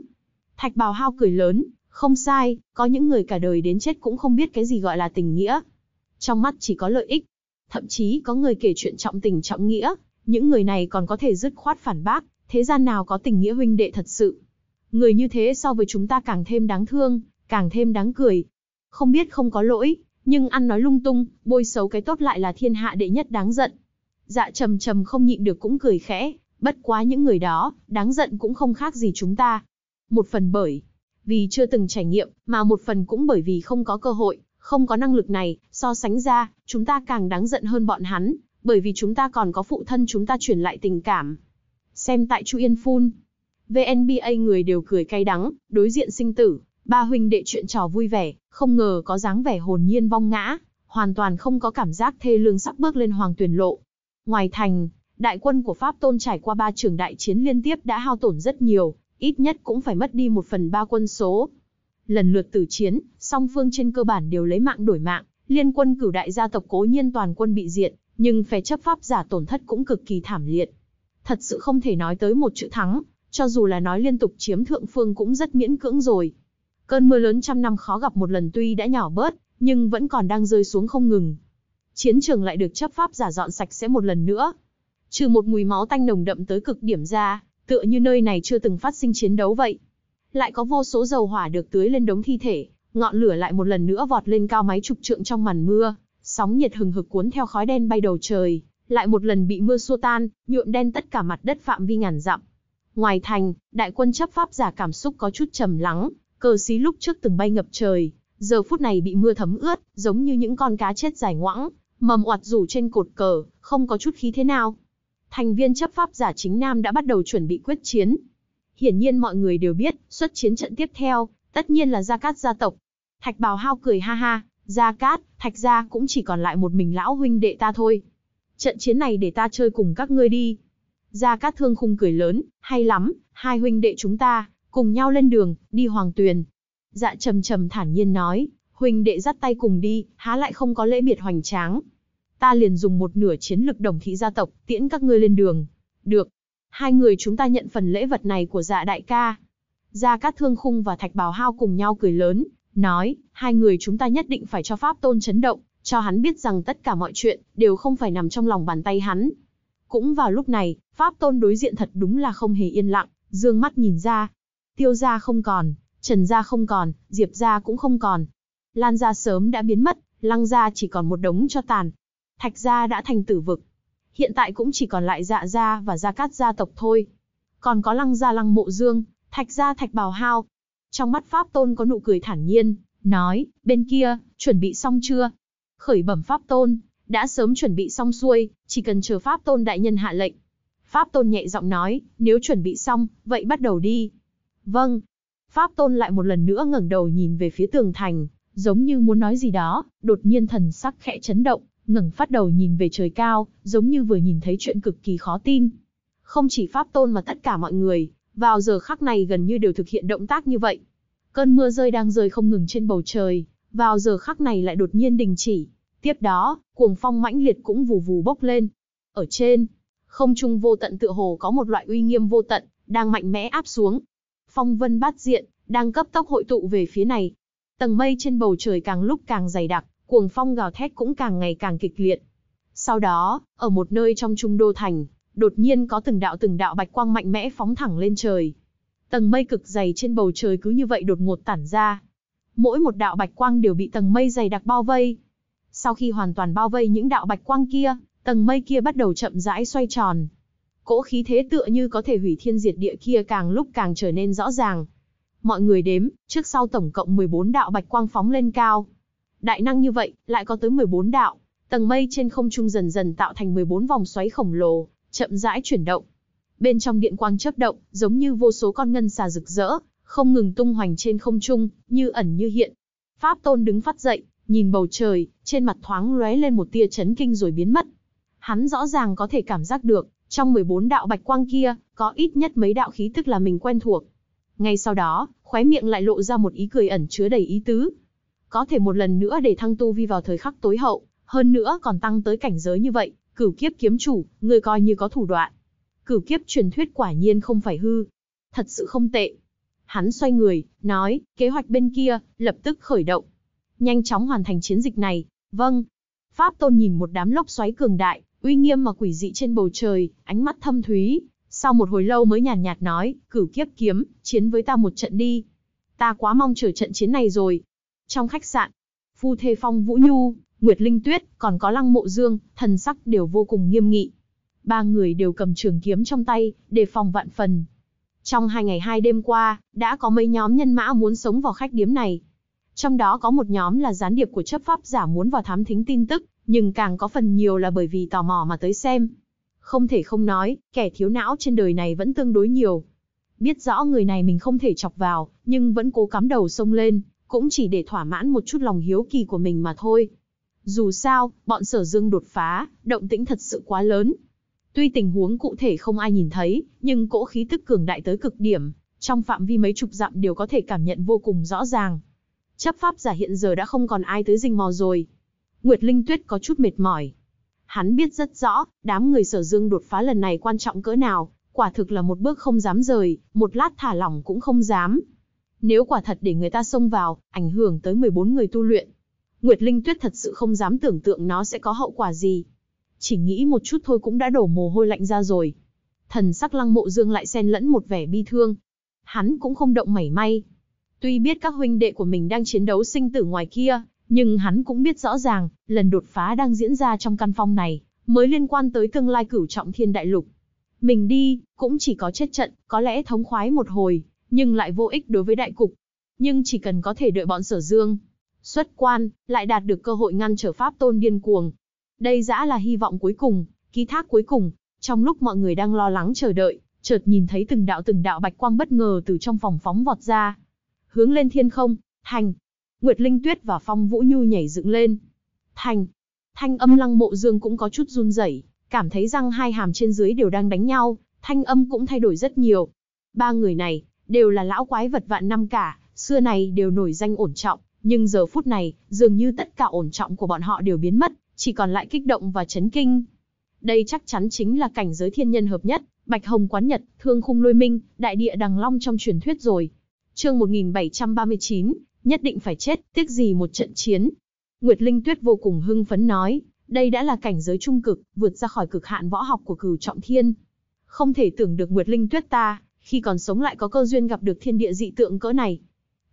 Speaker 1: Thạch Bào Hao cười lớn, không sai, có những người cả đời đến chết cũng không biết cái gì gọi là tình nghĩa. Trong mắt chỉ có lợi ích, thậm chí có người kể chuyện trọng tình trọng nghĩa, những người này còn có thể dứt khoát phản bác, thế gian nào có tình nghĩa huynh đệ thật sự. Người như thế so với chúng ta càng thêm đáng thương, càng thêm đáng cười. Không biết không có lỗi, nhưng ăn nói lung tung, bôi xấu cái tốt lại là thiên hạ đệ nhất đáng giận. Dạ trầm trầm không nhịn được cũng cười khẽ, bất quá những người đó, đáng giận cũng không khác gì chúng ta. Một phần bởi vì chưa từng trải nghiệm, mà một phần cũng bởi vì không có cơ hội không có năng lực này, so sánh ra, chúng ta càng đáng giận hơn bọn hắn, bởi vì chúng ta còn có phụ thân chúng ta truyền lại tình cảm. Xem tại Chu Yên Phun, VNBA người đều cười cay đắng, đối diện sinh tử, ba huynh đệ chuyện trò vui vẻ, không ngờ có dáng vẻ hồn nhiên vong ngã, hoàn toàn không có cảm giác thê lương sắp bước lên hoàng tuyển lộ. Ngoài thành, đại quân của Pháp Tôn trải qua ba trường đại chiến liên tiếp đã hao tổn rất nhiều, ít nhất cũng phải mất đi một phần ba quân số lần lượt tử chiến, song phương trên cơ bản đều lấy mạng đổi mạng, liên quân cửu đại gia tộc cố nhiên toàn quân bị diệt, nhưng phe chấp pháp giả tổn thất cũng cực kỳ thảm liệt. Thật sự không thể nói tới một chữ thắng, cho dù là nói liên tục chiếm thượng phương cũng rất miễn cưỡng rồi. Cơn mưa lớn trăm năm khó gặp một lần tuy đã nhỏ bớt, nhưng vẫn còn đang rơi xuống không ngừng. Chiến trường lại được chấp pháp giả dọn sạch sẽ một lần nữa. Trừ một mùi máu tanh nồng đậm tới cực điểm ra, tựa như nơi này chưa từng phát sinh chiến đấu vậy lại có vô số dầu hỏa được tưới lên đống thi thể, ngọn lửa lại một lần nữa vọt lên cao mấy chục trượng trong màn mưa, sóng nhiệt hừng hực cuốn theo khói đen bay đầu trời, lại một lần bị mưa xua tan, nhuộm đen tất cả mặt đất phạm vi ngàn dặm. Ngoài thành, đại quân chấp pháp giả cảm xúc có chút trầm lắng, cờ xí lúc trước từng bay ngập trời, giờ phút này bị mưa thấm ướt, giống như những con cá chết dài ngoãng, mầm oặt rủ trên cột cờ, không có chút khí thế nào. Thành viên chấp pháp giả chính nam đã bắt đầu chuẩn bị quyết chiến. Hiển nhiên mọi người đều biết, xuất chiến trận tiếp theo, tất nhiên là Gia Cát gia tộc. Thạch Bào Hao cười ha ha, Gia Cát, Thạch gia cũng chỉ còn lại một mình lão huynh đệ ta thôi. Trận chiến này để ta chơi cùng các ngươi đi. Gia Cát Thương khung cười lớn, hay lắm, hai huynh đệ chúng ta, cùng nhau lên đường, đi Hoàng Tuyền. Dạ trầm trầm thản nhiên nói, huynh đệ dắt tay cùng đi, há lại không có lễ biệt hoành tráng. Ta liền dùng một nửa chiến lực đồng thị gia tộc, tiễn các ngươi lên đường. Được, hai người chúng ta nhận phần lễ vật này của dạ đại ca. Gia Cát Thương Khung và Thạch Bào Hao cùng nhau cười lớn, nói, hai người chúng ta nhất định phải cho Pháp Tôn chấn động, cho hắn biết rằng tất cả mọi chuyện đều không phải nằm trong lòng bàn tay hắn. Cũng vào lúc này, Pháp Tôn đối diện thật đúng là không hề yên lặng, dương mắt nhìn ra. Tiêu gia không còn, Trần gia không còn, Diệp gia cũng không còn. Lan gia sớm đã biến mất, Lăng gia chỉ còn một đống cho tàn. Thạch gia đã thành tử vực, hiện tại cũng chỉ còn lại dạ gia và gia cát gia tộc thôi. Còn có lăng gia lăng mộ dương, thạch gia thạch bào hao. Trong mắt Pháp Tôn có nụ cười thản nhiên, nói, bên kia, chuẩn bị xong chưa? Khởi bẩm Pháp Tôn, đã sớm chuẩn bị xong xuôi, chỉ cần chờ Pháp Tôn đại nhân hạ lệnh. Pháp Tôn nhẹ giọng nói, nếu chuẩn bị xong, vậy bắt đầu đi. Vâng. Pháp Tôn lại một lần nữa ngẩng đầu nhìn về phía tường thành, giống như muốn nói gì đó, đột nhiên thần sắc khẽ chấn động, ngẩng phát đầu nhìn về trời cao, giống như vừa nhìn thấy chuyện cực kỳ khó tin. Không chỉ Pháp Tôn mà tất cả mọi người, vào giờ khắc này gần như đều thực hiện động tác như vậy. Cơn mưa rơi đang rơi không ngừng trên bầu trời, vào giờ khắc này lại đột nhiên đình chỉ. Tiếp đó, cuồng phong mãnh liệt cũng vù vù bốc lên. Ở trên, không trung vô tận tựa hồ có một loại uy nghiêm vô tận, đang mạnh mẽ áp xuống. Phong vân bát diện, đang cấp tốc hội tụ về phía này. Tầng mây trên bầu trời càng lúc càng dày đặc, cuồng phong gào thét cũng càng ngày càng kịch liệt. Sau đó, ở một nơi trong trung đô thành, đột nhiên có từng đạo từng đạo bạch quang mạnh mẽ phóng thẳng lên trời. Tầng mây cực dày trên bầu trời cứ như vậy đột ngột tản ra. Mỗi một đạo bạch quang đều bị tầng mây dày đặc bao vây. Sau khi hoàn toàn bao vây những đạo bạch quang kia, tầng mây kia bắt đầu chậm rãi xoay tròn. Cỗ khí thế tựa như có thể hủy thiên diệt địa kia càng lúc càng trở nên rõ ràng. Mọi người đếm, trước sau tổng cộng 14 đạo bạch quang phóng lên cao, Đại năng như vậy, lại có tới 14 đạo. Tầng mây trên không trung dần dần tạo thành 14 vòng xoáy khổng lồ, chậm rãi chuyển động. Bên trong điện quang chớp động, giống như vô số con ngân xà rực rỡ, không ngừng tung hoành trên không trung, như ẩn như hiện. Pháp Tôn đứng phát dậy, nhìn bầu trời, trên mặt thoáng lóe lên một tia chấn kinh rồi biến mất. Hắn rõ ràng có thể cảm giác được, trong 14 đạo bạch quang kia, có ít nhất mấy đạo khí tức là mình quen thuộc. Ngay sau đó, khóe miệng lại lộ ra một ý cười ẩn chứa đầy ý tứ, có thể một lần nữa để thăng tu vi vào thời khắc tối hậu, hơn nữa còn tăng tới cảnh giới như vậy, cửu kiếp kiếm chủ, người coi như có thủ đoạn. Cửu kiếp truyền thuyết quả nhiên không phải hư, thật sự không tệ. Hắn xoay người, nói, kế hoạch bên kia, lập tức khởi động. Nhanh chóng hoàn thành chiến dịch này, vâng. Pháp Tôn nhìn một đám lốc xoáy cường đại, uy nghiêm mà quỷ dị trên bầu trời, ánh mắt thâm thúy. Sau một hồi lâu mới nhàn nhạt, nhạt nói, cửu kiếp kiếm, chiến với ta một trận đi. Ta quá mong chờ trận chiến này rồi, trong khách sạn, Phu Thê Phong Vũ Nhu, Nguyệt Linh Tuyết, còn có Lăng Mộ Dương, thần sắc đều vô cùng nghiêm nghị. Ba người đều cầm trường kiếm trong tay, đề phòng vạn phần. Trong hai ngày hai đêm qua, đã có mấy nhóm nhân mã muốn sống vào khách điếm này. Trong đó có một nhóm là gián điệp của chấp pháp giả muốn vào thám thính tin tức, nhưng càng có phần nhiều là bởi vì tò mò mà tới xem. Không thể không nói, kẻ thiếu não trên đời này vẫn tương đối nhiều. Biết rõ người này mình không thể chọc vào, nhưng vẫn cố cắm đầu sông lên, cũng chỉ để thỏa mãn một chút lòng hiếu kỳ của mình mà thôi. Dù sao, bọn sở dương đột phá, động tĩnh thật sự quá lớn. Tuy tình huống cụ thể không ai nhìn thấy, nhưng cỗ khí tức cường đại tới cực điểm, trong phạm vi mấy chục dặm đều có thể cảm nhận vô cùng rõ ràng. Chấp pháp giả hiện giờ đã không còn ai tới rình mò rồi. Nguyệt Linh Tuyết có chút mệt mỏi. Hắn biết rất rõ, đám người sở dương đột phá lần này quan trọng cỡ nào, quả thực là một bước không dám rời, một lát thả lỏng cũng không dám. Nếu quả thật để người ta xông vào, ảnh hưởng tới 14 người tu luyện. Nguyệt Linh Tuyết thật sự không dám tưởng tượng nó sẽ có hậu quả gì. Chỉ nghĩ một chút thôi cũng đã đổ mồ hôi lạnh ra rồi. Thần sắc lăng mộ dương lại xen lẫn một vẻ bi thương. Hắn cũng không động mảy may. Tuy biết các huynh đệ của mình đang chiến đấu sinh tử ngoài kia, nhưng hắn cũng biết rõ ràng, lần đột phá đang diễn ra trong căn phòng này, mới liên quan tới tương lai cửu trọng thiên đại lục. Mình đi, cũng chỉ có chết trận, có lẽ thống khoái một hồi, nhưng lại vô ích đối với đại cục. Nhưng chỉ cần có thể đợi bọn sở dương, xuất quan, lại đạt được cơ hội ngăn trở Pháp tôn điên cuồng. Đây dã là hy vọng cuối cùng, ký thác cuối cùng. Trong lúc mọi người đang lo lắng chờ đợi, chợt nhìn thấy từng đạo từng đạo bạch quang bất ngờ từ trong phòng phóng vọt ra. Hướng lên thiên không, thành. Nguyệt Linh Tuyết và Phong Vũ Nhu nhảy dựng lên. Thành. Thanh âm lăng mộ dương cũng có chút run rẩy, cảm thấy răng hai hàm trên dưới đều đang đánh nhau, thanh âm cũng thay đổi rất nhiều. Ba người này, đều là lão quái vật vạn năm cả, xưa này đều nổi danh ổn trọng, nhưng giờ phút này, dường như tất cả ổn trọng của bọn họ đều biến mất, chỉ còn lại kích động và chấn kinh. Đây chắc chắn chính là cảnh giới thiên nhân hợp nhất, Bạch Hồng Quán Nhật, Thương Khung Lôi Minh, Đại Địa Đằng Long trong truyền thuyết rồi. Chương 1739, nhất định phải chết, tiếc gì một trận chiến. Nguyệt Linh Tuyết vô cùng hưng phấn nói, đây đã là cảnh giới trung cực, vượt ra khỏi cực hạn võ học của cửu trọng thiên. Không thể tưởng được Nguyệt Linh Tuyết ta, khi còn sống lại có cơ duyên gặp được thiên địa dị tượng cỡ này.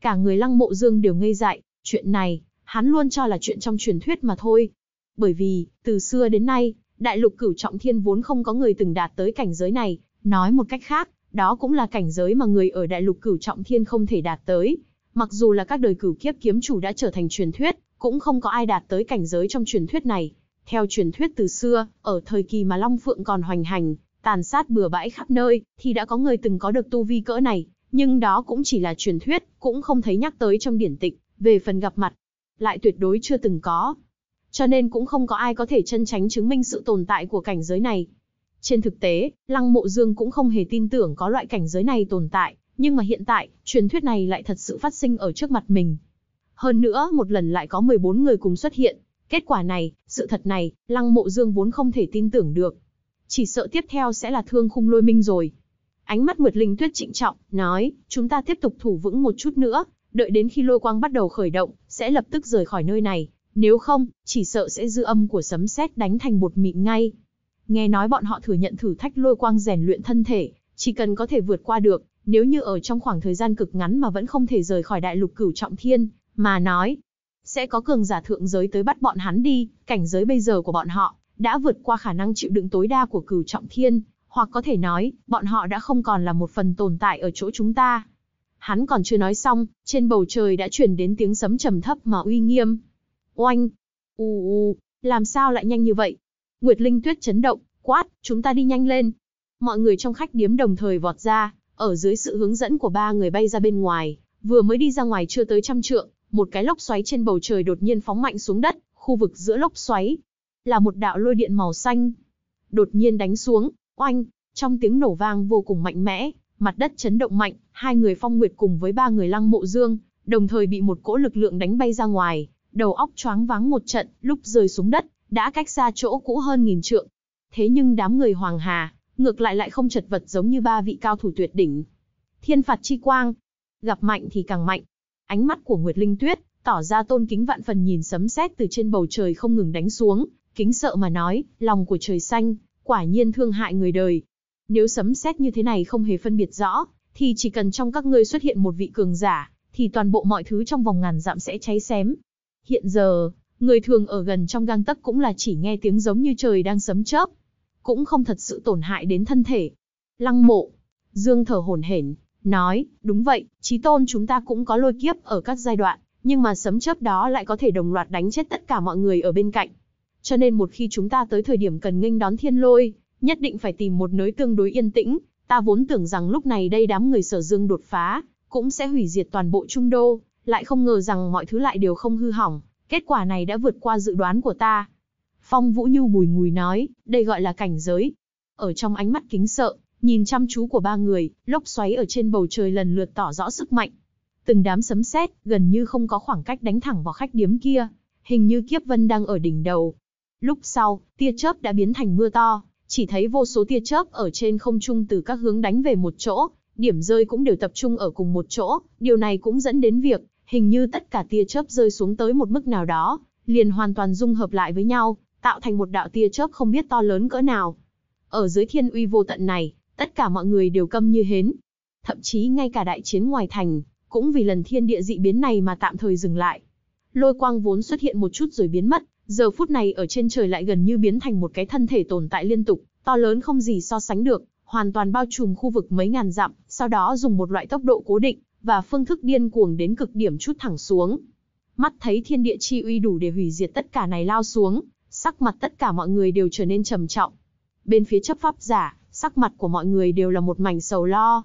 Speaker 1: Cả người lăng mộ dương đều ngây dại, chuyện này, hắn luôn cho là chuyện trong truyền thuyết mà thôi. Bởi vì, từ xưa đến nay, đại lục cửu trọng thiên vốn không có người từng đạt tới cảnh giới này, nói một cách khác, đó cũng là cảnh giới mà người ở đại lục cửu trọng thiên không thể đạt tới. Mặc dù là các đời cửu kiếp kiếm chủ đã trở thành truyền thuyết, cũng không có ai đạt tới cảnh giới trong truyền thuyết này. Theo truyền thuyết từ xưa, ở thời kỳ mà Long Phượng còn hoành hành, tàn sát bừa bãi khắp nơi, thì đã có người từng có được tu vi cỡ này, nhưng đó cũng chỉ là truyền thuyết, cũng không thấy nhắc tới trong điển tịch, về phần gặp mặt, lại tuyệt đối chưa từng có. Cho nên cũng không có ai có thể chân tránh chứng minh sự tồn tại của cảnh giới này. Trên thực tế, Lăng Mộ Dương cũng không hề tin tưởng có loại cảnh giới này tồn tại, nhưng mà hiện tại, truyền thuyết này lại thật sự phát sinh ở trước mặt mình. Hơn nữa, một lần lại có 14 người cùng xuất hiện. Kết quả này, sự thật này, Lăng Mộ Dương vốn không thể tin tưởng được, chỉ sợ tiếp theo sẽ là thương khung lôi minh rồi. Ánh mắt mượt linh tuyết trịnh trọng, nói, chúng ta tiếp tục thủ vững một chút nữa, đợi đến khi lôi quang bắt đầu khởi động, sẽ lập tức rời khỏi nơi này, nếu không, chỉ sợ sẽ dư âm của sấm sét đánh thành bột mịn ngay. Nghe nói bọn họ thừa nhận thử thách lôi quang rèn luyện thân thể, chỉ cần có thể vượt qua được, nếu như ở trong khoảng thời gian cực ngắn mà vẫn không thể rời khỏi đại lục cửu trọng thiên, mà nói, sẽ có cường giả thượng giới tới bắt bọn hắn đi, cảnh giới bây giờ của bọn họ, đã vượt qua khả năng chịu đựng tối đa của cửu trọng thiên, hoặc có thể nói, bọn họ đã không còn là một phần tồn tại ở chỗ chúng ta. Hắn còn chưa nói xong, trên bầu trời đã truyền đến tiếng sấm trầm thấp mà uy nghiêm. Oanh! U u, làm sao lại nhanh như vậy? Nguyệt Linh Tuyết chấn động, quát, chúng ta đi nhanh lên. Mọi người trong khách điếm đồng thời vọt ra, ở dưới sự hướng dẫn của ba người bay ra bên ngoài, vừa mới đi ra ngoài chưa tới trăm trượng, một cái lốc xoáy trên bầu trời đột nhiên phóng mạnh xuống đất, khu vực giữa lốc xoáy, là một đạo lôi điện màu xanh. Đột nhiên đánh xuống, oanh, trong tiếng nổ vang vô cùng mạnh mẽ, mặt đất chấn động mạnh, hai người phong nguyệt cùng với ba người lăng mộ dương, đồng thời bị một cỗ lực lượng đánh bay ra ngoài, đầu óc choáng váng một trận, lúc rơi xuống đất, đã cách xa chỗ cũ hơn nghìn trượng. Thế nhưng đám người Hoàng Hà, ngược lại lại không chật vật giống như ba vị cao thủ tuyệt đỉnh. Thiên phạt chi quang, gặp mạnh thì càng mạnh. Ánh mắt của Nguyệt Linh Tuyết tỏ ra tôn kính vạn phần nhìn sấm sét từ trên bầu trời không ngừng đánh xuống, kính sợ mà nói, lòng của trời xanh, quả nhiên thương hại người đời. Nếu sấm sét như thế này không hề phân biệt rõ, thì chỉ cần trong các ngươi xuất hiện một vị cường giả, thì toàn bộ mọi thứ trong vòng ngàn dặm sẽ cháy xém. Hiện giờ, người thường ở gần trong gang tấc cũng là chỉ nghe tiếng giống như trời đang sấm chớp, cũng không thật sự tổn hại đến thân thể. Lăng mộ, Dương thở hổn hển, nói, đúng vậy, trí tôn chúng ta cũng có lôi kiếp ở các giai đoạn, nhưng mà sấm chớp đó lại có thể đồng loạt đánh chết tất cả mọi người ở bên cạnh. Cho nên một khi chúng ta tới thời điểm cần nghênh đón thiên lôi, nhất định phải tìm một nơi tương đối yên tĩnh, ta vốn tưởng rằng lúc này đây đám người sở dương đột phá, cũng sẽ hủy diệt toàn bộ trung đô, lại không ngờ rằng mọi thứ lại đều không hư hỏng, kết quả này đã vượt qua dự đoán của ta. Phong Vũ Nhu bùi ngùi nói, đây gọi là cảnh giới. Ở trong ánh mắt kính sợ, nhìn chăm chú của ba người, lốc xoáy ở trên bầu trời lần lượt tỏ rõ sức mạnh. Từng đám sấm sét, gần như không có khoảng cách đánh thẳng vào khách điếm kia. Hình như Kiếp Vân đang ở đỉnh đầu, Lúc sau, tia chớp đã biến thành mưa to, chỉ thấy vô số tia chớp ở trên không trung từ các hướng đánh về một chỗ, điểm rơi cũng đều tập trung ở cùng một chỗ, điều này cũng dẫn đến việc, hình như tất cả tia chớp rơi xuống tới một mức nào đó, liền hoàn toàn dung hợp lại với nhau, tạo thành một đạo tia chớp không biết to lớn cỡ nào. Ở dưới thiên uy vô tận này, tất cả mọi người đều câm như hến. Thậm chí ngay cả đại chiến ngoài thành, cũng vì lần thiên địa dị biến này mà tạm thời dừng lại. Lôi quang vốn xuất hiện một chút rồi biến mất, Giờ phút này ở trên trời lại gần như biến thành một cái thân thể tồn tại liên tục, to lớn không gì so sánh được, hoàn toàn bao trùm khu vực mấy ngàn dặm, sau đó dùng một loại tốc độ cố định và phương thức điên cuồng đến cực điểm chút thẳng xuống. Mắt thấy thiên địa chi uy đủ để hủy diệt tất cả này lao xuống, sắc mặt tất cả mọi người đều trở nên trầm trọng. Bên phía chấp pháp giả, sắc mặt của mọi người đều là một mảnh sầu lo.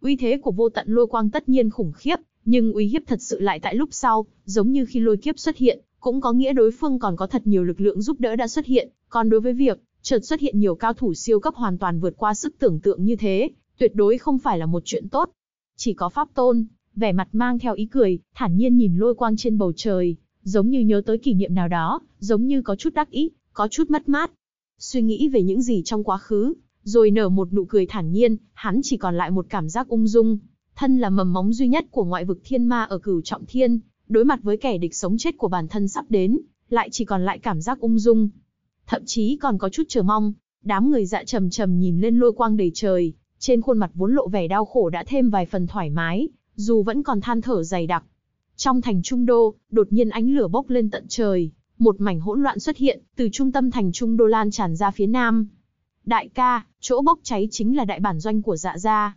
Speaker 1: Uy thế của vô tận lôi quang tất nhiên khủng khiếp, nhưng uy hiếp thật sự lại tại lúc sau, giống như khi lôi kiếp xuất hiện, cũng có nghĩa đối phương còn có thật nhiều lực lượng giúp đỡ đã xuất hiện, còn đối với việc chợt xuất hiện nhiều cao thủ siêu cấp hoàn toàn vượt qua sức tưởng tượng như thế, tuyệt đối không phải là một chuyện tốt. Chỉ có Pháp Tôn, vẻ mặt mang theo ý cười, thản nhiên nhìn lôi quang trên bầu trời, giống như nhớ tới kỷ niệm nào đó, giống như có chút đắc ý, có chút mất mát. Suy nghĩ về những gì trong quá khứ, rồi nở một nụ cười thản nhiên, hắn chỉ còn lại một cảm giác ung dung. Thân là mầm móng duy nhất của ngoại vực thiên ma ở cửu trọng thiên, đối mặt với kẻ địch sống chết của bản thân sắp đến, lại chỉ còn lại cảm giác ung dung. Thậm chí còn có chút chờ mong, đám người dạ trầm trầm nhìn lên lôi quang đầy trời, trên khuôn mặt vốn lộ vẻ đau khổ đã thêm vài phần thoải mái, dù vẫn còn than thở dày đặc. Trong thành Trung Đô, đột nhiên ánh lửa bốc lên tận trời, một mảnh hỗn loạn xuất hiện, từ trung tâm thành Trung Đô lan tràn ra phía nam. Đại ca, chỗ bốc cháy chính là đại bản doanh của dạ gia.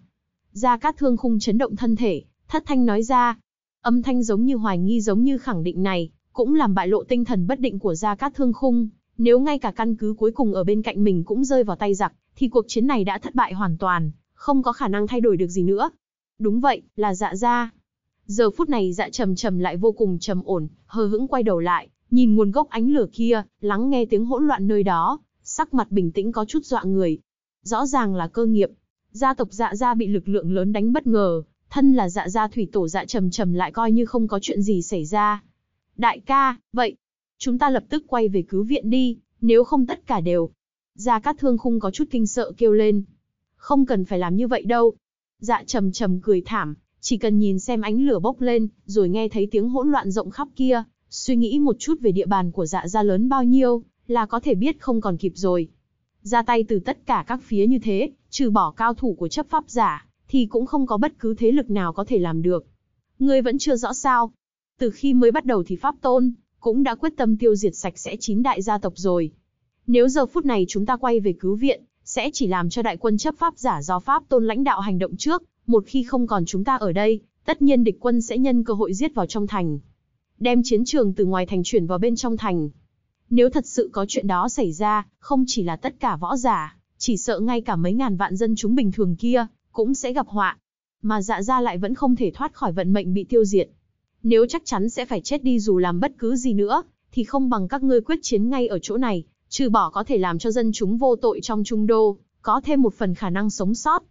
Speaker 1: Gia Cát Thương khung chấn động thân thể, thất thanh nói ra, Âm thanh giống như hoài nghi giống như khẳng định này, cũng làm bại lộ tinh thần bất định của Gia Cát Thương Khung. Nếu ngay cả căn cứ cuối cùng ở bên cạnh mình cũng rơi vào tay giặc, thì cuộc chiến này đã thất bại hoàn toàn, không có khả năng thay đổi được gì nữa. Đúng vậy, là dạ ra. Giờ phút này dạ trầm trầm lại vô cùng trầm ổn, hờ hững quay đầu lại, nhìn nguồn gốc ánh lửa kia, lắng nghe tiếng hỗn loạn nơi đó, sắc mặt bình tĩnh có chút dọa người. Rõ ràng là cơ nghiệp, gia tộc dạ gia bị lực lượng lớn đánh bất ngờ, thân là dạ gia thủy tổ dạ trầm trầm lại coi như không có chuyện gì xảy ra. Đại ca, vậy, chúng ta lập tức quay về cứu viện đi, nếu không tất cả đều. Gia Cát Thương Khung có chút kinh sợ kêu lên. Không cần phải làm như vậy đâu. Dạ trầm trầm cười thảm, chỉ cần nhìn xem ánh lửa bốc lên, rồi nghe thấy tiếng hỗn loạn rộng khắp kia, suy nghĩ một chút về địa bàn của dạ gia lớn bao nhiêu, là có thể biết không còn kịp rồi. Ra tay từ tất cả các phía như thế, trừ bỏ cao thủ của chấp pháp giả, thì cũng không có bất cứ thế lực nào có thể làm được. Ngươi vẫn chưa rõ sao. Từ khi mới bắt đầu thì Pháp Tôn, cũng đã quyết tâm tiêu diệt sạch sẽ chín đại gia tộc rồi. Nếu giờ phút này chúng ta quay về cứu viện, sẽ chỉ làm cho đại quân chấp pháp giả do Pháp Tôn lãnh đạo hành động trước, một khi không còn chúng ta ở đây, tất nhiên địch quân sẽ nhân cơ hội giết vào trong thành. Đem chiến trường từ ngoài thành chuyển vào bên trong thành. Nếu thật sự có chuyện đó xảy ra, không chỉ là tất cả võ giả, chỉ sợ ngay cả mấy ngàn vạn dân chúng bình thường kia, cũng sẽ gặp họa. Mà dạ ra lại vẫn không thể thoát khỏi vận mệnh bị tiêu diệt. Nếu chắc chắn sẽ phải chết đi dù làm bất cứ gì nữa, thì không bằng các ngươi quyết chiến ngay ở chỗ này, trừ bỏ có thể làm cho dân chúng vô tội trong trung đô, có thêm một phần khả năng sống sót,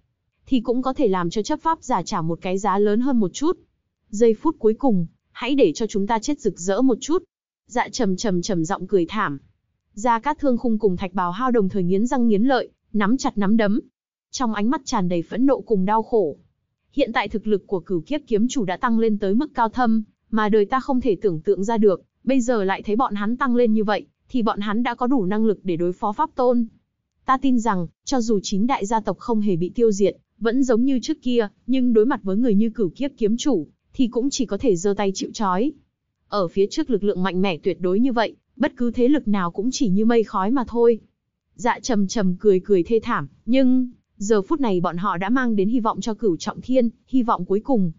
Speaker 1: thì cũng có thể làm cho chấp pháp giả trả một cái giá lớn hơn một chút. Giây phút cuối cùng, hãy để cho chúng ta chết rực rỡ một chút. Dạ trầm trầm trầm giọng cười thảm. Gia Cát Thương Khung cùng Thạch Bào Hao đồng thời nghiến răng nghiến lợi, nắm chặt nắm đấm, trong ánh mắt tràn đầy phẫn nộ cùng đau khổ. Hiện tại thực lực của cửu kiếp kiếm chủ đã tăng lên tới mức cao thâm, mà đời ta không thể tưởng tượng ra được, bây giờ lại thấy bọn hắn tăng lên như vậy, thì bọn hắn đã có đủ năng lực để đối phó Pháp Tôn. Ta tin rằng, cho dù chín đại gia tộc không hề bị tiêu diệt, vẫn giống như trước kia, nhưng đối mặt với người như cửu kiếp kiếm chủ, thì cũng chỉ có thể giơ tay chịu trói. Ở phía trước lực lượng mạnh mẽ tuyệt đối như vậy, bất cứ thế lực nào cũng chỉ như mây khói mà thôi. Dạ trầm trầm cười cười thê thảm, nhưng Giờ phút này bọn họ đã mang đến hy vọng cho cửu trọng thiên, hy vọng cuối cùng.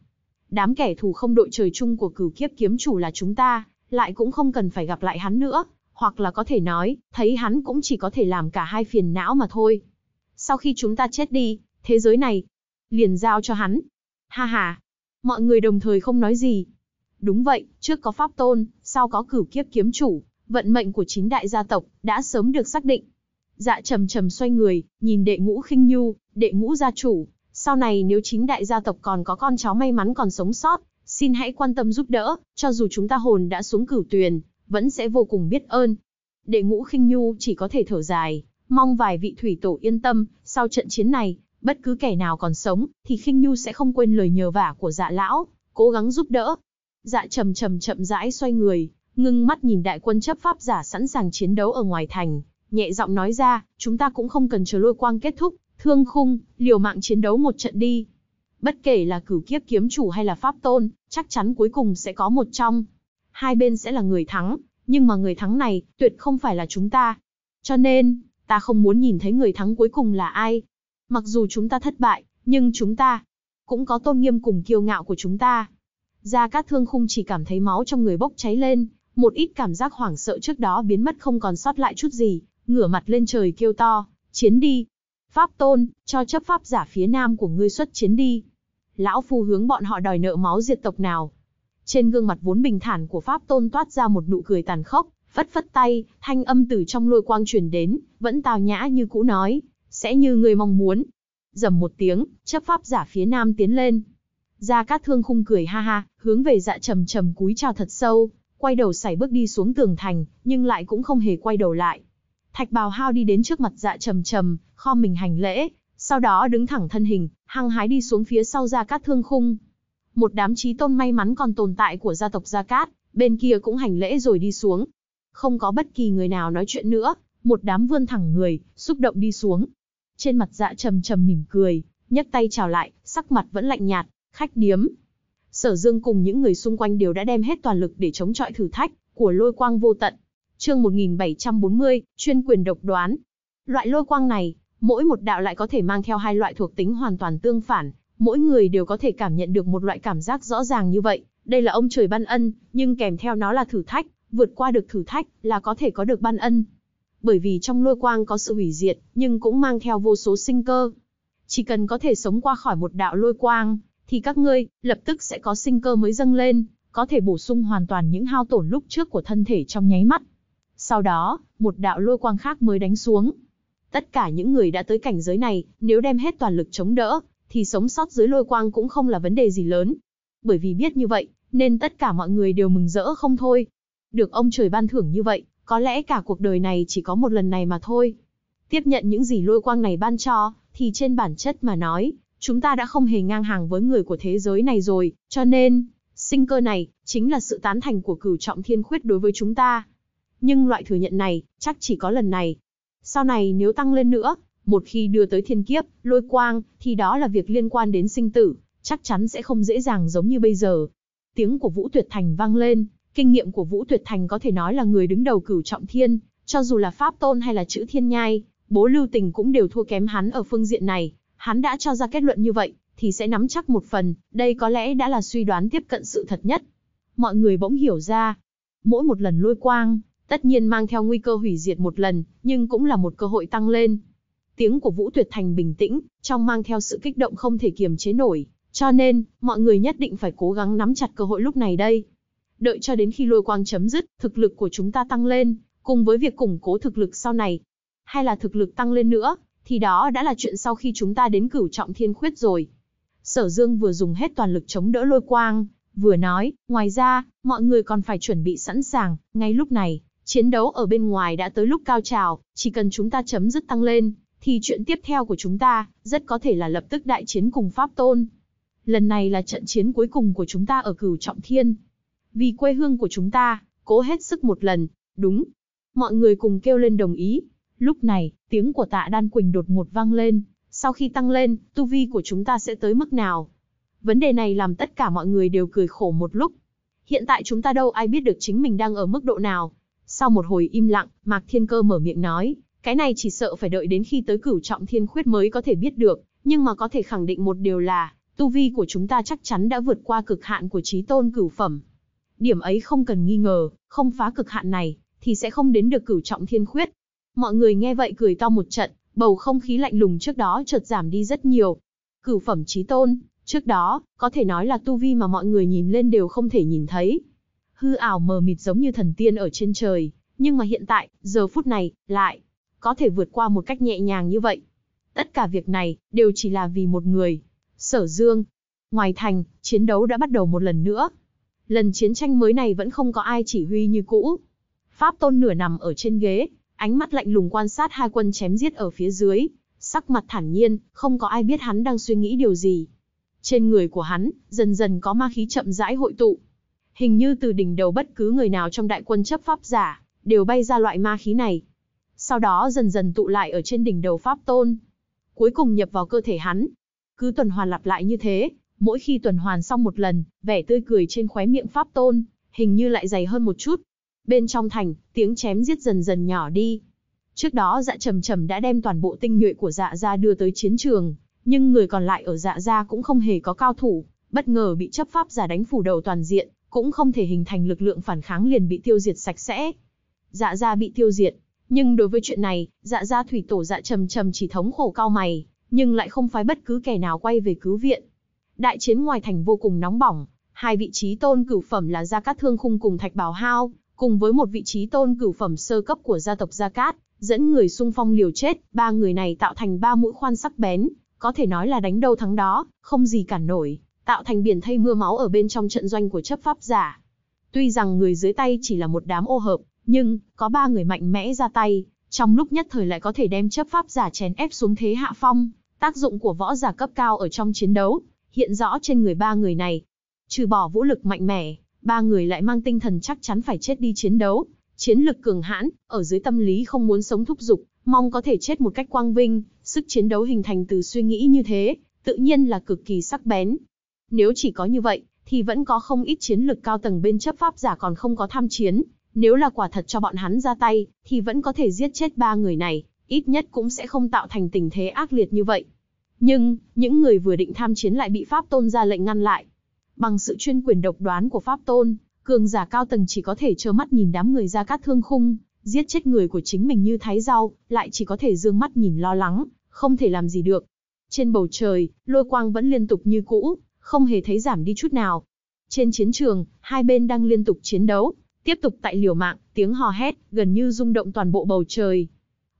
Speaker 1: Đám kẻ thù không đội trời chung của cửu kiếp kiếm chủ là chúng ta, lại cũng không cần phải gặp lại hắn nữa, hoặc là có thể nói, thấy hắn cũng chỉ có thể làm cả hai phiền não mà thôi. Sau khi chúng ta chết đi, thế giới này, liền giao cho hắn. Ha ha, mọi người đồng thời không nói gì. Đúng vậy, trước có pháp tôn, sau có cửu kiếp kiếm chủ, vận mệnh của chính đại gia tộc đã sớm được xác định. Dạ trầm trầm xoay người, nhìn đệ ngũ khinh nhu, đệ ngũ gia chủ. Sau này nếu chính đại gia tộc còn có con cháu may mắn còn sống sót, xin hãy quan tâm giúp đỡ, cho dù chúng ta hồn đã xuống cửu tuyền, vẫn sẽ vô cùng biết ơn. Đệ ngũ khinh nhu chỉ có thể thở dài, mong vài vị thủy tổ yên tâm, sau trận chiến này, bất cứ kẻ nào còn sống, thì khinh nhu sẽ không quên lời nhờ vả của dạ lão, cố gắng giúp đỡ. Dạ trầm trầm chậm rãi xoay người, ngưng mắt nhìn đại quân chấp pháp giả sẵn sàng chiến đấu ở ngoài thành, nhẹ giọng nói ra, chúng ta cũng không cần chờ lôi quang kết thúc, thương khung, liều mạng chiến đấu một trận đi. Bất kể là cửu kiếp kiếm chủ hay là pháp tôn, chắc chắn cuối cùng sẽ có một trong. Hai bên sẽ là người thắng, nhưng mà người thắng này, tuyệt không phải là chúng ta. Cho nên, ta không muốn nhìn thấy người thắng cuối cùng là ai. Mặc dù chúng ta thất bại, nhưng chúng ta cũng có tôn nghiêm cùng kiêu ngạo của chúng ta. Gia Cát Thương Khung chỉ cảm thấy máu trong người bốc cháy lên, một ít cảm giác hoảng sợ trước đó biến mất không còn sót lại chút gì, ngửa mặt lên trời kêu to, chiến đi. Pháp tôn, cho chấp pháp giả phía nam của ngươi xuất chiến đi. Lão phu hướng bọn họ đòi nợ máu diệt tộc nào. Trên gương mặt vốn bình thản của pháp tôn toát ra một nụ cười tàn khốc, phất phất tay, thanh âm từ trong lôi quang truyền đến, vẫn tào nhã như cũ nói, sẽ như người mong muốn. Dầm một tiếng, chấp pháp giả phía nam tiến lên. Gia Cát Thương khung cười ha ha, hướng về dạ trầm trầm cúi chào thật sâu, quay đầu sải bước đi xuống tường thành, nhưng lại cũng không hề quay đầu lại. Thạch Bào Hao đi đến trước mặt Dạ Trầm Trầm, kho mình hành lễ, sau đó đứng thẳng thân hình, hăng hái đi xuống phía sau Gia Cát Thương Khung. Một đám chí tôn may mắn còn tồn tại của gia tộc Gia Cát, bên kia cũng hành lễ rồi đi xuống. Không có bất kỳ người nào nói chuyện nữa, một đám vươn thẳng người, xúc động đi xuống. Trên mặt Dạ Trầm Trầm mỉm cười, nhấc tay chào lại, sắc mặt vẫn lạnh nhạt, khách điếm. Sở Dương cùng những người xung quanh đều đã đem hết toàn lực để chống chọi thử thách của lôi quang vô tận, chương 1740, chuyên quyền độc đoán. Loại lôi quang này, mỗi một đạo lại có thể mang theo hai loại thuộc tính hoàn toàn tương phản, mỗi người đều có thể cảm nhận được một loại cảm giác rõ ràng như vậy. Đây là ông trời ban ân, nhưng kèm theo nó là thử thách, vượt qua được thử thách là có thể có được ban ân. Bởi vì trong lôi quang có sự hủy diệt, nhưng cũng mang theo vô số sinh cơ. Chỉ cần có thể sống qua khỏi một đạo lôi quang, thì các ngươi lập tức sẽ có sinh cơ mới dâng lên, có thể bổ sung hoàn toàn những hao tổn lúc trước của thân thể trong nháy mắt. Sau đó, một đạo lôi quang khác mới đánh xuống. Tất cả những người đã tới cảnh giới này, nếu đem hết toàn lực chống đỡ, thì sống sót dưới lôi quang cũng không là vấn đề gì lớn. Bởi vì biết như vậy, nên tất cả mọi người đều mừng rỡ không thôi. Được ông trời ban thưởng như vậy, có lẽ cả cuộc đời này chỉ có một lần này mà thôi. Tiếp nhận những gì lôi quang này ban cho, thì trên bản chất mà nói, chúng ta đã không hề ngang hàng với người của thế giới này rồi, cho nên, sinh cơ này, chính là sự tán thành của cửu trọng thiên khuyết đối với chúng ta nhưng loại thừa nhận này, chắc chỉ có lần này. Sau này nếu tăng lên nữa, một khi đưa tới thiên kiếp, lôi quang, thì đó là việc liên quan đến sinh tử, chắc chắn sẽ không dễ dàng giống như bây giờ. Tiếng của Vũ Tuyệt Thành vang lên, kinh nghiệm của Vũ Tuyệt Thành có thể nói là người đứng đầu cửu trọng thiên, cho dù là Pháp Tôn hay là chữ thiên nhai, bố lưu tình cũng đều thua kém hắn ở phương diện này, hắn đã cho ra kết luận như vậy, thì sẽ nắm chắc một phần, đây có lẽ đã là suy đoán tiếp cận sự thật nhất. Mọi người bỗng hiểu ra, mỗi một lần lôi quang, tất nhiên mang theo nguy cơ hủy diệt một lần, nhưng cũng là một cơ hội tăng lên. Tiếng của Vũ Tuyệt Thành bình tĩnh, trong mang theo sự kích động không thể kiềm chế nổi, cho nên, mọi người nhất định phải cố gắng nắm chặt cơ hội lúc này đây. Đợi cho đến khi lôi quang chấm dứt, thực lực của chúng ta tăng lên, cùng với việc củng cố thực lực sau này, hay là thực lực tăng lên nữa, thì đó đã là chuyện sau khi chúng ta đến cửu trọng thiên khuyết rồi. Sở Dương vừa dùng hết toàn lực chống đỡ lôi quang, vừa nói, ngoài ra, mọi người còn phải chuẩn bị sẵn sàng, ngay lúc này, Chiến đấu ở bên ngoài đã tới lúc cao trào, chỉ cần chúng ta chấm dứt tăng lên, thì chuyện tiếp theo của chúng ta, rất có thể là lập tức đại chiến cùng Pháp Tôn. Lần này là trận chiến cuối cùng của chúng ta ở cửu Trọng Thiên. Vì quê hương của chúng ta, cố hết sức một lần, đúng. Mọi người cùng kêu lên đồng ý. Lúc này, tiếng của tạ Đan Quỳnh đột ngột vang lên. Sau khi tăng lên, tu vi của chúng ta sẽ tới mức nào? Vấn đề này làm tất cả mọi người đều cười khổ một lúc. Hiện tại chúng ta đâu ai biết được chính mình đang ở mức độ nào, sau một hồi im lặng, Mạc Thiên Cơ mở miệng nói, cái này chỉ sợ phải đợi đến khi tới cửu trọng thiên khuyết mới có thể biết được, nhưng mà có thể khẳng định một điều là, tu vi của chúng ta chắc chắn đã vượt qua cực hạn của trí tôn cửu phẩm. Điểm ấy không cần nghi ngờ, không phá cực hạn này, thì sẽ không đến được cửu trọng thiên khuyết. Mọi người nghe vậy cười to một trận, bầu không khí lạnh lùng trước đó chợt giảm đi rất nhiều. Cửu phẩm trí tôn, trước đó, có thể nói là tu vi mà mọi người nhìn lên đều không thể nhìn thấy, hư ảo mờ mịt giống như thần tiên ở trên trời, nhưng mà hiện tại, giờ phút này, lại có thể vượt qua một cách nhẹ nhàng như vậy. Tất cả việc này đều chỉ là vì một người, Sở Dương. Ngoài thành, chiến đấu đã bắt đầu một lần nữa. Lần chiến tranh mới này vẫn không có ai chỉ huy như cũ. Pháp Tôn nửa nằm ở trên ghế, ánh mắt lạnh lùng quan sát hai quân chém giết ở phía dưới, sắc mặt thản nhiên, không có ai biết hắn đang suy nghĩ điều gì. Trên người của hắn, dần dần có ma khí chậm rãi hội tụ, Hình như từ đỉnh đầu bất cứ người nào trong đại quân chấp pháp giả, đều bay ra loại ma khí này. Sau đó dần dần tụ lại ở trên đỉnh đầu pháp tôn. Cuối cùng nhập vào cơ thể hắn. Cứ tuần hoàn lặp lại như thế, mỗi khi tuần hoàn xong một lần, vẻ tươi cười trên khóe miệng pháp tôn, hình như lại dày hơn một chút. Bên trong thành, tiếng chém giết dần dần nhỏ đi. Trước đó dạ trầm trầm đã đem toàn bộ tinh nhuệ của dạ ra đưa tới chiến trường, nhưng người còn lại ở dạ ra cũng không hề có cao thủ, bất ngờ bị chấp pháp giả đánh phủ đầu toàn diện, cũng không thể hình thành lực lượng phản kháng liền bị tiêu diệt sạch sẽ. Dạ gia bị tiêu diệt, nhưng đối với chuyện này, dạ gia thủy tổ dạ trầm trầm chỉ thống khổ cao mày, nhưng lại không phái bất cứ kẻ nào quay về cứu viện. Đại chiến ngoài thành vô cùng nóng bỏng, hai vị trí tôn cửu phẩm là Gia Cát Thương Khung cùng Thạch Bảo Hao, cùng với một vị trí tôn cửu phẩm sơ cấp của gia tộc Gia Cát, dẫn người xung phong liều chết, ba người này tạo thành ba mũi khoan sắc bén, có thể nói là đánh đâu thắng đó, không gì cản nổi tạo thành biển thây mưa máu ở bên trong trận doanh của chấp pháp giả. Tuy rằng người dưới tay chỉ là một đám ô hợp, nhưng có ba người mạnh mẽ ra tay, trong lúc nhất thời lại có thể đem chấp pháp giả chèn ép xuống thế hạ phong, tác dụng của võ giả cấp cao ở trong chiến đấu, hiện rõ trên người ba người này. Trừ bỏ vũ lực mạnh mẽ, ba người lại mang tinh thần chắc chắn phải chết đi chiến đấu, chiến lực cường hãn, ở dưới tâm lý không muốn sống thúc dục, mong có thể chết một cách quang vinh, sức chiến đấu hình thành từ suy nghĩ như thế, tự nhiên là cực kỳ sắc bén, nếu chỉ có như vậy, thì vẫn có không ít chiến lực cao tầng bên chấp pháp giả còn không có tham chiến. Nếu là quả thật cho bọn hắn ra tay, thì vẫn có thể giết chết ba người này, ít nhất cũng sẽ không tạo thành tình thế ác liệt như vậy. Nhưng, những người vừa định tham chiến lại bị Pháp Tôn ra lệnh ngăn lại. Bằng sự chuyên quyền độc đoán của Pháp Tôn, cường giả cao tầng chỉ có thể trơ mắt nhìn đám người ra cát thương khung, giết chết người của chính mình như thái rau, lại chỉ có thể dương mắt nhìn lo lắng, không thể làm gì được. Trên bầu trời, lôi quang vẫn liên tục như cũ, không hề thấy giảm đi chút nào. Trên chiến trường, hai bên đang liên tục chiến đấu, tiếp tục tại liều mạng, tiếng hò hét gần như rung động toàn bộ bầu trời.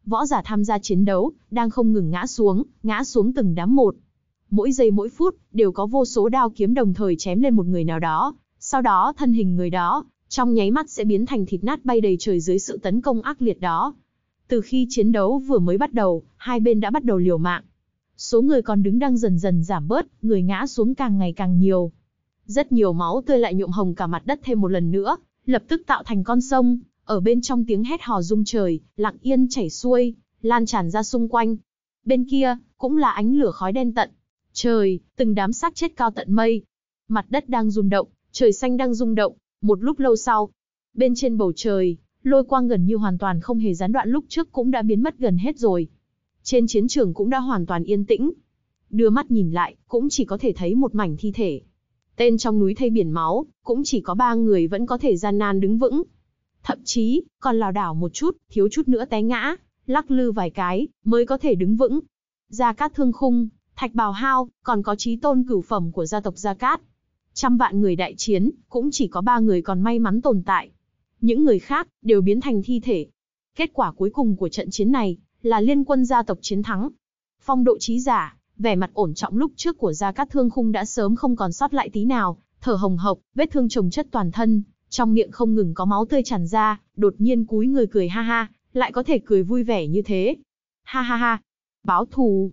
Speaker 1: Võ giả tham gia chiến đấu đang không ngừng ngã xuống, ngã xuống từng đám một. Mỗi giây mỗi phút đều có vô số đao kiếm đồng thời chém lên một người nào đó, sau đó thân hình người đó trong nháy mắt sẽ biến thành thịt nát bay đầy trời dưới sự tấn công ác liệt đó. Từ khi chiến đấu vừa mới bắt đầu, hai bên đã bắt đầu liều mạng, số người còn đứng đang dần dần giảm bớt, người ngã xuống càng ngày càng nhiều. Rất nhiều máu tươi lại nhuộm hồng cả mặt đất thêm một lần nữa, lập tức tạo thành con sông, ở bên trong tiếng hét hò rung trời, lặng yên chảy xuôi, lan tràn ra xung quanh. Bên kia, cũng là ánh lửa khói đen tận. Trời, từng đám xác chết cao tận mây. Mặt đất đang rung động, trời xanh đang rung động, một lúc lâu sau. Bên trên bầu trời, lôi quang gần như hoàn toàn không hề gián đoạn lúc trước cũng đã biến mất gần hết rồi, trên chiến trường cũng đã hoàn toàn yên tĩnh. Đưa mắt nhìn lại, cũng chỉ có thể thấy một mảnh thi thể. Tên trong núi thây biển máu, cũng chỉ có ba người vẫn có thể gian nan đứng vững. Thậm chí, còn lảo đảo một chút, thiếu chút nữa té ngã, lắc lư vài cái, mới có thể đứng vững. Gia Cát Thương Khung, Thạch Bào Hao, còn có trí tôn cửu phẩm của gia tộc Gia Cát. Trăm vạn người đại chiến, cũng chỉ có ba người còn may mắn tồn tại. Những người khác, đều biến thành thi thể. Kết quả cuối cùng của trận chiến này, là liên quân gia tộc chiến thắng. Phong độ trí giả, vẻ mặt ổn trọng lúc trước của Gia Cát Thương Khung đã sớm không còn sót lại tí nào, thở hồng hộc, vết thương trồng chất toàn thân, trong miệng không ngừng có máu tươi tràn ra, đột nhiên cúi người cười ha ha, lại có thể cười vui vẻ như thế. Ha ha ha, báo thù.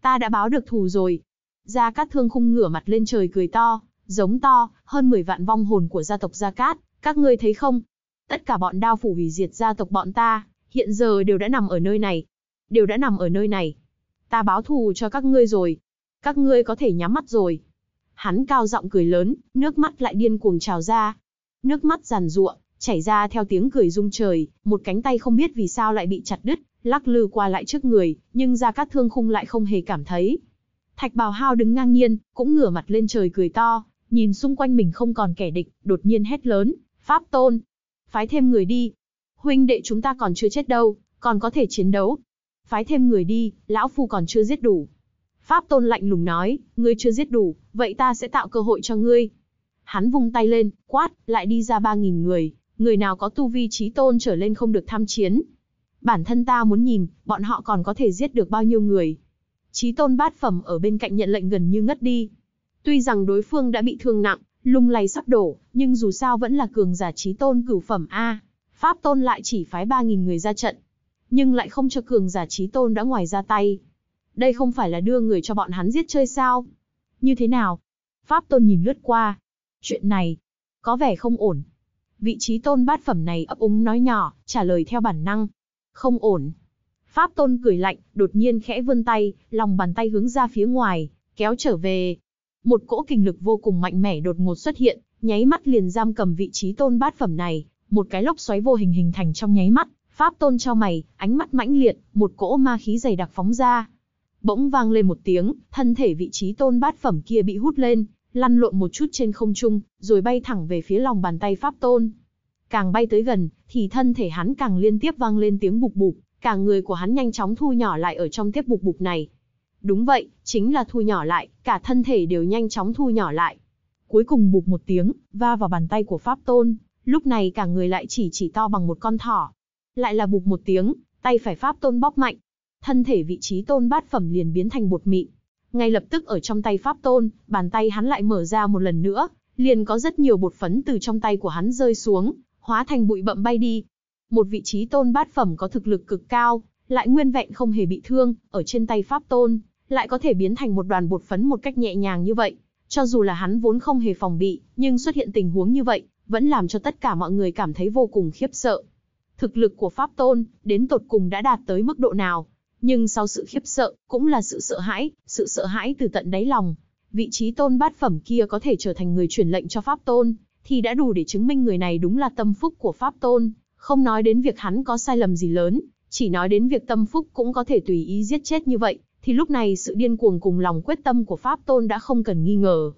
Speaker 1: Ta đã báo được thù rồi. Gia Cát Thương Khung ngửa mặt lên trời cười to, giống to, hơn 10 vạn vong hồn của gia tộc Gia Cát, các ngươi thấy không? Tất cả bọn đao phủ hủy diệt gia tộc bọn ta, hiện giờ đều đã nằm ở nơi này. Đều đã nằm ở nơi này. Ta báo thù cho các ngươi rồi. Các ngươi có thể nhắm mắt rồi. Hắn cao giọng cười lớn, nước mắt lại điên cuồng trào ra. Nước mắt giàn ruộng, chảy ra theo tiếng cười rung trời, một cánh tay không biết vì sao lại bị chặt đứt, lắc lư qua lại trước người, nhưng ra các thương khung lại không hề cảm thấy. Thạch bào hao đứng ngang nhiên, cũng ngửa mặt lên trời cười to, nhìn xung quanh mình không còn kẻ địch, đột nhiên hét lớn, Pháp tôn, phái thêm người đi, huynh đệ chúng ta còn chưa chết đâu, còn có thể chiến đấu. Phái thêm người đi, lão phu còn chưa giết đủ. Pháp tôn lạnh lùng nói, ngươi chưa giết đủ, vậy ta sẽ tạo cơ hội cho ngươi. Hắn vung tay lên, quát, lại đi ra ba nghìn người, người nào có tu vi trí tôn trở lên không được tham chiến. Bản thân ta muốn nhìn, bọn họ còn có thể giết được bao nhiêu người. Trí tôn bát phẩm ở bên cạnh nhận lệnh gần như ngất đi. Tuy rằng đối phương đã bị thương nặng, lung lay sắp đổ, nhưng dù sao vẫn là cường giả trí tôn cửu phẩm A. Pháp Tôn lại chỉ phái 3.000 người ra trận, nhưng lại không cho cường giả trí tôn đã ngoài ra tay. Đây không phải là đưa người cho bọn hắn giết chơi sao? Như thế nào? Pháp Tôn nhìn lướt qua. Chuyện này, có vẻ không ổn. Vị trí tôn bát phẩm này ấp úng nói nhỏ, trả lời theo bản năng. Không ổn. Pháp Tôn cười lạnh, đột nhiên khẽ vươn tay, lòng bàn tay hướng ra phía ngoài, kéo trở về. Một cỗ kinh lực vô cùng mạnh mẽ đột ngột xuất hiện, nháy mắt liền giam cầm vị trí tôn bát phẩm này, một cái lốc xoáy vô hình hình thành trong nháy mắt, pháp tôn cho mày, ánh mắt mãnh liệt, một cỗ ma khí dày đặc phóng ra. Bỗng vang lên một tiếng, thân thể vị trí tôn bát phẩm kia bị hút lên, lăn lộn một chút trên không trung, rồi bay thẳng về phía lòng bàn tay pháp tôn. Càng bay tới gần, thì thân thể hắn càng liên tiếp vang lên tiếng bục bục, cả người của hắn nhanh chóng thu nhỏ lại ở trong tiếp bục bục này. Đúng vậy, chính là thu nhỏ lại, cả thân thể đều nhanh chóng thu nhỏ lại. Cuối cùng bục một tiếng, va vào bàn tay của Pháp Tôn lúc này cả người lại chỉ chỉ to bằng một con thỏ. Lại là bụp một tiếng, tay phải pháp tôn bóp mạnh. Thân thể vị trí tôn bát phẩm liền biến thành bột mịn. Ngay lập tức ở trong tay pháp tôn, bàn tay hắn lại mở ra một lần nữa, liền có rất nhiều bột phấn từ trong tay của hắn rơi xuống, hóa thành bụi bậm bay đi. Một vị trí tôn bát phẩm có thực lực cực cao, lại nguyên vẹn không hề bị thương, ở trên tay pháp tôn, lại có thể biến thành một đoàn bột phấn một cách nhẹ nhàng như vậy. Cho dù là hắn vốn không hề phòng bị, nhưng xuất hiện tình huống như vậy, vẫn làm cho tất cả mọi người cảm thấy vô cùng khiếp sợ. Thực lực của Pháp Tôn, đến tột cùng đã đạt tới mức độ nào? Nhưng sau sự khiếp sợ, cũng là sự sợ hãi, sự sợ hãi từ tận đáy lòng. Vị trí tôn bát phẩm kia có thể trở thành người truyền lệnh cho Pháp Tôn, thì đã đủ để chứng minh người này đúng là tâm phúc của Pháp Tôn. Không nói đến việc hắn có sai lầm gì lớn, chỉ nói đến việc tâm phúc cũng có thể tùy ý giết chết như vậy, thì lúc này sự điên cuồng cùng lòng quyết tâm của Pháp Tôn đã không cần nghi ngờ.